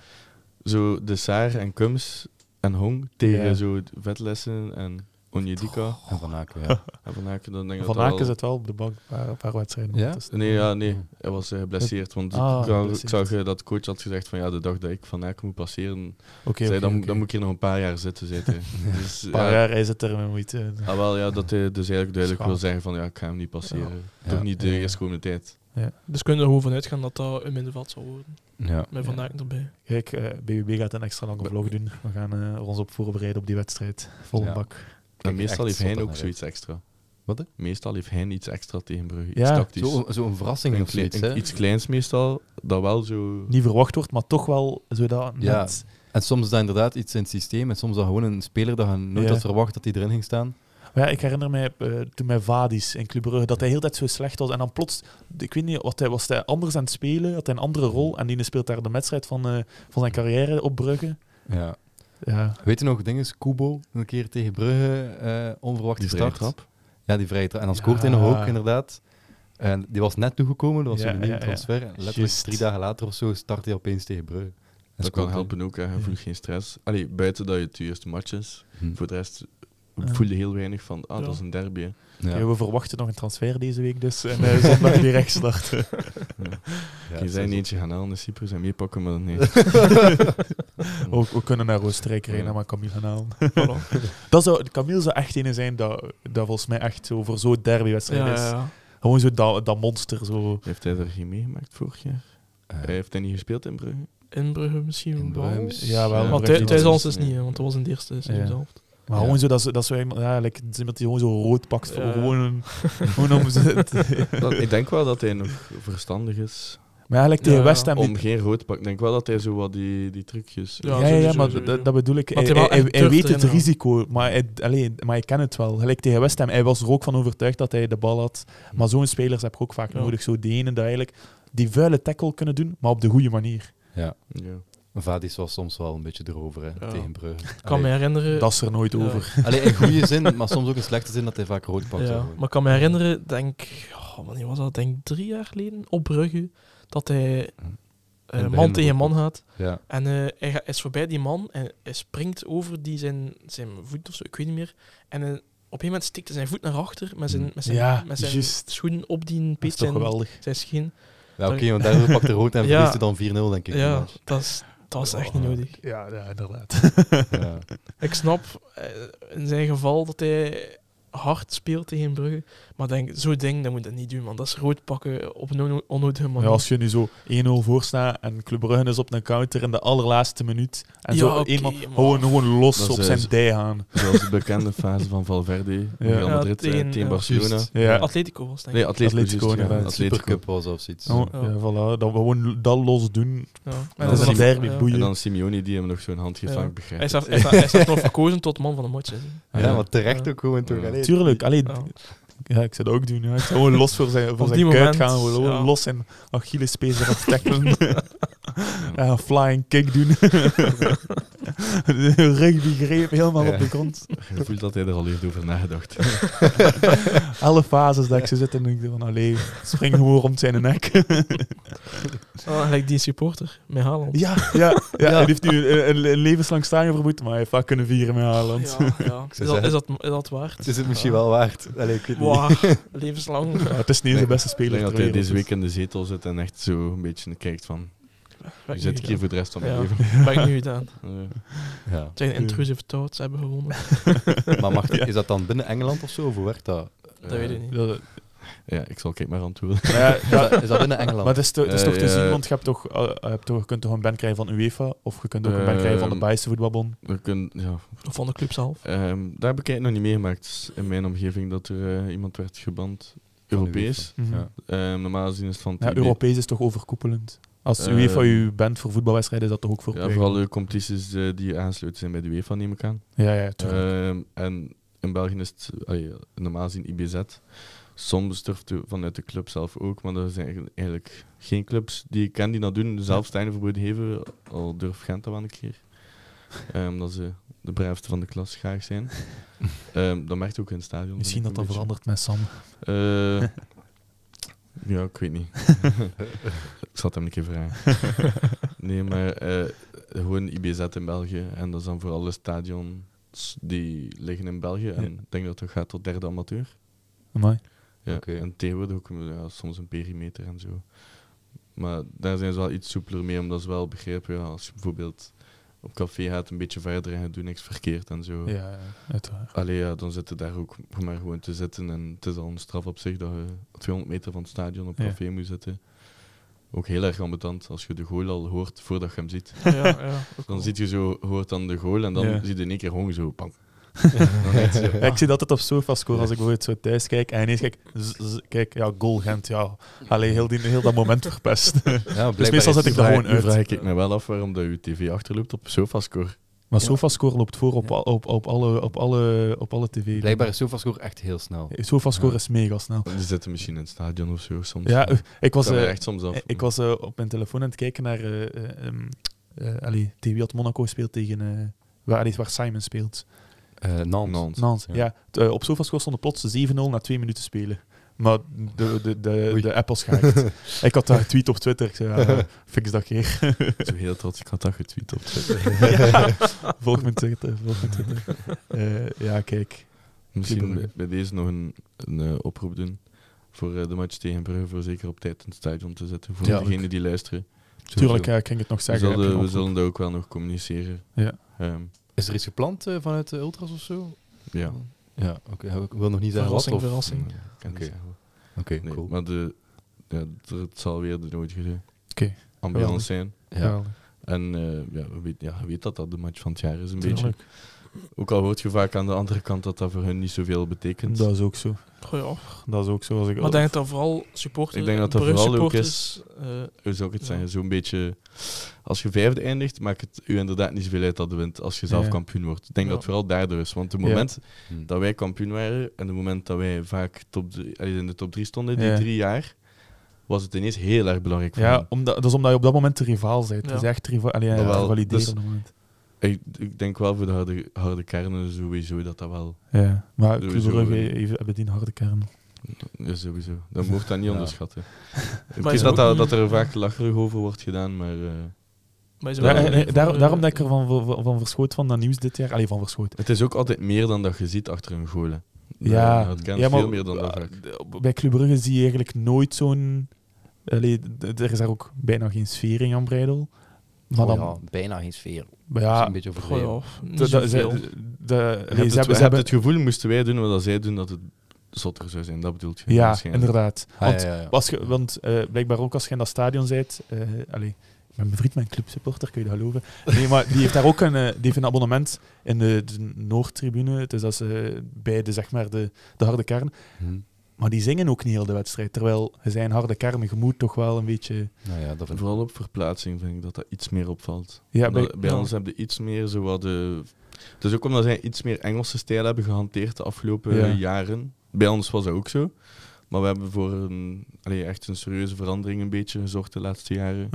zo De Saar en Kums en Hong tegen ja. zo vetlessen en... Oh. Van Aken, En Van Aken, dan Van Aken zit wel op de bank paar, paar wedstrijden. Ja? nee, ja, nee, hmm. hij was eh, geblesseerd. Want ik, ah, zag, dat de coach had gezegd van ja, de dag dat ik Van Aken moet passeren, zei, dan, dan moet ik hier nog een paar jaar zitten. zitten. dus, een paar jaar, is zit er met moeite Ah, wel, ja, dat hij dus eigenlijk duidelijk wil zeggen van ja, ik ga hem niet passeren. Toch niet de komende tijd. Ja. Dus kunnen we er gewoon vanuit gaan dat dat een middenveld zal worden. Ja. Met vandaag erbij. Kijk, uh, eh, BBB gaat een extra lange vlog doen. We gaan eh, ons op voorbereiden op die wedstrijd. Volle bak. En meestal heeft hij ook zoiets extra. Wat? Meestal heeft hij iets extra tegen Brugge. Iets ja, tactisch. Zo'n zo verrassing een, of zoiets. Een, iets kleins meestal, dat wel zo... Niet verwacht wordt, maar toch wel zo dat ja. En soms is dat inderdaad iets in het systeem. En soms dat gewoon een speler dat je nooit had verwacht dat hij erin ging staan. Maar ja, ik herinner mij eh, toen mijn Vadis in Club Brugge, dat hij heel tijd zo slecht was. En dan plots, ik weet niet, wat hij, was hij anders aan het spelen? Had hij een andere rol? En die speelt daar de wedstrijd van, eh, van zijn carrière op Brugge. Ja. Ja. Weet je nog, dingen? Kubo, een keer tegen Brugge, uh, onverwachte die start. Ja, die vrije trap. En dan scoort hij nog ook, inderdaad. En die was net toegekomen, dat was een nieuwe transfer. En letterlijk drie dagen later of zo start hij opeens tegen Brugge. Dat, kan helpen ook, hè. je voelt geen stress. Allee, buiten dat je het eerste match is. Hm. Voor de rest voelde heel weinig van, ah, dat is een derby. Ja. we verwachten nog een transfer deze week dus. En uh, zondag die starten. Ja. Je zijn eentje gaan halen in Cyprus en meepakken, maar nee. ook, we kunnen naar Oostenrijk rijden, maar Camille gaan halen. dat zou, Camille zou echt een zijn dat, dat volgens mij echt over zo'n derbywedstrijd is. Gewoon zo dat, dat monster. Zo. Heeft hij er geen meegemaakt vorig jaar? Eh. heeft hij niet gespeeld in Brugge? In Brugge misschien Ja, wel. Maar thuis ons is niet, want dat was in de eerste. Dus maar gewoon zo dat ze, dat ze ja, like, iemand die gewoon zo rood pakt. Voor, gewoon, gewoon om Ik denk wel dat hij nog verstandig is. Maar eigenlijk tegen West Ham... Om geen rood pak. Ik denk wel dat hij zo wat die, die trucjes... Ja, ja, ja maar dat, bedoel ik. Hij, weet het risico, maar hij, alleen, maar hij kent het wel. Gelijk tegen West Ham, hij was er ook van overtuigd dat hij de bal had. Maar zo'n spelers heb ik ook vaak nodig. Zo die ene die eigenlijk die vuile tackle kunnen doen, maar op de goede manier. Ja. ja. Vadis was soms wel een beetje erover hè, tegen Brugge. kan me herinneren... Dat is er nooit over. Alleen in goede zin, maar soms ook in slechte zin dat hij vaak rood pakt. Ja, maar ik kan me herinneren, denk... Oh, wanneer was dat? Denk drie jaar geleden, op Brugge, dat hij eh, man tegen man had Ja. En uh, hij is voorbij die man en hij springt over die zijn, zijn voet of zo, ik weet niet meer. En eh, op een moment stikt hij zijn voet naar achter met zijn, met zijn, met zijn schoenen op die peet, zijn, zijn Ja, oké, want daar pakt hij rood en verliest hij dan 4-0, denk ik. Ja, dat is dat is echt niet nodig. Ja, ja inderdaad. Ik snap eh, in zijn geval dat hij hard speelt tegen Brugge. Maar denk, zo'n ding, dat moet je niet doen, want dat is rood pakken op een onnodige manier. Ja, als je nu zo 1-0 voor staat en Club Brugge is op een counter in de allerlaatste minuut en zo okay, eenmaal gewoon, los op zijn dij gaan. Zoals de bekende fase van Valverde, Real Madrid eh, tegen, tegen Barcelona. Atletico was denk ik. Nee, Atletico, Atletico, Cup Atletico was of zoiets. Oh, ja, voilà. Dan gewoon dat los doen. Ja. dat is een derby boeien. En dan Simeone die hem nog zo'n hand geeft, ja. Hij staat nog verkozen tot man van de match. Ja, maar terecht ook gewoon toch. Tuurlijk. Alleen ja, ik zou dat ook doen. Ja. Ik zou gewoon los voor zijn, voor zijn kuit gaan. los en Achillespees eraf tackelen. ja, flying kick doen. die greep helemaal op de grond. Je voelt dat hij er al heeft over nagedacht. Alle fases dat ik ze zit en denk van, allee, spring gewoon rond zijn nek. oh, gelijk die supporter, met Haaland. Ja, ja, ja, hij heeft nu een, levenslang stadion vermoed, maar hij heeft vaak kunnen vieren met Haaland. Ja, is, dat, is, dat, is dat waard? Is het misschien wel waard? Allee, ik weet levenslang. het is niet de beste speler. Ik denk dat hij deze dus. week in de zetel zit en echt zo een beetje kijkt van je zit ik hier voor de rest van je leven. Pak ik niet aan. Ja. Het zijn intrusive thoughts hebben gewonnen. maar mag, is dat dan binnen Engeland of zo? Of hoe werkt dat? Dat weet ik niet. Eh, ja, ik zal kijk maar antwoorden. Maar ja, is, dat, binnen Engeland? Maar het is, toch te eh, zien, want je, hebt toch, eh, toch, je kunt toch een band krijgen van UEFA, of je kunt ook een band krijgen van de Bijse voetbalbond. ja. Of van de club zelf. Ehm, daar heb ik eigenlijk nog niet meegemaakt in mijn omgeving, dat er iemand werd geband. Europees. Mhm. ja. Ehm, normaal gezien is het van... Ja, Europees is toch overkoepelend? Als ehm, UEFA u bent voor voetbalwedstrijden, is dat toch ook voor Ja, vooral de competities eh, die aansluiten zijn bij de UEFA, neem ik aan. Ja, ja, ehm, en in België is het normaal zien IBZ. Soms durft vanuit de club zelf ook, maar er zijn eigenlijk geen clubs die ik ken die dat doen. Zelfs Stijn verboden geven, al durf Gent dat wel een keer. Ehm, dat ze de braafste van de klas graag zijn. Um, dat merkt ook in het stadion. Misschien dat dat verandert met Sam. Eh, ja, ik weet niet. ik zat hem een keer vragen. nee, maar eh, gewoon IBZ in België. En dat is dan voor alle stadions die liggen in België. En ik denk dat het gaat tot derde amateur. Mooi. Ja, okay. En tegenwoordig ook ja, soms een perimeter en zo. Maar daar zijn ze wel iets soepeler mee, omdat ze wel begrijpen, als je bijvoorbeeld op café gaat, een beetje verder en je doet niks verkeerd en zo. Ja, uiteraard. Allee, ja, dan zitten daar ook maar gewoon te zitten. En het is al een straf op zich dat je 200 meter van het stadion op café moet zitten. Ook heel erg ambetant als je de goal al hoort voordat je hem ziet. Ja, ja, dan zit je zo, hoort dan de goal en dan zie je in één keer gewoon zo, pam, ik zie dat het op SofaScore als ik bijvoorbeeld zo thuis kijk en ineens kijk, kijk ja, goal Gent, ja. Allee, heel, die, heel dat moment verpest. Ja, dus meestal zet ik dat gewoon uit. vraag ik me wel af waarom de tv achterloopt op SofaScore. Maar ja. SofaScore loopt voor op, op, op, alle, op, alle, op alle tv. Blijkbaar is SofaScore echt heel snel. SofaScore is mega snel. Ze zitten misschien in het stadion of zo soms. Ja, ik was, Ik eh, was eh, op mijn telefoon aan het kijken naar uh, eh, ehm, TV had Monaco speelt tegen waar, allee, waar Simon speelt. Uh, Nantes. ja. ja. Eh, op Sofascore stond plots 7-0 na twee minuten spelen. Maar de, de, de, de ik had dat getweet op Twitter. Ik zei, ah, fix dat keer. Zo heel trots, ik had dat getweet op Twitter. ja, volg mijn Twitter. Volg Twitter. Eh, ja, kijk. Misschien bij, deze nog een, een oproep doen voor de match tegen Brugge, voor zeker op tijd in het stadion te zetten. Voor degene degenen die luisteren. Tuurlijk, ik ging het nog zeggen. We zullen, we zullen dat ook wel nog communiceren. Ja. Ehm, is er iets gepland eh, vanuit de Ultras of zo? Ja. Ja, oké. Ik wil nog niet zeggen Verrassing, verrassing. Mm, oké, okay. cool. Maar de, ja, het zal weer de oké. ambiance zijn. Ja. En uh, ja, we weet, ja, dat dat de match van het jaar is een beetje. Ook al hoort je vaak aan de andere kant dat dat voor hun niet zoveel betekent. Dat is ook zo. Goh, ja. Dat is ook zo. Als ik maar denk dat dat vooral supporters... Ik denk dat dat vooral ook is... Uh, zou ik het ja. zeggen? Zo'n beetje... Als je vijfde eindigt, maakt het u inderdaad niet zoveel uit dat de wint als je zelf kampioen wordt. Ik denk dat het vooral daardoor is. Want het moment hmm. dat wij kampioen waren en het moment dat wij vaak top in de top 3 stonden, die drie jaar was het ineens heel erg belangrijk voor ja, Omdat, dat is omdat je op dat moment de rivaal bent. Ja. Het is echt riva ja, ja, wel, ik, ik, denk wel voor de harde, harde kernen sowieso dat dat wel. Ja, maar Club Brugge hebben die harde kern. Ja, sowieso. Dat mocht dat niet onderschatten. Ik weet dat, dat, er vaak lacherig over wordt gedaan, maar. Eh, maar eh, eh, daarom denk ik er van, van, van verschoot van dat nieuws dit jaar. Allee, van verschoot. Het is ook altijd meer dan dat je ziet achter een goal. Ja, het ja, veel meer dan dat Bij Club Brugge zie je eigenlijk nooit zo'n... Er is daar ook bijna geen sfering aan Breidel. Maar oh dan, bijna geen sfeer. Maar ja, dat is een beetje overdreven. ja, de, ze, hebben, het gevoel, moesten wij doen wat zij doen, dat het zotter zou zijn. Dat bedoelt je Ja, inderdaad. Ah, want, was ge, want uh, blijkbaar ook als je in dat stadion bent... Uh, eh, allez, mijn vriend, mijn clubsupporter, kun je dat geloven? Nee, maar die heeft daar ook een, eh, die abonnement in de, Noordtribune. Dus dat is uh, bij de, zeg maar, de, de harde kern. Hmm. Maar die zingen ook niet heel de wedstrijd. Terwijl zijn harde kermen gemoed toch wel een beetje. Nou ja, vooral op verplaatsing vind ik dat dat iets meer opvalt. Ja, bij, ons hebben ze iets meer zo wat de. Het is ook omdat zij iets meer Engelse stijl hebben gehanteerd de afgelopen jaren. Bij ons was dat ook zo. Maar we hebben voor een, allee, echt een serieuze verandering een beetje gezorgd de laatste jaren.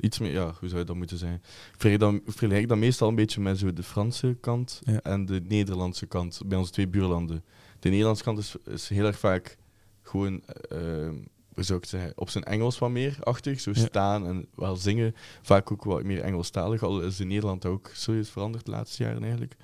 Iets meer, ja, hoe zou dat moeten zijn? Ik vergelijk dat meestal een beetje met zo de Franse kant en de Nederlandse kant. Bij onze twee buurlanden. De Nederlandse kant is heel erg vaak gewoon, uh, zou ik zeggen, op zijn Engels wat meer achter. Zo staan en wel zingen. Vaak ook wat meer Engelstalig, al is in Nederland ook zoiets veranderd de laatste jaren eigenlijk.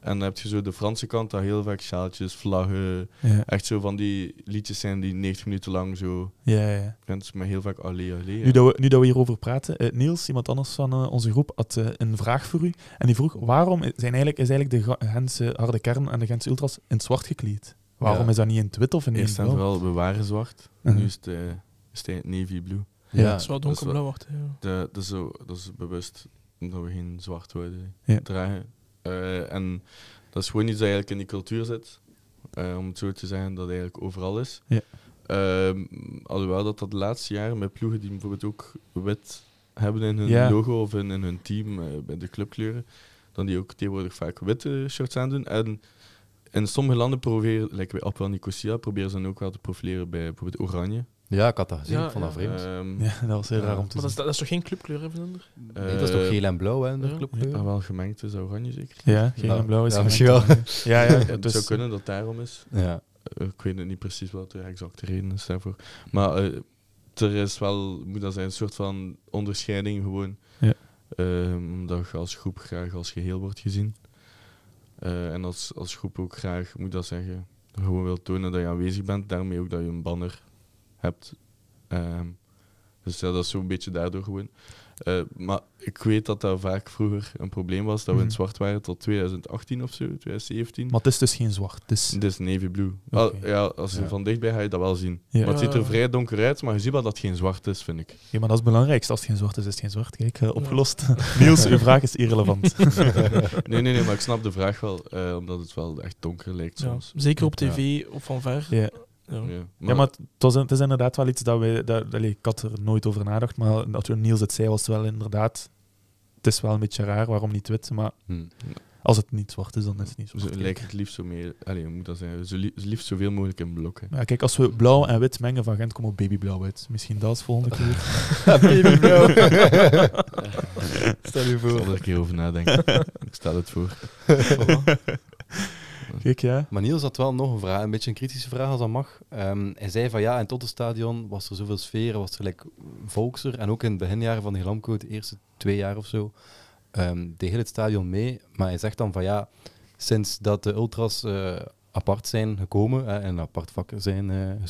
En dan heb je zo de Franse kant, dat heel vaak sjaaltjes, vlaggen. Echt zo van die liedjes zijn die 90 minuten lang zo. Ja, ja. maar heel vaak allee, allee. Nu, dat we, nu dat we hierover praten, eh, Niels, iemand anders van eh, onze groep, had een vraag voor u. En die vroeg: waarom zijn eigenlijk, is eigenlijk de Gentse harde kern en de Gentse ultras in zwart gekleed? Waarom is dat niet in het wit of in Eerst en vooral, we waren zwart. Uh Nu is het, eh, navy blue. Ja, ja het is wel dus donkerblauw Ja. Dat, is zo, dat is bewust dat we geen zwart worden dragen. Eh, en dat is gewoon iets dat eigenlijk in die cultuur zit. Eh, om het zo te zeggen, dat eigenlijk overal is. Ehm, alhoewel dat dat de laatste jaren met ploegen die bijvoorbeeld ook wit hebben in hun logo of in, hun team, bij de clubkleuren, dan die ook tegenwoordig vaak witte shirts aan doen. En in sommige landen proberen, lekker bij Appel en Nicosia, proberen ze dan ook wel te profileren bij bijvoorbeeld Oranje. Ja, ik had dat gezien. Ja, ik ja. vreemd. Ehm, ja, dat was heel raar om te maar zien. Dat is, dat is toch geen clubkleur, hè, nee, dat is toch eh, geel en blauw, hè, de clubkleur? Ja, ah, wel gemengd is oranje, zeker? Ja, geel en blauw is ja, gemengd. Wel. Ja, ja, dus... Het zou dus- kunnen dat daarom is. Ja. Eh, ik weet het niet precies wat de exacte reden is daarvoor. Maar eh, er is wel, moet dat zijn, een soort van onderscheiding gewoon. Ja. omdat ehm, je als groep graag als geheel wordt gezien. Eh, en als, als groep ook graag, moet dat zeggen, gewoon wil tonen dat je aanwezig bent. Daarmee ook dat je een banner hebt. Ehm, dus ja, dat is zo'n beetje daardoor gewoon. Eh, maar ik weet dat dat vaak vroeger een probleem was, dat we in mhm. zwart waren tot 2018 of zo, 2017. Maar het is dus geen zwart. Het is, het is navy blue. ja, als je van dichtbij ga je dat wel zien. Maar het ziet er vrij donker uit, maar je ziet wel dat het geen zwart is, vind ik. Ja, maar dat is het belangrijkste. Als het geen zwart is, is het geen zwart. Kijk, eh, opgelost. Niels, uw vraag is irrelevant. nee, nee, nee, maar ik snap de vraag wel, eh, omdat het wel echt donker lijkt soms. Zeker op tv of van ver. Ja, ja maar, het, is inderdaad wel iets dat we Dat, ik had er nooit over nagedacht, maar dat Niels het zei, was wel inderdaad... Het is wel een beetje raar, waarom niet wit, maar... Hm. Als het niet zwart is, dan is het niet zo. Ze het liefst zo meer. Allez, moet dat zeggen? Zo zoveel mogelijk in blokken. kijk, als we blauw en wit mengen van Gent, komen we babyblauw uit. Misschien dat is volgende keer. babyblauw. Stel je voor. Ik zal er een keer over nadenken. Ik stel het voor. Ehm, Kijk, ja. Maar Niels had wel nog een vraag, een beetje een kritische vraag als dat mag. Ehm, hij zei van ja, in tot het stadion was er zoveel sfeer, was er gelijk volkser. En ook in het beginjaren van de Glamco, de eerste twee jaar of zo, um, deed heel het stadion mee. Maar hij zegt dan van ja, sinds dat de ultras eh, apart zijn gekomen eh, en apart vakken zijn uh,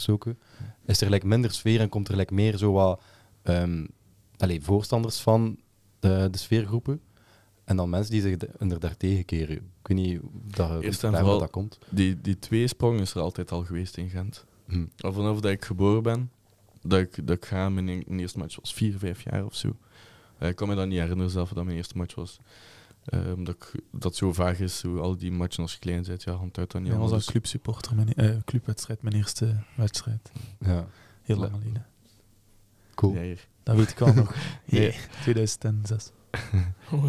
is er gelijk minder sfeer en komt er gelijk meer zo wat um, allez, voorstanders van de, de sfeergroepen. En dan mensen die zich er daar tegenkeren. Ik weet niet dat, Eerst dat komt. Die, die tweesprong is er altijd al geweest in Gent. Hm. vanaf dat ik geboren ben, dat ik, dat ik ga, mijn, e-, eerste match was vier, vijf jaar of zo. Eh, ik kan me dat niet herinneren zelf dat mijn eerste match was. Eh, dat, ik, dat zo vaag is, hoe al die matchen als je klein bent, ja, hand uit dan niet. Ja, was als clubsupporter, mijn, eh, clubwedstrijd, mijn eerste wedstrijd. Ja. Heel lang geleden. Cool. Ja, dat weet ik al nog. Yeah. 2006. Oh.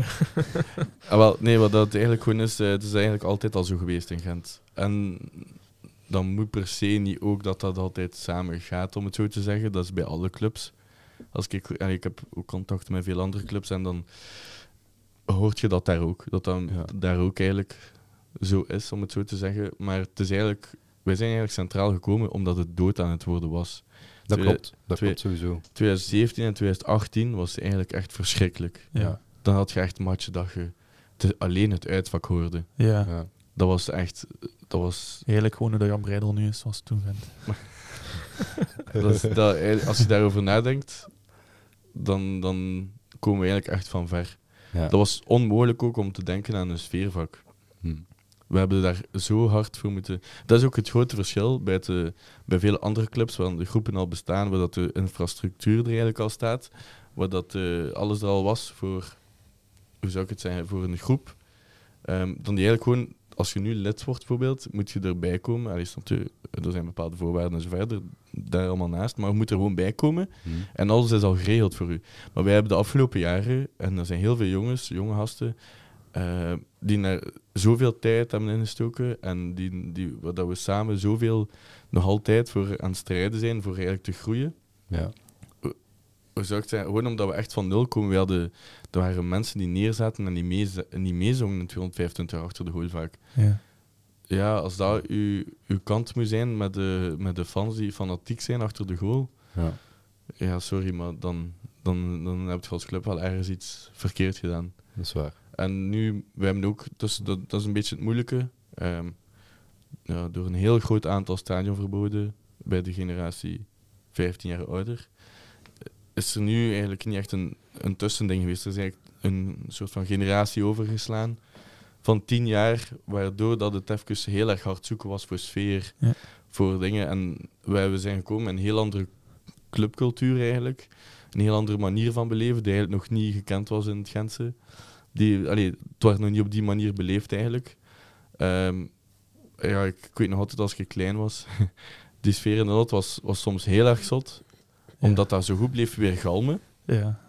Ah, nee, wat dat eigenlijk gewoon is, eh, het is eigenlijk altijd al zo geweest in Gent. En dan moet per se niet ook dat dat altijd samen gaat, om het zo te zeggen. Dat is bij alle clubs. Als ik, en eh, ik heb ook contact met veel andere clubs en dan hoort je dat daar ook. Dat dat daar ook eigenlijk zo is, om het zo te zeggen. Maar het is eigenlijk, wij zijn eigenlijk centraal gekomen omdat het dood aan het worden was. Dat klopt, dat klopt sowieso. 2017 en 2018 was eigenlijk echt verschrikkelijk. Ja. Dan had je echt matchen dat je alleen het uitvak hoorde. Ja. ja. Dat was echt... Dat was... Eigenlijk gewoon een Jan Breidel nu is, zoals toen vindt. dat als je daarover nadenkt, dan, dan komen we eigenlijk echt van ver. Ja. Dat was onmogelijk ook om te denken aan een sfeervak. Hm we hebben daar zo hard voor moeten. Dat is ook het grote verschil bij, het, eh, bij vele andere clubs, waar de groepen al bestaan, waar dat de infrastructuur er eigenlijk al staat, waar dat eh, alles er al was voor, hoe zou ik het zeggen, voor een groep. Ehm, dan die eigenlijk gewoon, als je nu lid wordt bijvoorbeeld, moet je erbij komen. Allee, natuurlijk, er zijn bepaalde voorwaarden en zo verder, daar allemaal naast, maar je moet er gewoon bij komen. Hmm. En alles is al geregeld voor u. Maar wij hebben de afgelopen jaren, en er zijn heel veel jongens, jonge gasten, ehm, die er zoveel tijd hebben ingestoken en die, die, wat dat we samen zoveel nog altijd voor aan het strijden zijn, voor eigenlijk te groeien. Ja. We gewoon omdat we echt van nul komen. We hadden, er waren mensen die neerzaten en die, mee, die meezongen in 225 achter de goal Ja. ja, als dat uw, uw kant moet zijn met de, met de fans die fanatiek zijn achter de goal. Ja, ja sorry, maar dan, dan, dan heb je als club wel ergens iets verkeerd gedaan. Dat is waar. En nu, we hebben ook, dat, is een beetje het moeilijke. Ehm, ja, door een heel groot aantal stadionverboden bij de generatie 15 jaar ouder, is er nu eigenlijk niet echt een, een tussending geweest. Er is eigenlijk een soort van generatie overgeslaan van 10 jaar, waardoor dat het even heel erg hard zoeken was voor sfeer, voor dingen. En wij we zijn gekomen in een heel andere clubcultuur eigenlijk. Een heel andere manier van beleven, die eigenlijk nog niet gekend was in het Gentse die, allee, het werd nog niet op die manier beleefd eigenlijk. Ehm, ja, ik, weet nog altijd als ik klein was, die sfeer in de lot was, was soms heel erg zot, omdat dat zo goed bleef weer galmen. Ja.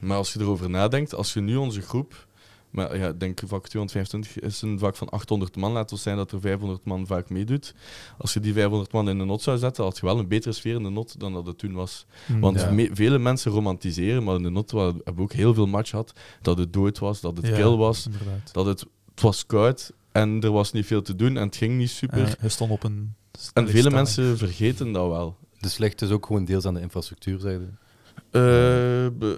Maar als je erover nadenkt, als je nu onze groep maar ja, denk vak 225 is een vak van 800 man. Laten we zijn dat er 500 man vaak meedoet. Als je die 500 man in de not zou zetten, had je wel een betere sfeer in de not dan dat het toen was. Mm, Want vele mensen romantiseren, maar in de not hebben we ook heel veel match gehad. Dat het dood was, dat het ja, kil was, dat het, het was koud en er was niet veel te doen en het ging niet super. Uh, stond op een... En vele mensen vergeten dat wel. De slecht is ook gewoon deels aan de infrastructuur, zeiden. Eh,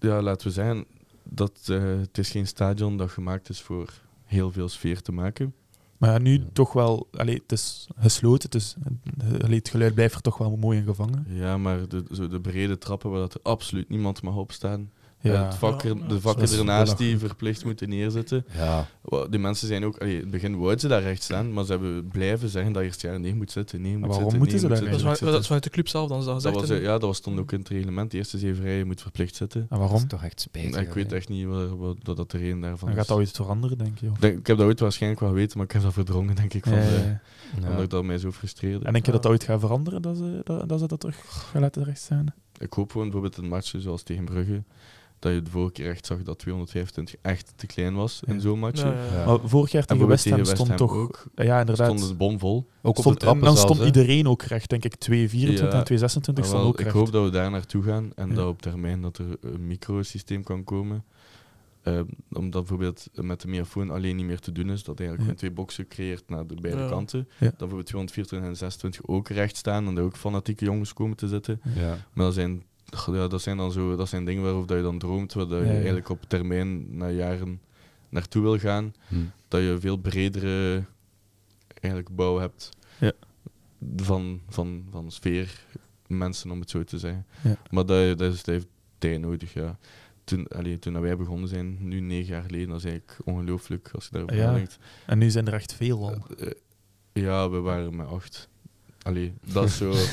ja, laten we zeggen, dat eh, het is geen stadion dat gemaakt is voor heel veel sfeer te maken. Maar ja, nu toch wel, allee, het is gesloten, dus allee, het geluid blijft er toch wel mooi in gevangen. Ja, maar de, de brede trappen waar dat er absoluut niemand mag opstaan, ja. de vakken ernaast die verplicht moeten neerzetten. Ja. Die mensen zijn ook... in het begin wouden ze daar recht staan, maar ze hebben blijven zeggen dat je eerst jaar nee moet zitten. Nee, moet waarom zitten, moeten ze dat Dat is vanuit de club zelf dan? Dat, dat was, ja, dat was stond ook in het reglement. De eerste zeven rijen moet verplicht zitten. En waarom? is toch echt spijtig. Ik weet echt niet wat, dat de reden daarvan is. Gaat dat ooit veranderen, denk je? Ik heb dat ooit waarschijnlijk wel weten maar ik heb dat verdrongen, denk ik. Van ja, Omdat dat mij zo frustreerde. En denk je dat dat ooit gaat veranderen, dat ze dat, terug gaan laten staan? Ik hoop gewoon bijvoorbeeld een match zoals tegen Brugge dat je de vorige keer echt zag dat 225 echt te klein was in zo'n match. Maar vorig jaar tegen West Ham stond toch... Ook, ja, inderdaad. Stond het bomvol. Ook op de en dan stond iedereen ook recht, denk ik. 224 en 226 van ook recht. Ik hoop dat we daar naartoe gaan en dat op termijn dat er een microsysteem kan komen. Uh, omdat bijvoorbeeld met de microfoon alleen niet meer te doen is, dat eigenlijk een twee boxen creëert naar de beide kanten. Dat bijvoorbeeld 224 en 26 ook recht staan en er ook fanatieke jongens komen te zitten. Maar dat zijn ja, dat zijn dan zo, dat zijn dingen waarover je dan droomt, waar je eigenlijk op termijn na jaren naartoe wil gaan, hm. dat je veel bredere eigenlijk bouw hebt ja. van, van, van sfeer, mensen om het zo te zeggen. Maar dat, dat, is, heeft tijd nodig, ja. Toen, allee, toen wij begonnen zijn, nu negen jaar geleden, dat is eigenlijk ongelooflijk als je daarover denkt. En nu zijn er echt veel al. Eh, eh, ja, we waren met acht. Allee, dat is zo.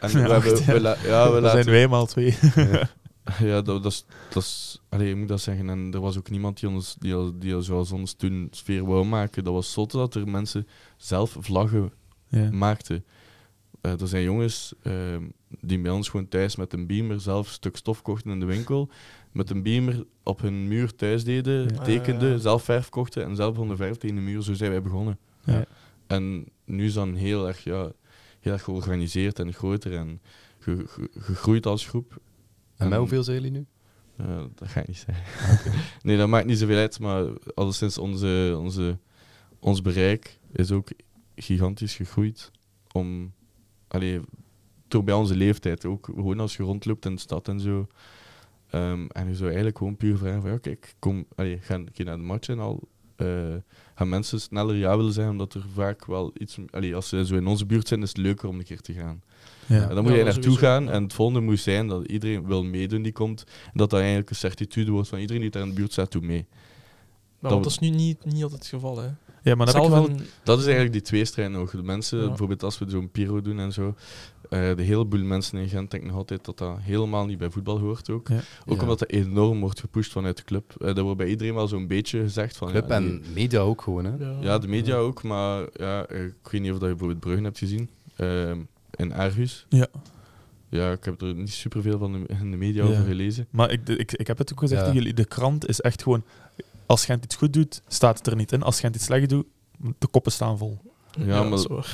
En we, ja, dat laten- zijn wij maal twee. Ja, dat, dat is. Dat is allee, je moet dat zeggen. En er was ook niemand die ons, die, al- die zoals ons toen sfeer wou maken. Dat was zot dat er mensen zelf vlaggen maakten. Eh, er zijn jongens ehm, die bij ons gewoon thuis met een beamer zelf een stuk stof kochten in de winkel. Met een beamer op hun muur thuis deden, tekenden, ah, zelf verf kochten en zelf van de verf tegen de muur. Zo zijn wij begonnen. Ja. En nu is dan heel erg, ja, heel georganiseerd en groter en gegroeid als groep. En, met hoeveel zijn jullie nu? Eh, dat ga ik niet zeggen. nee, dat maakt niet zoveel uit, maar alleszins onze, onze, ons bereik is ook gigantisch gegroeid. Om, allee, door bij onze leeftijd ook, gewoon als je rondloopt in de stad en zo. Ehm, en je zo eigenlijk gewoon puur vragen van, ja kijk, kom, allee, ga een keer naar de match en al. Eh, gaan mensen sneller ja willen zijn, omdat er vaak wel iets... Allee, als ze zo in onze buurt zijn, is het leuker om een keer te gaan. Ja. dan moet ja, je naartoe gaan en het volgende moet zijn dat iedereen wil meedoen die komt. En dat dat eigenlijk een certitude wordt van iedereen die daar in de buurt staat, toe mee. Maar dat, dat is nu niet, niet altijd het geval, hè? Ja, maar dat, dat is eigenlijk die tweestrijd nog. De mensen, bijvoorbeeld als we zo'n pyro doen en zo, eh, de heleboel boel mensen in Gent denken nog altijd dat dat helemaal niet bij voetbal hoort ook. Ook omdat dat enorm wordt gepusht vanuit de club. Uh, dat wordt bij iedereen wel zo'n beetje gezegd. Van, club en media ook gewoon, hè? Ja, de media ook, maar ja, eh, ik weet niet of dat je bijvoorbeeld Bruggen hebt gezien. Uh, in Argus. Ja. Ja, ik heb er niet superveel van in de media over gelezen. Maar ik, ik, ik heb het ook gezegd tegen jullie, de krant is echt gewoon als Gent iets goed doet, staat het er niet in. Als Gent iets slecht doet, de koppen staan vol. Ja, maar... Zo.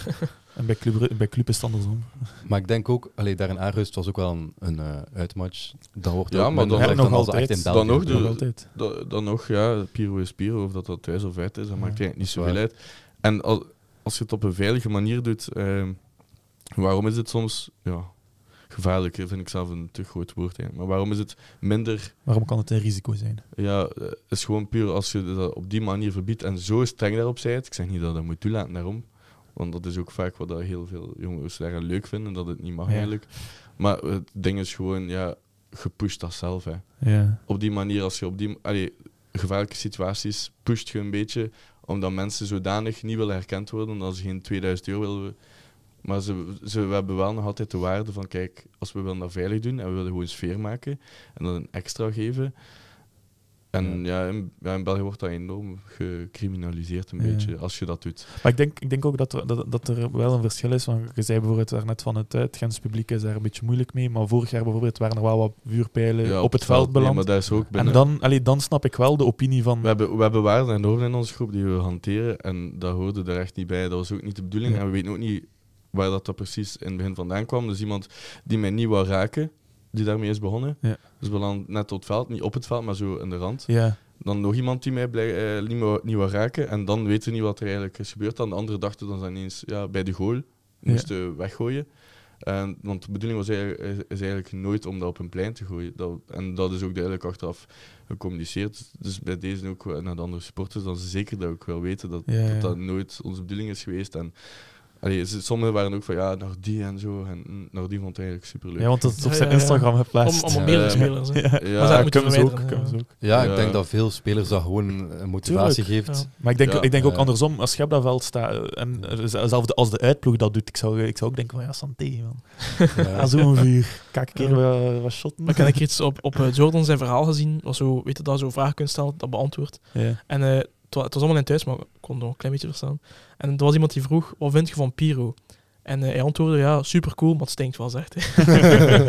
En bij club, bij club is het andersom. Maar ik denk ook, allee, daar in Aarhus was ook wel een, een eh, uitmatch. Dat wordt ja, maar dan, dan, nog altijd. in dan nog, de, altijd. Dan, nog, ja, Piro is Piro, of dat dat thuis of uit is, dat ja, maakt eigenlijk niet zoveel uit. En als, als, je het op een veilige manier doet, ehm, waarom is het soms... Ja, gevaarlijk vind ik zelf een te groot woord. Maar waarom is het minder. Waarom kan het een risico zijn? Ja, eh, is gewoon puur als je dat op die manier verbiedt en zo streng daarop zijt. Ik zeg niet dat dat moet toelaten daarom. Want dat is ook vaak wat heel veel jongeren daar leuk vinden, dat het niet mag eigenlijk. Maar het ding is gewoon, ja, gepusht dat zelf. Hè. Ja. Op die manier, als je op die gevaarlijke situaties pusht je een beetje, omdat mensen zodanig niet willen herkend worden, als ze geen 2000 euro willen maar ze, ze we hebben wel nog altijd de waarde van, kijk, als we willen dat veilig doen en we willen gewoon sfeer maken en dat een extra geven. En ja, ja in, België wordt dat enorm gecriminaliseerd een beetje, als je dat doet. Maar ik denk, ik denk ook dat er, dat, dat er wel een verschil is. Want je zei bijvoorbeeld daarnet van het, het publiek is daar een beetje moeilijk mee. Maar vorig jaar bijvoorbeeld waren er wel wat vuurpijlen op, het veld, veld beland. Nee, maar is ook binnen... En dan, allee, dan snap ik wel de opinie van... We hebben, we hebben waarden en normen in onze groep die we hanteren. En dat hoorde er echt niet bij. Dat was ook niet de bedoeling. En we weten ook niet waar dat, dat precies in het begin vandaan kwam. Dus iemand die mij niet wou raken, die daarmee is begonnen. Ja. Dus beland net op het veld, niet op het veld, maar zo in de rand. Ja. Dan nog iemand die mij eh, niet, wou, raken. En dan weten we niet wat er eigenlijk is gebeurd. Dan de andere dachten dan ineens ja, bij de goal. Moesten weggooien. want de bedoeling was eigenlijk, is eigenlijk nooit om dat op een plein te gooien. Dat, en dat is ook duidelijk achteraf gecommuniceerd. Dus bij deze ook naar de andere supporters, dan ze zeker dat ook wel weten dat, dat, dat nooit onze bedoeling is geweest. En Allee, sommigen waren ook van ja, naar die en zo. En mm, naar die vond het eigenlijk super leuk. Ja, want dat is op zijn Instagram geplaatst. Om, om meerdere spelers. Ja, ja, ja kunnen ook, Ja, ik denk dat veel spelers dat gewoon motivatie geeft. Maar ik denk, ik denk ook andersom, als je op dat veld staat eh, en zelfs als de uitploeg dat doet, ik zou, ik zou ook denken van ja, santé man. Ja. Zo'n vuur. Kijk, een keer wat shotten. Maar ik iets op, op eh, Jordan zijn verhaal gezien, was zo, weet je dat, zo vragen kunt stellen, dat beantwoord. En eh, het was allemaal in thuis, maar ik kon nog een klein beetje verstaan. En er was iemand die vroeg, wat vind je van Piro? En eh, hij antwoordde, ja, super cool, maar het stinkt wel, zegt hij.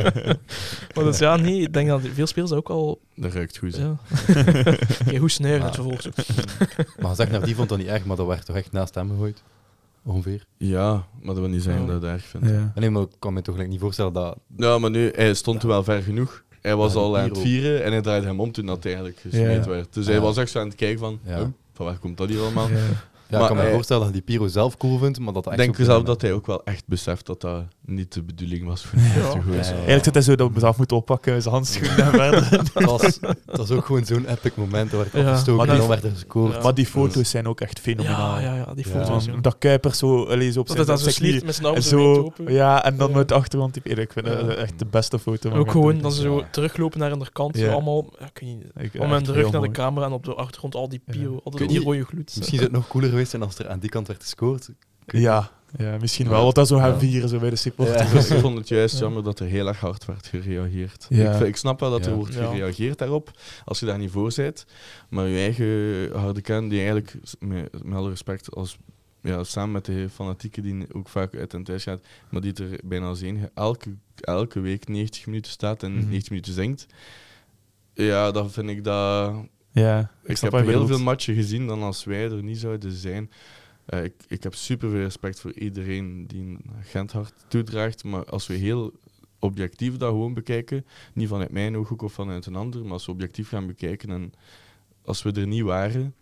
dat is dus, ja, niet. ik denk dat veel spelers ook al... Dat ruikt goed. Ja. okay, hoe snuiven het vervolgens maar zeg naar die vond dat niet erg, maar dat werd toch echt naast hem gegooid? Ongeveer. Ja, maar dat wil niet zeggen ja. dat erg vindt. Ja. Nee, maar ik kan me toch niet voorstellen dat... Ja, maar nu, hij stond wel ver genoeg. Hij was al aan het vieren en hij draaide hem om toen dat eigenlijk gesmeed werd. Dus hij was echt zo aan het kijken van... Oh, waar komt dat hier allemaal? Ja, maar, ik kan me eh, voorstellen dat hij Piro zelf cool vindt, maar dat hij... Ik denk zelf dat hij ook wel echt beseft dat dat niet de bedoeling was voor de ja. Eigenlijk zit hij zo dat we mezelf moeten oppakken, zijn handschoenen en verder. dat, was, dat was ook gewoon zo'n epic moment waar ik ja. opgestoken maar Maar die dus- foto's zijn ook echt fenomenaal. Ja, ja, die foto's. Dat Kuiper zo, allez, zo op zijn dat, ze knie, met zijn en zo, Ja, en dan met de achtergrond. Ik vind dat echt de beste foto. Ook gewoon dat ze zo teruglopen naar de kant, allemaal om hun rug naar de camera en op de achtergrond al die pio, al die rode gloed. Misschien zou het nog cooler geweest zijn als er aan die kant werd gescoord. Ja, ja, misschien wel, want dat zo gaan vieren zo bij de supporters. ik vond het juist jammer dat er heel erg hard werd gereageerd. Ik, ik, snap wel dat er wordt gereageerd daarop, als je daar niet voor bent. Maar je eigen harde kern, die eigenlijk, met, met alle respect, als ja, samen met de fanatieken die ook vaak uit en thuis gaat, maar die er bijna als enige elke, elke week 90 minuten staat en 90 mhm. minuten zingt. Ja, dan vind ik dat. Ja, ik, ik heb heel veel matchen gezien dan als wij er niet zouden zijn. Eh, ik, ik heb super veel respect voor iedereen die een Genthart toedraagt. Maar als we heel objectief dat gewoon bekijken, niet vanuit mijn ooghoek of vanuit een ander, maar als we objectief gaan bekijken en als we er niet waren,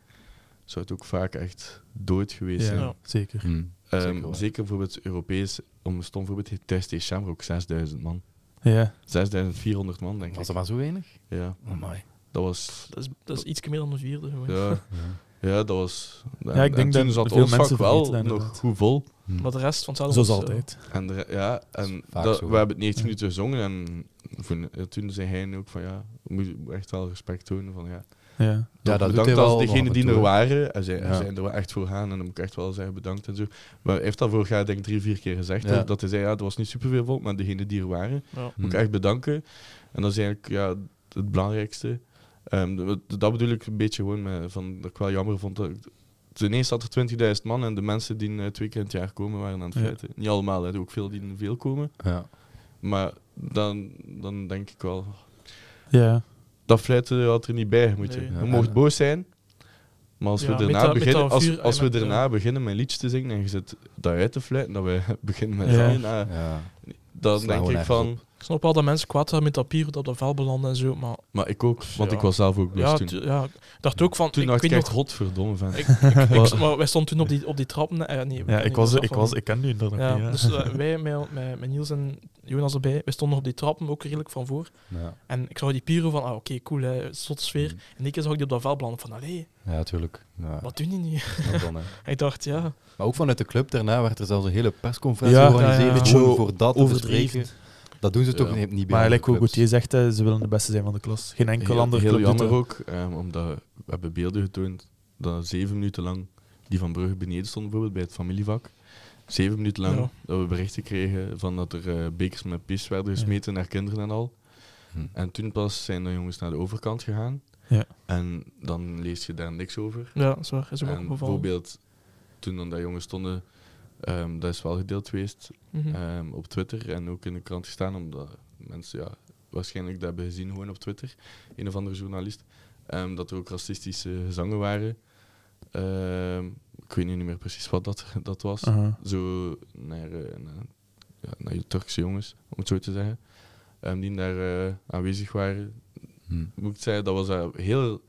zou het ook vaak echt dood geweest zijn. zeker. Mm. zeker, zeker bijvoorbeeld Europees, om een stom voorbeeld, heeft de Chambre ook 6000 man. Ja. 6400 man, denk was ik. Was dat maar zo weinig? Ja. Oh my. Dat was... Dat is, iets meer dan een vierde. Ja. ja. Ja, dat was. ja, ik denk dat zat veel ons mensen wel nog goed vol. Hm. Maar de rest van hetzelfde. Zoals altijd. En ja, en we hebben het 19 minuten gezongen en toen zei hij ook van ja, we echt wel respect tonen van ja. Ja, ja dat bedankt als degenen die er waren. En zij, zijn er wel echt voor gaan. En dan moet ik echt wel zeggen bedankt en zo. Maar hij heeft dat vorig jaar denk ik drie, vier keer gezegd. Dat hij zei, ja, het was niet superveel vol maar degene die er waren, moet ik hm. echt bedanken. En dat is eigenlijk ja, het belangrijkste. Ehm, dat bedoel ik een beetje gewoon met, van, dat ik wel jammer vond. ten eerste had er 20.000 man en de mensen die uh, twee keer in het jaar komen waren aan het feiten. Niet allemaal, er ook veel die veel komen. Ja. Maar dan, dan denk ik wel. Ja. Dat fluiten had er niet bij moeten. Je mocht boos zijn, maar als we daarna, beginnen, als, we daarna beginnen met liedjes te zingen en je zit daaruit te fluiten, dat we beginnen met zingen, eh, dan denk ik van. Ik snap al dat mensen kwaad zijn met dat op dat op vel belanden en zo, maar... Maar ik ook, want ik was zelf ook blust ja, toen. Ja, ik dacht ook van... Toen ik dacht ik echt, godverdomme, van. Ik, maar wij stonden toen op die, op die trappen... Eh, nee, ja, ik, was, ik, was, ik ken nu inderdaad ja, niet, Dus eh, wij, met, met, Niels en Jonas erbij, we stonden op die trappen, ook redelijk van voor. Ja. En ik zag die piero van, ah, oké, okay, cool, hè, zot sfeer. Mm. En ik zag die op dat vel belanden van, allee... Ja, tuurlijk. Wat doen die nu? ik dacht, ja... Maar ook vanuit de club daarna werd er zelfs een hele persconferentie georganiseerd voor dat overdreven. Dat doen ze toch niet bij Maar je hoe zegt, eh, ze willen de beste zijn van de klas. Geen enkel ander heel club jammer ook, ehm, omdat we hebben beelden getoond dat zeven minuten lang die van Brugge beneden stonden, bijvoorbeeld bij het familievak. Zeven minuten lang dat we berichten kregen van dat er eh, bekers met pis werden gesmeten naar kinderen en al. Hm. En toen pas zijn de jongens naar de overkant gegaan. Ja. En dan lees je daar niks over. Ja, dat is waar. ook en bijvoorbeeld toen dan dat jongens stonden Um, dat is wel gedeeld geweest mhm. ehm, op Twitter en ook in de krant gestaan, omdat mensen ja, waarschijnlijk dat hebben gezien gewoon op Twitter, een of andere journalist, ehm, dat er ook racistische gezangen waren. ik weet nu niet meer precies wat dat, dat was. Zo eh, naar, ja, naar Turkse jongens, om het zo te zeggen, die daar eh, aanwezig waren. Hm. Moet ik zeggen, dat was eh, heel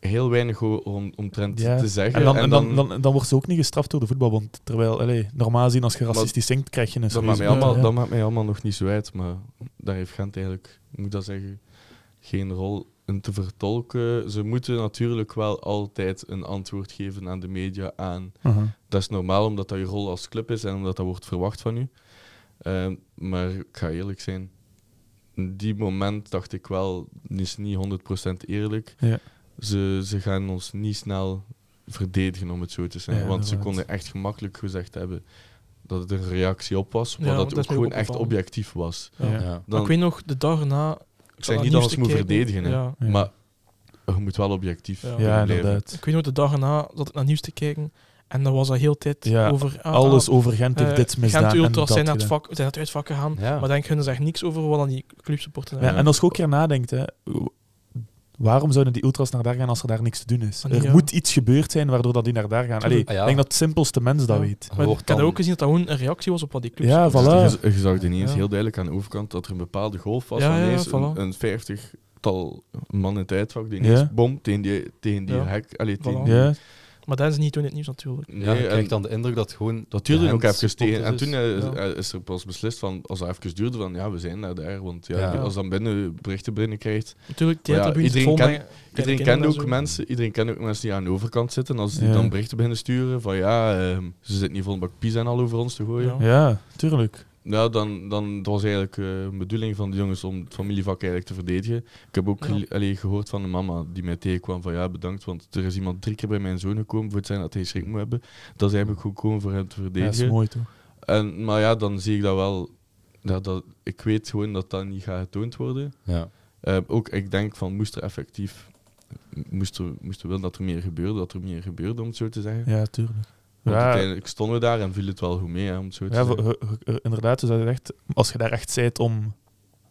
heel weinig om, omtrent te zeggen. En, dan, dan, dan, wordt ze ook niet gestraft door de voetbalbond. Terwijl, allez, normaal gezien, als je racistisch maar, krijg je een dat maakt, allemaal, dat maakt mij allemaal nog niet zo uit, maar daar heeft Gent eigenlijk, moet dat zeggen, geen rol in te vertolken. Ze moeten natuurlijk wel altijd een antwoord geven aan de media aan. Dat is normaal, omdat dat je rol als club is en omdat dat wordt verwacht van u. Ehm, maar ik ga eerlijk zijn, in die moment dacht ik wel, is niet 100% eerlijk. Ja ze, ze gaan ons niet snel verdedigen, om het zo te zeggen. want ze konden echt gemakkelijk gezegd hebben dat het een reactie op was, maar dat het ook gewoon echt objectief was. Ja. ik weet nog, de dag na... Ik zeg eh, niet dat ze moeten verdedigen, maar je moet wel objectief Ik weet nog, de dag na dat ik naar nieuws te kijken... En dan was dat heel tijd over... Ah, alles ah, over Gent heeft eh, dit misdaan. Gent Ultras zijn, dat zijn uit het vak gegaan, ja. maar denk ze zegt niks over wat dan die clubsupporters ja, En als je ook keer nadenkt, hè, waarom zouden die ultras naar daar gaan als er daar niks te doen is? Ah, er moet iets gebeurd zijn waardoor dat die naar daar gaan. Allee, ah, Ik denk dat het simpelste mens dat weet. Maar ik heb ook gezien dat dat gewoon een reactie was op wat die club Ja, voilà. Dus je, zag ineens niet heel duidelijk aan de overkant dat er een bepaalde golf was. ineens voilà. een, vijftigtal man in het uitvak die ineens bomt tegen die, tegen die hek. Allee, tegen die, maar dat is niet toen het nieuws natuurlijk. Nee, ja, je dan de indruk dat gewoon. Dat ook even En dus toen eh, is, er pas beslist van, als het even duurde, van ja, we zijn daar, daar. Want ja, als dan binnen berichten binnenkrijgt. Natuurlijk, iedereen, ken, iedereen kent ook mensen. Iedereen kent ook mensen die aan de overkant zitten. Als die dan berichten beginnen sturen van ja, ehm, ze zitten niet vol een bak pizza al over ons te gooien. Ja, tuurlijk. Nou, dan, dan het was eigenlijk uh, eh, de bedoeling van de jongens om het familievak eigenlijk te verdedigen. Ik heb ook ja. gehoord van de mama die mij tegenkwam van ja, bedankt, want er is iemand drie keer bij mijn zoon gekomen voor het zijn dat hij schrik moet hebben. Dat is eigenlijk gekomen voor hem te verdedigen. dat is mooi toch? En, maar ja, dan zie ik dat wel. Dat, dat, ik weet gewoon dat dat niet gaat getoond worden. Ja. Ehm, ook ik denk van moest er effectief moesten, er wel dat er meer gebeurde, dat er meer gebeurde, om het zo te zeggen. Ja, tuurlijk ja. uiteindelijk stonden we daar en viel het wel goed mee, hè, om zo te ja, Inderdaad, dus echt, als je daar echt zit om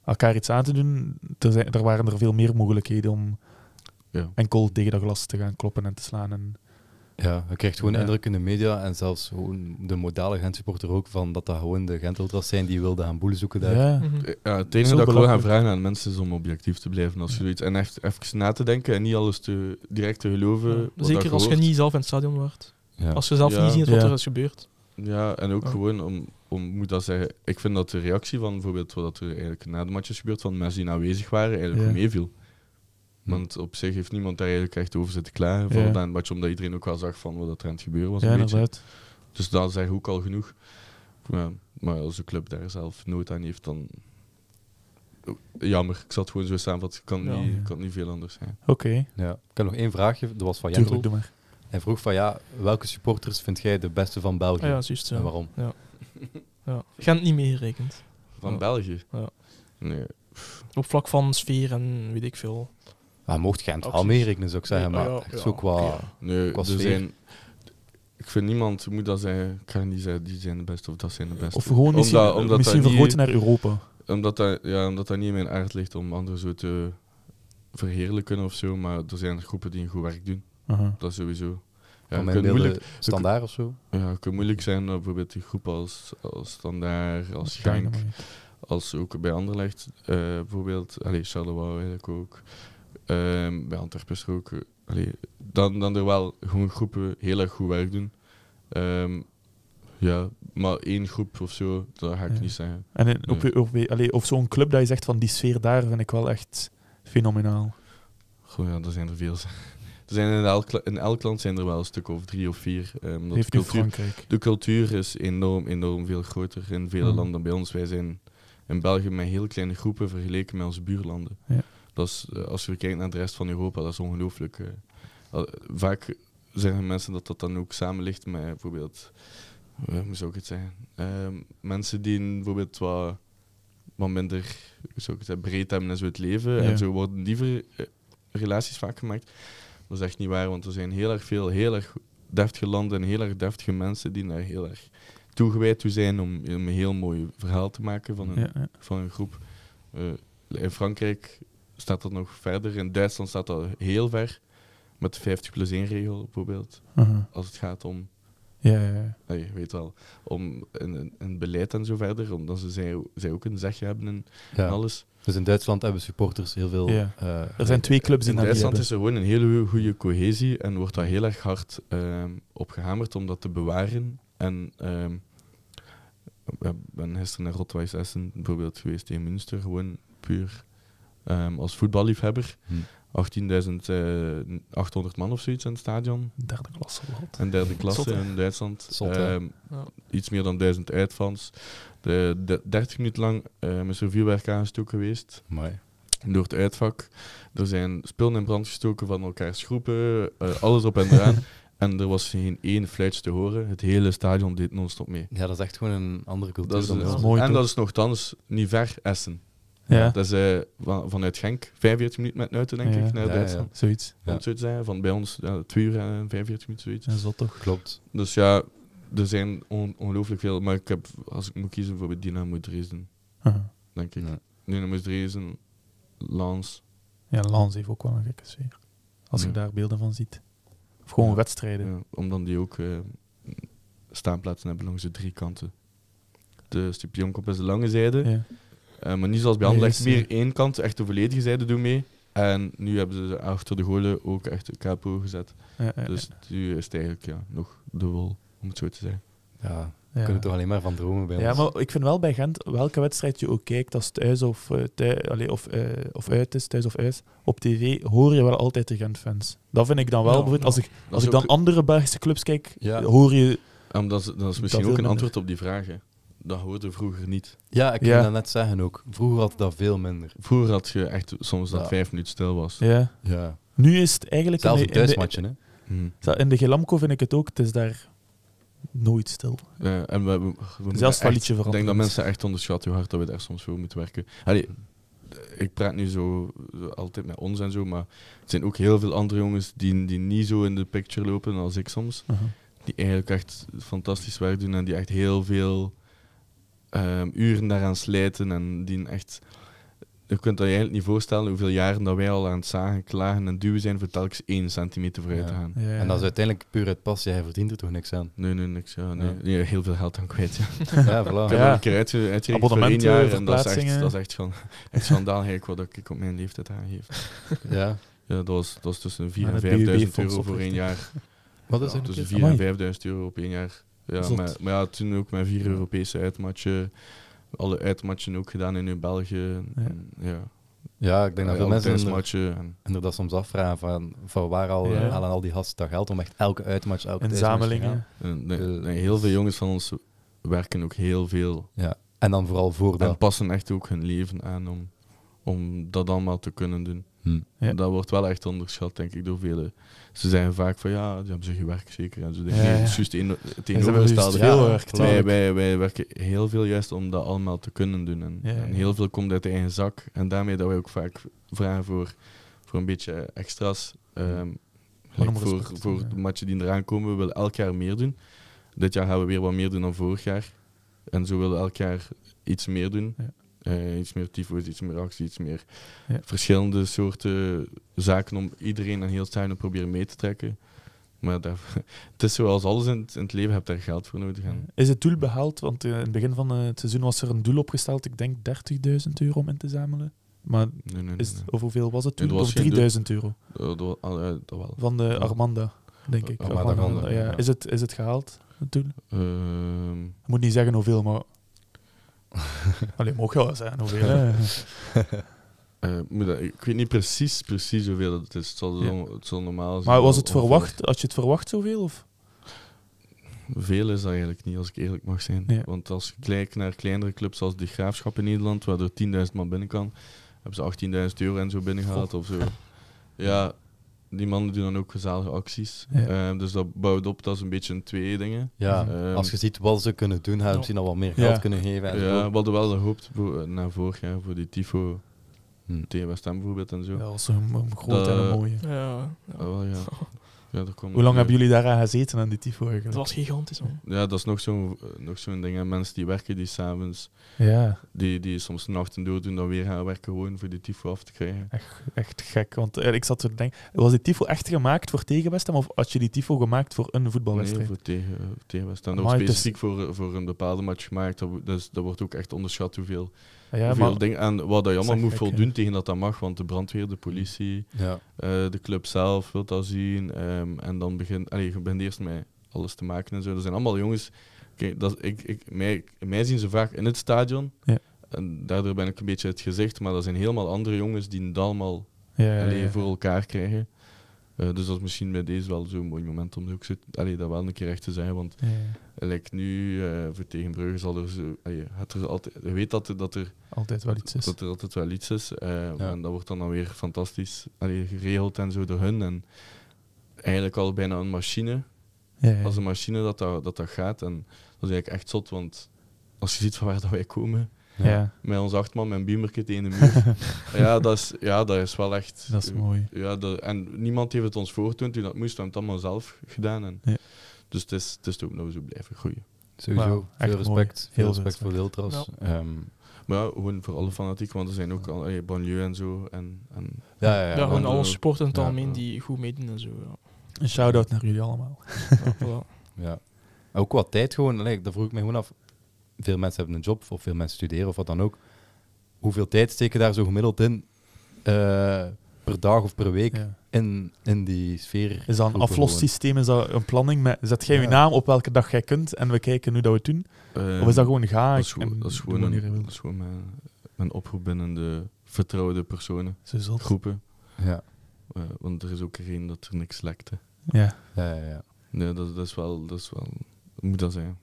elkaar iets aan te doen, er, zijn, er waren er veel meer mogelijkheden om ja. enkel tegen dat glas te gaan kloppen en te slaan. En, ja, je krijgt gewoon ja. indruk in de media en zelfs gewoon de modale Gent-supporter ook van dat dat gewoon de Gent-ultras zijn die wilden gaan boelen zoeken daar. Ja. Mhm. Eh, het enige dat ik wil gaan vragen aan mensen is om objectief te blijven als je zoiets en echt even na te denken en niet alles te, direct te geloven. Zeker als je niet zelf in het stadion waart. Als je zelf niet zien wat er is gebeurd. Ja, en ook gewoon om, om, moet dat zeggen, ik vind dat de reactie van bijvoorbeeld wat er eigenlijk na de match is gebeurd, van mensen die aanwezig waren, eigenlijk meeviel. Want op zich heeft niemand daar eigenlijk echt over zitten klaar. Vooral ja. match, omdat iedereen ook wel zag van wat dat er aan het gebeuren was. Ja, inderdaad. Dus dat zeg ik ook al genoeg. maar als de club daar zelf nood aan heeft, dan. Jammer, ik zat gewoon zo samen want het kan, niet, kan niet veel anders zijn. Oké. Ja. Ik heb nog één vraagje, dat was van maar. Hij vroeg van ja, welke supporters vind jij de beste van België? Ja, juist. En waarom? Ja. ja. Gaan het niet meegerekend. Van België? Ja. Nee. Op vlak van sfeer en weet ik veel. Hij mocht Gent wel meerekenen, zou ik zeggen. maar ja, echt zo qua, nee, qua ik vind niemand moet dat zeggen. Ik ga niet zeggen die zijn de beste of dat zijn de beste. Of gewoon misschien, omdat, misschien naar Europa. Omdat dat, ja, omdat dat niet in mijn aard ligt om anderen zo te verheerlijken of zo. Maar er zijn groepen die een goed werk doen. Dat sowieso. Ja, Van moeilijk, standaard of zo? Ja, het kan moeilijk zijn dat bijvoorbeeld die groep als, als standaard, als Genk, als ook bij Anderlecht uh, bijvoorbeeld, allee, eigenlijk ook, ehm, bij Antwerpen ook, allee, dan, dan er wel gewoon groepen heel erg goed werk doen. Ehm, ja, maar één groep of zo, dat ga ik niet zeggen. En in, nee. op, op, of zo'n club dat je zegt van die sfeer daar vind ik wel echt fenomenaal. Goh, ja, er zijn er veel zijn in elk, land zijn er wel een stuk of drie of vier. Um, eh, dat de, cultuur, de cultuur is enorm, enorm veel groter in vele hmm. landen dan bij ons. Wij zijn in België met heel kleine groepen vergeleken met onze buurlanden. Ja. Dat is, eh, als je kijkt naar de rest van Europa, dat is ongelooflijk. Eh. vaak zeggen mensen dat dat dan ook samen ligt met bijvoorbeeld, hoe zou ik het zeggen, ehm, mensen die bijvoorbeeld wat, wat minder zou ik het zeggen, breed hebben in het leven. En zo worden diever relaties vaak gemaakt. Dat is echt niet waar, want er zijn heel erg veel heel erg deftige landen en heel erg deftige mensen die daar heel erg toegewijd toe zijn om een heel mooi verhaal te maken van een, Van een groep. Eh, in Frankrijk staat dat nog verder, in Duitsland staat dat heel ver. Met de 50 plus 1 regel bijvoorbeeld. Als het gaat om. Ja, ja, Je weet wel. Om een, een, beleid en zo verder. Omdat ze zij, ook een zegje hebben en alles. Dus in Duitsland hebben supporters heel veel. Eh, er zijn twee clubs in, in Duitsland. is er gewoon een hele goede cohesie en wordt daar heel erg hard ehm, op gehamerd om dat te bewaren. En ik ehm, ben gisteren naar Rotwijs Essen bijvoorbeeld geweest in Münster, gewoon puur ehm, als voetballiefhebber. 18.800 hmm. eh, man of zoiets in het stadion. Derde klasse. Wat. En derde klasse in Duitsland. ja. Iets meer dan duizend uitfans. De, 30 minuten lang uh, is er aangestoken geweest. Mooi. Door het uitvak. Er zijn spullen in brand gestoken van elkaars groepen, eh, alles op en eraan. En er was geen één fluitje te horen. Het hele stadion deed non-stop mee. Ja, dat is echt gewoon een andere cultuur. Dat is, dan mooi. En dat is nogthans niet ver Essen. Ja. Dat is van, eh, vanuit Genk 45 minuten met Nuiten, denk ik, naar ja, Duitsland. Zoiets. Om zo te zeggen, van bij ons 2 uur en 45 minuten, zoiets. Is zo toch? Klopt. Dus ja, er zijn on, ongelooflijk veel, maar ik heb, als ik moet kiezen, bijvoorbeeld Dynamo Dresden. Uh Denk ik. Dynamo Dresden, Lans. Ja, Lans heeft ook wel een gekke sfeer. Als ik je daar beelden van ziet. Of gewoon ja. wedstrijden. omdat die ook uh, staanplaatsen hebben langs de drie kanten. De Stupionkop is de lange zijde. Eh, maar niet zoals bij Anderlecht, meer eh, één kant, echt de volledige zijde doen mee. En nu hebben ze achter de golen ook echt de capo gezet. dus nu is het eigenlijk ja, nog de wol om het zo te zeggen. Ja, we ja. kunnen toch alleen maar van dromen bij ja, ons. Ja, maar ik vind wel bij Gent, welke wedstrijd je ook kijkt, als het thuis of, uh, of, eh, of uit is, thuis of uit, op tv hoor je wel altijd de Gent-fans. Dat vind ik dan wel. Bijvoorbeeld als ik, als ik dan andere Belgische clubs kijk, hoor je... dat, is, misschien ook een antwoord op die vraag, hè. Dat hoorde vroeger niet. Ja, ik kan dat net zeggen ook. Vroeger had dat veel minder. Vroeger had je echt soms dat vijf minuten stil was. Ja. ja. Nu is het eigenlijk... Zelfs een thuismatje, hè. In de hmm. Gelamco vind ik het ook. Het is daar nooit stil. Ja, eh, en we, we, Zelfs dat liedje veranderen. Ik denk dat mensen echt onderschatten hoe hard dat we daar soms voor moeten werken. Allee, ik praat nu zo, altijd met ons en zo, maar er zijn ook heel veel andere jongens die, die niet zo in de picture lopen als ik soms. Uh-huh. Die eigenlijk echt fantastisch werk doen en die echt heel veel ehm, uren daaraan slijten en die echt je kunt je eigenlijk niet voorstellen hoeveel jaren dat wij al aan het zagen, klagen en duwen zijn voor telkens één centimeter vooruit te gaan. en dat is uiteindelijk puur het passie. Hij verdient er toch niks aan? Nee, nee, niks aan. Nee. heel veel geld aan kwijt. ja, voilà. Ik heb een keer uitge uitgerekend voor één jaar dat is echt, dat is echt, van, echt schandaal eigenlijk wat ik op mijn leeftijd aangeef. ja. ja dat, was, dat was tussen 4.000 en 5.000 euro voor één jaar. Wat is Tussen 4.000 en 5.000 euro op één jaar. Ja, maar, maar ja, toen ook mijn vier Europese uitmatchen alle uitmatchen ook gedaan in uw België. En, ja. Ja, ik denk dat veel eh, mensen en... dat soms afvragen van, van waar al, ja. al die gasten dat geld om echt elke uitmatch, elke Inzamelingen. Eh, heel veel jongens van ons werken ook heel veel. Ja. En dan vooral voor En passen echt ook hun leven aan om, om dat allemaal te kunnen doen. Hm. Dat wordt wel echt onderschat, denk ik, door vele ze zijn vaak van ja, die hebben ze gewerkt zeker. En zo denken nee, het is juist het tegenovergestelde. veel werk. Wij, wij, wij, werken heel veel juist om dat allemaal te kunnen doen. En, en heel veel komt uit de eigen zak. En daarmee dat wij ook vaak vragen voor, voor een beetje extra's. Ehm, voor, voor de matchen die eraan komen, we willen elk jaar meer doen. Dit jaar gaan we weer wat meer doen dan vorig jaar. En zo willen we elk jaar iets meer doen. Eh, iets meer tyfus, iets meer actie, iets meer verschillende soorten zaken om iedereen een heel tuin te proberen mee te trekken. Maar het is zoals alles in het, leven, heb daar geld voor nodig. gaan. Is het doel behaald? Want eh, in het begin van eh, het seizoen was er een doel opgesteld, ik denk 30.000 euro om in te zamelen. Maar nee, nee, is, of hoeveel was het toen? of 3000 euro? wel. Van de Armanda, denk ik. Armanda, Armanda, ja. Is, het, is het gehaald, het doel? Ehm. ik moet niet zeggen hoeveel, maar Alleen mocht wel zijn, hoeveel? Eh, Hè? ik weet niet precies, precies hoeveel het is. Het zal, normaal zijn. Maar was het verwacht? Had je het verwacht zoveel? Of? Veel is dat eigenlijk niet, als ik eerlijk mag zijn. Want als je kijkt naar kleinere clubs als de Graafschap in Nederland, waar er 10.000 man binnen kan, hebben ze 18.000 euro en zo binnengehaald of zo. Ja, die mannen doen dan ook gezellige acties. Ehm, dus dat bouwt op, dat is een beetje een twee dingen. Ja, ehm, als je ziet wat ze kunnen doen, hebben ze misschien al wat meer geld kunnen geven. En ja, we wel gehoopt eh, naar na vorig jaar voor die tifo hm. tegen West Ham bijvoorbeeld en zo. Ja, dat was een, een groot en een mooie. Ja, ja. Ah, ja. Hoe lang hebben jullie aan gezeten aan die tyfo eigenlijk? Het was gigantisch, man. Ja, dat is nog zo'n nog zo'n ding. Hè. Mensen die werken, die s'avonds... Ja. Die, die soms nachten door doen, dan weer gaan werken gewoon voor die tyfo af te krijgen. Echt, echt gek. Want eh, ik zat te denken, was die tyfo echt gemaakt voor tegenwedstrijd? Of had je die tyfo gemaakt voor een voetbalwedstrijd? Nee, voor tegen, tegenwedstrijd. Dat wordt specifiek voor, voor een bepaalde match gemaakt. Dat, dat wordt ook echt onderschat hoeveel ja, hoeveel maar, en wat je allemaal moet voldoen eh, tegen dat dat mag, want de brandweer, de politie, ja. Eh, de club zelf wil dat zien. Ehm, en dan begint, je begint eerst met alles te maken en zo. Dat zijn allemaal jongens. Kijk, dat, ik, ik, mij, mij zien ze vaak in het stadion. Ja. En daardoor ben ik een beetje het gezicht, maar dat zijn helemaal andere jongens die het allemaal leven voor elkaar krijgen. Eh, dus dat is misschien bij deze wel zo'n mooi moment om ook zo, allee, dat wel een keer echt te zeggen. Want ja. nu, eh, voor tegen zal er zo. Allee, het er altijd, je weet dat er, dat er altijd wel iets is. Dat er altijd wel iets is. Eh, en dat wordt dan, dan weer fantastisch allee, geregeld en zo door hun. En eigenlijk al bijna een machine. Ja, als een machine dat dat, dat, dat gaat. En dat is eigenlijk echt zot, want als je ziet van waar dat wij komen, ja. Met ons achtman, een beamerke tegen de muur. ja, dat is, ja, dat is wel echt... Dat is mooi. Ja, en niemand heeft het ons voortoond toen dat moest. We hebben het allemaal zelf gedaan. En, ja. Dus het is, het is ook nog zo blijven groeien. Sowieso. Wow, veel, respect, veel, respect. voor Wildras. Ja. Ehm, maar ja, gewoon voor alle fanatiek, want er zijn ook al hey, banlieue en zo. En, en ja, ja, ja gewoon alle sporten in het algemeen die goed meedoen en zo. Een shout-out naar jullie allemaal. ja. Ook wat tijd gewoon. Like, dat vroeg ik me gewoon af veel mensen hebben een job of veel mensen studeren of wat dan ook. Hoeveel tijd steken daar zo gemiddeld in eh, per dag of per week in, in die sfeer? Is dat een aflossysteem? Is dat een planning? Met, zet jij ja. je naam op welke dag jij kunt en we kijken hoe dat we het doen? of is dat gewoon ehm, ga? Dat is, gewoon, dat is gewoon, een, mijn, mijn, oproep binnen de vertrouwde personen, groepen. Ja. Eh, want er is ook geen dat er niks lekte. Ja. Ja, ja, ja. Nee, dat, dat, is wel, dat is wel, moet dat zijn.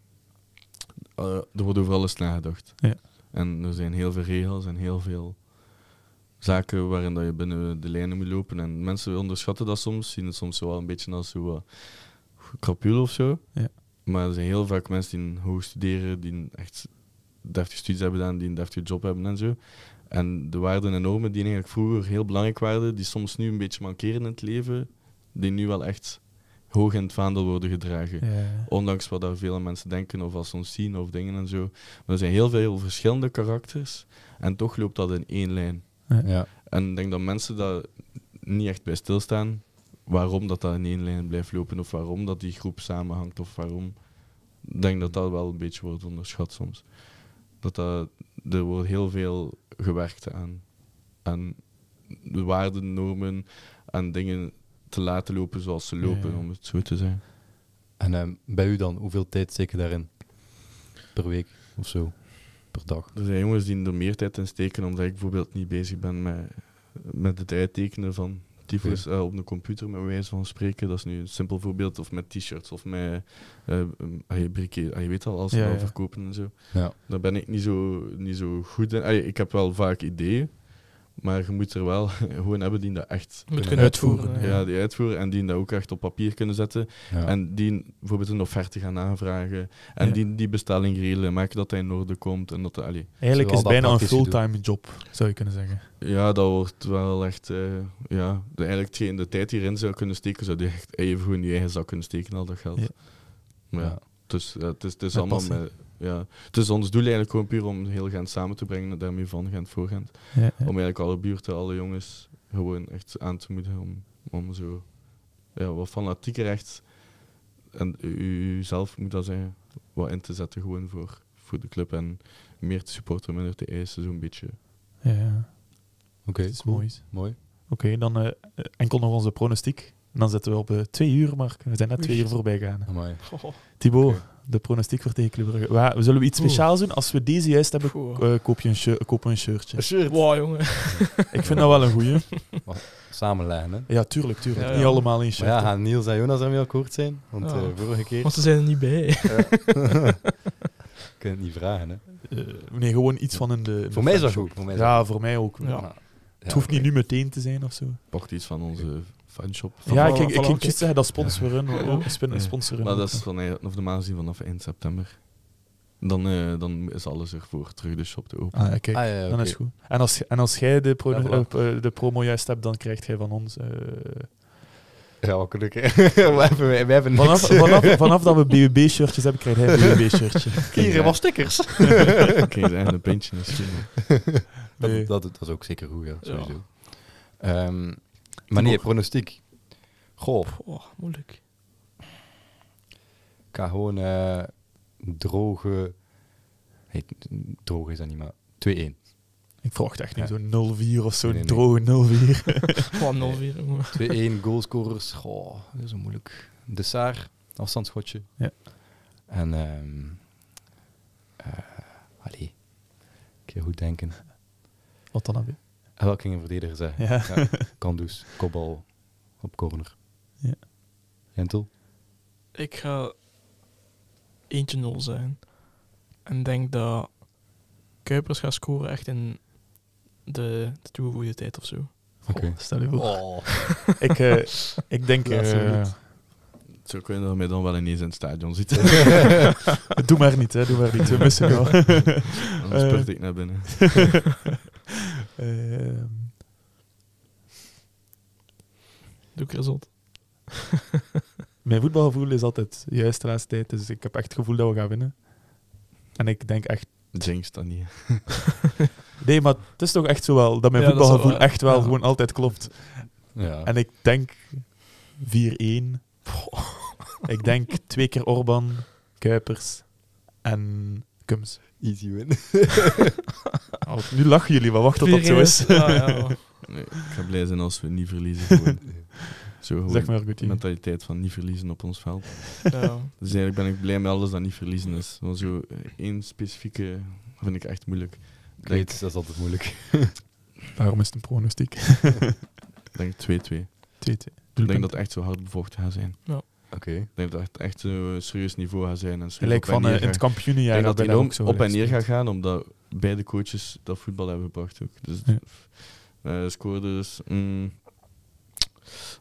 Eh, er wordt over alles nagedacht. Ja. En er zijn heel veel regels en heel veel zaken waarin dat je binnen de lijnen moet lopen. En mensen onderschatten dat soms, zien het soms wel een beetje als zo eh, krapul of zo. Ja. Maar er zijn heel vaak mensen die hoog studeren, die echt 30 studies hebben gedaan, die een 30 job hebben en zo. En de waarden en normen die eigenlijk vroeger heel belangrijk waren, die soms nu een beetje mankeren in het leven, die nu wel echt hoog in het vaandel worden gedragen. Ondanks wat daar veel mensen denken of als ons zien of dingen en zo. Maar er zijn heel veel verschillende karakters en toch loopt dat in één lijn. Ja. En ik denk dat mensen daar niet echt bij stilstaan waarom dat, dat in één lijn blijft lopen of waarom dat die groep samenhangt of waarom. Ik denk dat dat wel een beetje wordt onderschat soms. Dat, dat er wordt heel veel gewerkt aan. En de waarden, normen en dingen te laten lopen zoals ze lopen, om het zo te zeggen. En ehm, bij u dan, hoeveel tijd steken daarin? Per week of zo? Per dag? Er zijn jongens die er meer tijd in steken, omdat ik bijvoorbeeld niet bezig ben met, met het uittekenen van tyfus eh, op de computer, met wijze van spreken. Dat is nu een simpel voorbeeld. Of met t-shirts of met uh, je weet al, als ze ja, verkopen en zo. Ja. Daar ben ik niet zo, niet zo goed in. ik heb wel vaak ideeën. Maar je moet er wel gewoon hebben die dat echt moet kunnen uitvoeren. Ja, die uitvoeren en die dat ook echt op papier kunnen zetten. En die bijvoorbeeld een offerte gaan aanvragen. En die, die bestelling regelen, maken dat hij in orde komt. En dat, allee. Eigenlijk is het bijna een fulltime job, zou je kunnen zeggen. Ja, dat wordt wel echt. Uh, ja, de, eigenlijk in de tijd hierin zou kunnen steken, zou je echt even gewoon in je eigen zak kunnen steken, al dat geld. Ja. Maar ja, dus, het is, het is allemaal ja. Dus ons doel eigenlijk gewoon puur om heel Gent samen te brengen, daarmee van Gent voor Gent. Om eigenlijk alle buurten, alle jongens gewoon echt aan te moedigen om, om zo ja, wat fanatieker echt en u, zelf moet dat zeggen, wat in te zetten gewoon voor, voor de club en meer te supporten, minder te eisen, zo'n beetje. Ja, ja. Oké, mooi. mooi. Oké, dan eh, eh, enkel nog onze pronostiek. En dan zetten we op eh, twee uur, Mark. We zijn net twee uur voorbij gegaan. Tibo de pronostiek voor tegen We, zullen we iets speciaals doen. Als we deze juist hebben, eh, koop je een, een shirtje. Een shirt. Wow, jongen. Ik vind dat wel een goeie. Samenleggen. hè? Ja, tuurlijk, tuurlijk. Niet allemaal in shirt. ja, Niels en Jonas ermee kort zijn? Want eh, vorige keer... Want ze zijn er niet bij. Kunnen je het niet vragen, hè? Eh, nee, gewoon iets van in de... voor, mij is dat goed. voor mij ja, voor mij ook. Ja. Het hoeft niet nu meteen te zijn of zo. Pakt iets van onze fanshop. Ja, ik, ik, ik ging zeggen dat sponsoren. Ja. Spin, sponsoren Maar dat is van, of eh, maand zien vanaf eind september. Dan, eh, dan is alles ervoor voor terug de shop te openen. Ah, ah dan is goed. En als, en als jij de, pro eh, de promo juist hebt, dan krijgt jij van ons. Uh... Ja, wel we hebben, niks. Vanaf, vanaf, vanaf dat we BBB-shirtjes hebben, krijgt hij een BBB-shirtje. Hier, wat stickers. Oké, een pintje misschien. Dat, dat, is ook zeker goed, ja, sowieso. Ehm, maar nee, pronostiek. Goh. Oh, moeilijk. Ik ga gewoon uh, droge... Hey, droge is dat niet, maar 2-1. Ik verwacht echt niet ja. zo'n 0-4 of zo'n nee, nee. droge 0-4. Gewoon 0-4. 2-1 goalscorers. Goh, dat is zo moeilijk. De Saar, afstandsschotje. Ja. En... Um, uh, allee. Een keer goed denken. Wat dan heb je? En welke ging een verdediger zijn. Ja. Kandus, kopbal op corner. Ja. Gentel? Ik ga 1 0 zijn. En denk dat Kuipers gaat scoren echt in de, de toegevoegde tijd of zo. Oké. stel je voor. Oh. ik, uh, ik denk... Uh, zo kun je dan dan wel ineens in het stadion zitten. doe maar niet, hè. Doe maar niet. We missen wel. Anders spurt eh. ik naar binnen. Ehm. Doe ik result. Mijn voetbalgevoel is altijd juist de laatste tijd, dus ik heb echt het gevoel dat we gaan winnen. En ik denk echt Jinx dan niet. nee, maar het is toch echt zo wel dat mijn voetbalgevoel echt wel gewoon altijd klopt. Ja. En ik denk 4-1. ik denk twee keer Orban, Kuipers en Kums. Easy win. Oh, nu lachen jullie, maar wacht tot dat zo is. Ah, ja, nee, ik ga blij zijn als we niet verliezen. Gewoon. Zo gewoon mentaliteit van niet verliezen op ons veld. Ja. Dus eigenlijk ben ik blij met alles dat niet verliezen is. zo eh, één specifieke vind ik echt moeilijk. weet, dat is altijd moeilijk. Waarom is het een pronostiek. Ik denk 2-2. 2-2. Ik denk dat het echt zo hard bevochten gaat zijn. Ja. Oké. denk dat het echt een serieus niveau gaat zijn. En Gelijk van eh, in het kampioenjaar. Ik denk dat hij op en neer gaat gaan, omdat beide coaches dat voetbal hebben gebracht ook. Dus uh, scoorde dus mm,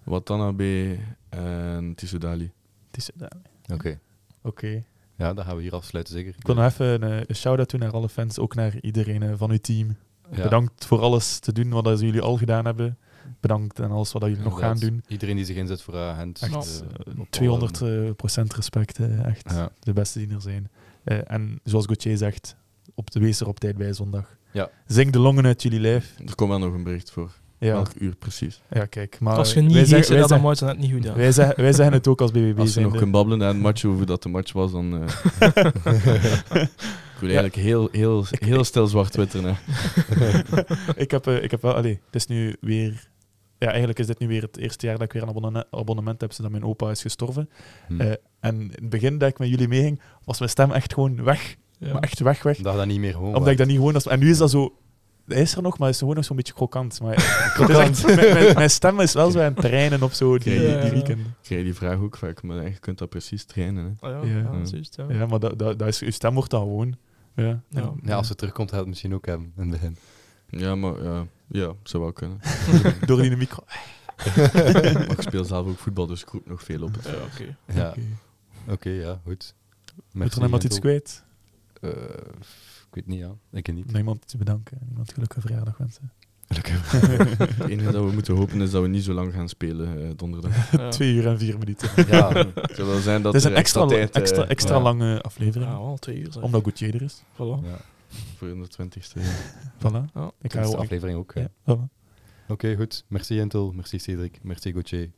Watanabe en Tissudali. Tissudali. Oké. Okay. Oké. Ja, dan gaan we hier afsluiten, zeker. Ik wil nog even een, eh, een shout-out doen naar alle fans, ook naar iedereen van uw team. Bedankt voor alles te doen wat jullie al gedaan hebben bedankt en alles wat jullie nog gaan doen. Iedereen die zich inzet voor uh, Echt 200% eh, eh, procent respect. echt de beste die er zijn. en zoals Gauthier zegt, op de wees er op tijd bij zondag. Ja. Zing de longen uit jullie lijf. Er komt wel nog een bericht voor. Ja. Welk uur precies? Ja, kijk. Maar als je niet zeggen, dat dan het niet goed Wij, zeggen, wij zeggen het ook als BBB. Als je nog kunt babbelen na een match over dat de match was, dan... Uh... ik wil eigenlijk heel, heel, heel stil zwart twitteren. ik, heb, ik heb wel... Allee, het is nu weer ja, eigenlijk is dit nu weer het eerste jaar dat ik weer een abonnement, abonnement heb sinds mijn opa is gestorven. Hmm. Eh, en in het begin dat ik met jullie meeging, was mijn stem echt gewoon weg. Maar echt weg, weg. Dat dat niet meer gewoon Omdat ik dat niet gewoon... en nu is dat zo... is er nog, maar is gewoon nog zo'n beetje krokant. Maar krokant. mijn, stem is wel zo aan het trainen op zo die, die, weekend. Ik krijg die vraag ook vaak, maar je kunt dat precies trainen. Hè. Ah ja, ja. ja. maar dat, dat, is, je stem wordt dan gewoon... Ja. Ja. als het terugkomt, gaat het misschien ook hebben in het begin. Ja, maar ja. Ja, zou wel kunnen. Door de micro. ik speel zelf ook voetbal, dus ik roep nog veel op. Het veld. oké. Ja. Oké, ja, goed. Moet er nog iemand iets kwijt? Eh, ik weet niet, ja. Ik niet. Niemand te bedanken. Iemand gelukkige verjaardag wensen. Het enige dat we moeten hopen is dat we niet zo lang gaan spelen eh, donderdag. Twee uur en vier minuten. Ja, Het zou wel zijn dat Het is een extra, tijd, extra, extra eh, lange aflevering. Ja, al twee uur. zeg. omdat Goutier er is. Voilà. ja. Voor de 20ste. voilà. ik ga de aflevering ook. Ja. Oké, goed. Merci Jentel, merci Cedric, merci Gauthier.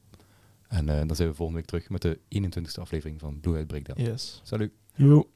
En eh, dan zijn we volgende week terug met de 21ste aflevering van Blue Eyed Breakdown. Yes. Salut. Yo.